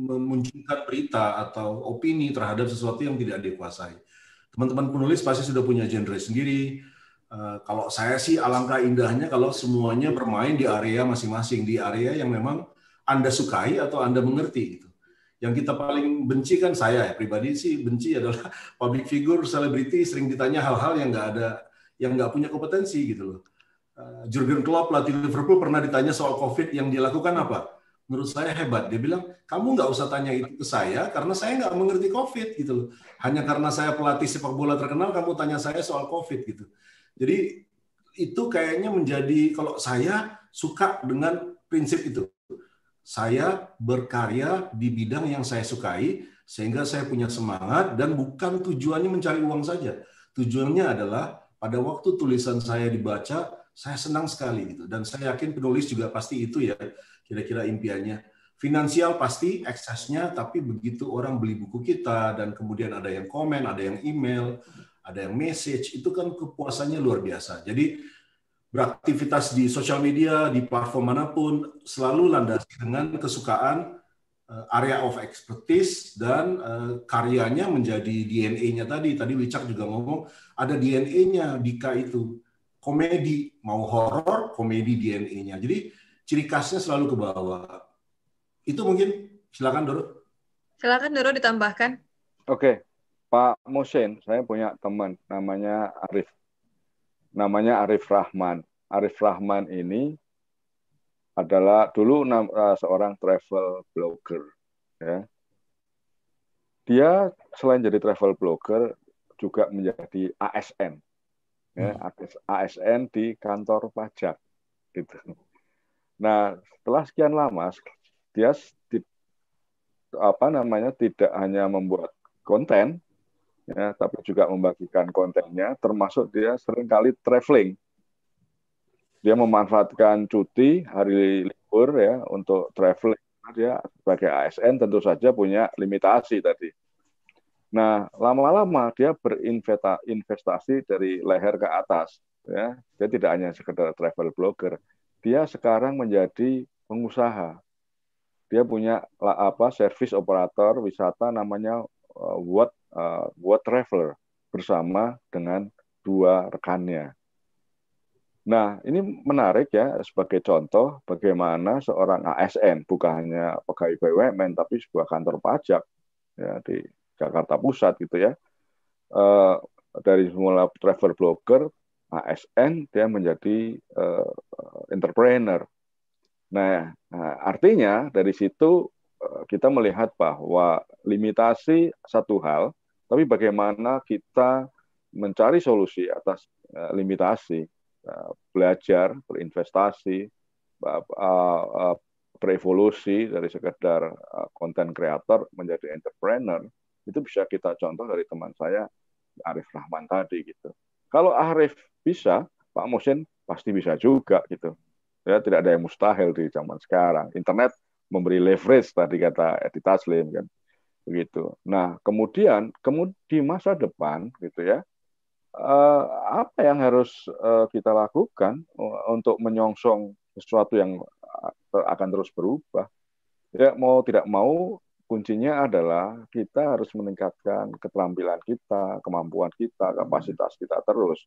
memunculkan berita atau opini terhadap sesuatu yang tidak dikuasai. Teman-teman penulis pasti sudah punya genre sendiri, Eh, kalau saya sih alangkah indahnya kalau semuanya bermain di area masing-masing di area yang memang anda sukai atau anda mengerti gitu. Yang kita paling benci kan saya ya pribadi sih benci adalah public figure, selebriti sering ditanya hal-hal yang nggak ada yang nggak punya kompetensi gitu loh. Eh, Jurgen Klopp pelatih Liverpool pernah ditanya soal COVID yang dilakukan apa? Menurut saya hebat. Dia bilang kamu nggak usah tanya itu ke saya karena saya nggak mengerti COVID gitu loh. Hanya karena saya pelatih sepak bola terkenal kamu tanya saya soal COVID gitu jadi itu kayaknya menjadi kalau saya suka dengan prinsip itu. Saya berkarya di bidang yang saya sukai sehingga saya punya semangat dan bukan tujuannya mencari uang saja. Tujuannya adalah pada waktu tulisan saya dibaca, saya senang sekali gitu dan saya yakin penulis juga pasti itu ya kira-kira impiannya. Finansial pasti eksesnya, tapi begitu orang beli buku kita dan kemudian ada yang komen, ada yang email, ada yang message, itu kan kepuasannya luar biasa. Jadi beraktivitas di sosial media, di platform manapun, selalu landas dengan kesukaan eh, area of expertise dan eh, karyanya menjadi DNA-nya tadi. Tadi Wicak juga ngomong ada DNA-nya Dika itu. Komedi, mau horor, komedi DNA-nya. Jadi ciri khasnya selalu ke bawah. Itu mungkin silakan Doro. Silakan Doro ditambahkan. Oke. Okay. Pak Mosin, saya punya teman namanya Arif. Namanya Arif Rahman. Arif Rahman ini adalah dulu eh, seorang travel blogger. Ya. Dia selain jadi travel blogger juga menjadi ASN. Ya, hmm. ASN di kantor pajak. Gitu. Nah, setelah sekian lama dia apa namanya tidak hanya membuat konten ya, tapi juga membagikan kontennya, termasuk dia seringkali traveling. Dia memanfaatkan cuti hari libur ya untuk traveling. Dia sebagai ASN tentu saja punya limitasi tadi. Nah, lama-lama dia berinvestasi dari leher ke atas. Ya. Dia tidak hanya sekedar travel blogger. Dia sekarang menjadi pengusaha. Dia punya apa Service operator wisata namanya uh, world uh, traveler bersama dengan dua rekannya. Nah, ini menarik ya sebagai contoh bagaimana seorang ASN bukan hanya pegawai BUMN tapi sebuah kantor pajak ya di Jakarta Pusat gitu ya. Uh, dari semula travel blogger, ASN dia menjadi uh, entrepreneur. Nah, nah, artinya dari situ Eh, kita melihat bahwa limitasi satu hal, tapi bagaimana kita mencari solusi atas eh, limitasi, eh, belajar, berinvestasi, berevolusi dari sekedar konten kreator menjadi entrepreneur, itu bisa kita contoh dari teman saya Arif Rahman tadi gitu. Kalau Arif bisa, Pak Musin pasti bisa juga gitu. Ya tidak ada yang mustahil di zaman sekarang. Internet memberi leverage tadi kata Edi Taslim kan begitu. Nah kemudian kemudian di masa depan gitu ya eh, apa yang harus eh, kita lakukan eh, untuk menyongsong sesuatu yang akan terus berubah ya mau tidak mau kuncinya adalah kita harus meningkatkan keterampilan kita, kemampuan kita, kapasitas kita terus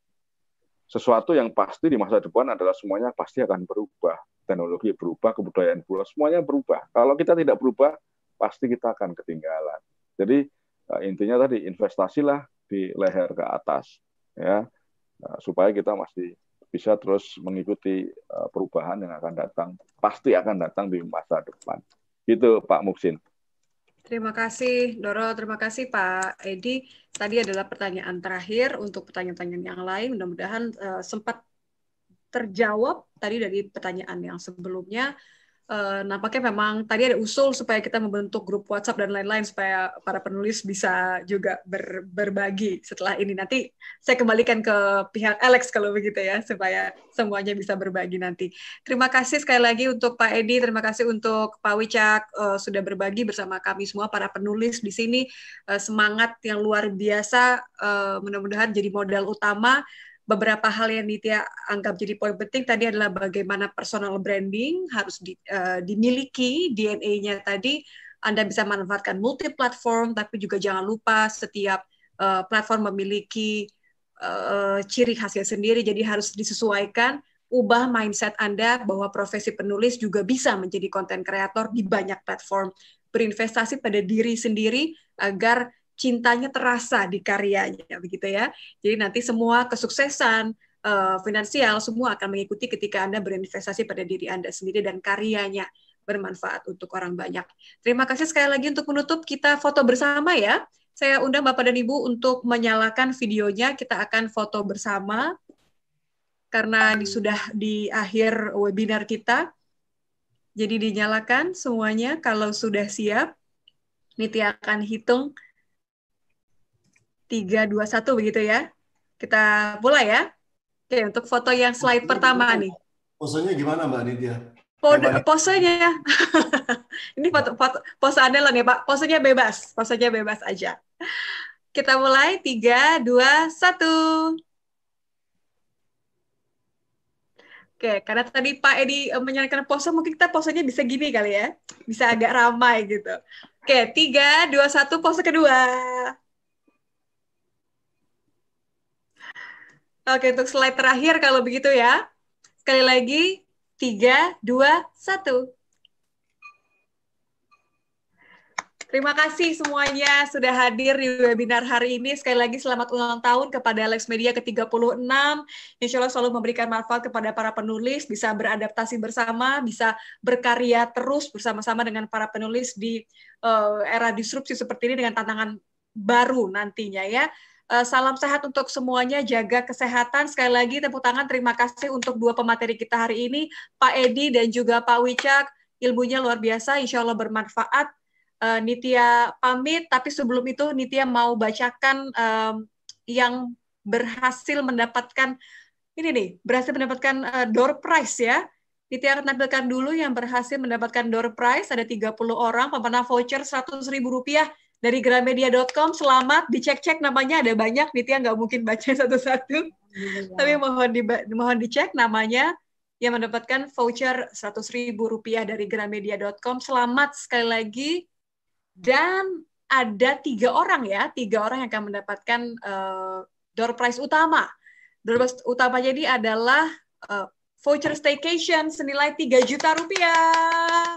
sesuatu yang pasti di masa depan adalah semuanya pasti akan berubah. Teknologi berubah, kebudayaan berubah, semuanya berubah. Kalau kita tidak berubah, pasti kita akan ketinggalan. Jadi eh, intinya tadi investasilah di leher ke atas ya eh, supaya kita masih bisa terus mengikuti eh, perubahan yang akan datang, pasti akan datang di masa depan. Itu Pak Muksin. Terima kasih Doro, terima kasih Pak Edi. Tadi adalah pertanyaan terakhir untuk pertanyaan-pertanyaan yang lain. Mudah-mudahan uh, sempat terjawab tadi dari pertanyaan yang sebelumnya. Uh, nampaknya memang tadi ada usul supaya kita membentuk grup WhatsApp dan lain-lain supaya para penulis bisa juga ber, berbagi setelah ini. Nanti saya kembalikan ke pihak Alex kalau begitu ya supaya semuanya bisa berbagi nanti. Terima kasih sekali lagi untuk Pak Edi, terima kasih untuk Pak Wicak uh, sudah berbagi bersama kami semua para penulis di sini uh, semangat yang luar biasa uh, mudah-mudahan jadi modal utama beberapa hal yang Nitya anggap jadi poin penting tadi adalah bagaimana personal branding harus di, uh, dimiliki DNA-nya tadi. Anda bisa manfaatkan multi platform, tapi juga jangan lupa setiap uh, platform memiliki uh, ciri khasnya sendiri, jadi harus disesuaikan. Ubah mindset Anda bahwa profesi penulis juga bisa menjadi konten kreator di banyak platform. Berinvestasi pada diri sendiri agar cintanya terasa di karyanya begitu ya. Jadi nanti semua kesuksesan uh, finansial semua akan mengikuti ketika Anda berinvestasi pada diri Anda sendiri dan karyanya bermanfaat untuk orang banyak. Terima kasih sekali lagi untuk menutup kita foto bersama ya. Saya undang Bapak dan Ibu untuk menyalakan videonya, kita akan foto bersama karena sudah di akhir webinar kita. Jadi dinyalakan semuanya kalau sudah siap. niti akan hitung 3, 2, 1 begitu ya. Kita mulai ya. Oke, untuk foto yang slide posenya pertama nih. Posenya gimana Mbak Nidia? Pode, posenya. ya. Ini foto, foto pose andalan ya Pak. Posenya bebas. Posenya bebas aja. Kita mulai. 3, 2, 1. Oke, karena tadi Pak Edi eh, menyarankan pose, mungkin kita posenya bisa gini kali ya. Bisa agak ramai gitu. Oke, 3, 2, 1, pose kedua. Oke, untuk slide terakhir kalau begitu ya. Sekali lagi, 3, 2, 1. Terima kasih semuanya sudah hadir di webinar hari ini. Sekali lagi selamat ulang tahun kepada Alex Media ke-36. Insya Allah selalu memberikan manfaat kepada para penulis, bisa beradaptasi bersama, bisa berkarya terus bersama-sama dengan para penulis di uh, era disrupsi seperti ini dengan tantangan baru nantinya ya. Eh, salam sehat untuk semuanya, jaga kesehatan. Sekali lagi tepuk tangan terima kasih untuk dua pemateri kita hari ini, Pak Edi dan juga Pak Wicak. Ilmunya luar biasa, insya Allah bermanfaat. Eh, Nitya pamit, tapi sebelum itu Nitya mau bacakan eh, yang berhasil mendapatkan ini nih, berhasil mendapatkan door prize ya. Nitya akan tampilkan dulu yang berhasil mendapatkan door prize. Ada 30 orang, pemenang voucher 100 ribu rupiah dari gramedia.com. Selamat dicek-cek namanya ada banyak yang nggak mungkin baca satu-satu. Ya. Tapi mohon di mohon dicek namanya yang mendapatkan voucher Rp100.000 dari gramedia.com. Selamat sekali lagi. Dan ada tiga orang ya, tiga orang yang akan mendapatkan uh, door prize utama. Door prize utama jadi adalah uh, voucher staycation senilai tiga juta rupiah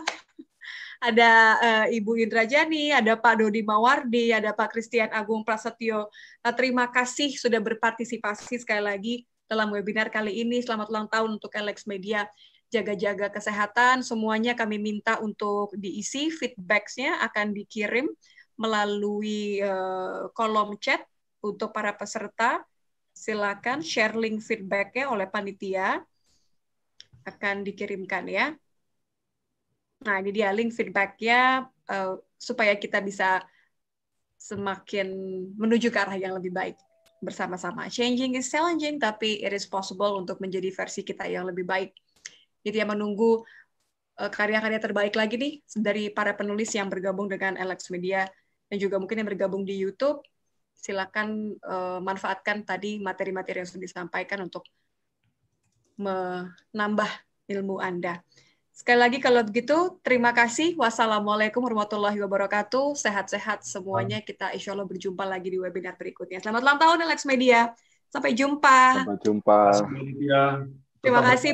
ada uh, Ibu Indra Jani, ada Pak Dodi Mawardi, ada Pak Christian Agung Prasetyo. Uh, terima kasih sudah berpartisipasi sekali lagi dalam webinar kali ini. Selamat ulang tahun untuk Alex Media. Jaga-jaga kesehatan, semuanya kami minta untuk diisi, feedbacknya akan dikirim melalui eh, kolom chat untuk para peserta. Silakan share link feedbacknya oleh panitia akan dikirimkan ya. Nah, ini dia link feedbacknya uh, supaya kita bisa semakin menuju ke arah yang lebih baik bersama-sama. Changing is challenging, tapi it is possible untuk menjadi versi kita yang lebih baik. Jadi yang menunggu eh, karya-karya terbaik lagi nih dari para penulis yang bergabung dengan Alex Media dan juga mungkin yang bergabung di YouTube. Silakan uh, manfaatkan tadi materi-materi yang sudah disampaikan untuk menambah ilmu Anda. Sekali lagi kalau begitu, terima kasih. Wassalamualaikum warahmatullahi wabarakatuh. Sehat-sehat semuanya. Kita insya Allah berjumpa lagi di webinar berikutnya. Selamat ulang tahun, Alex Media. Sampai jumpa. Sampai jumpa. Terima kasih.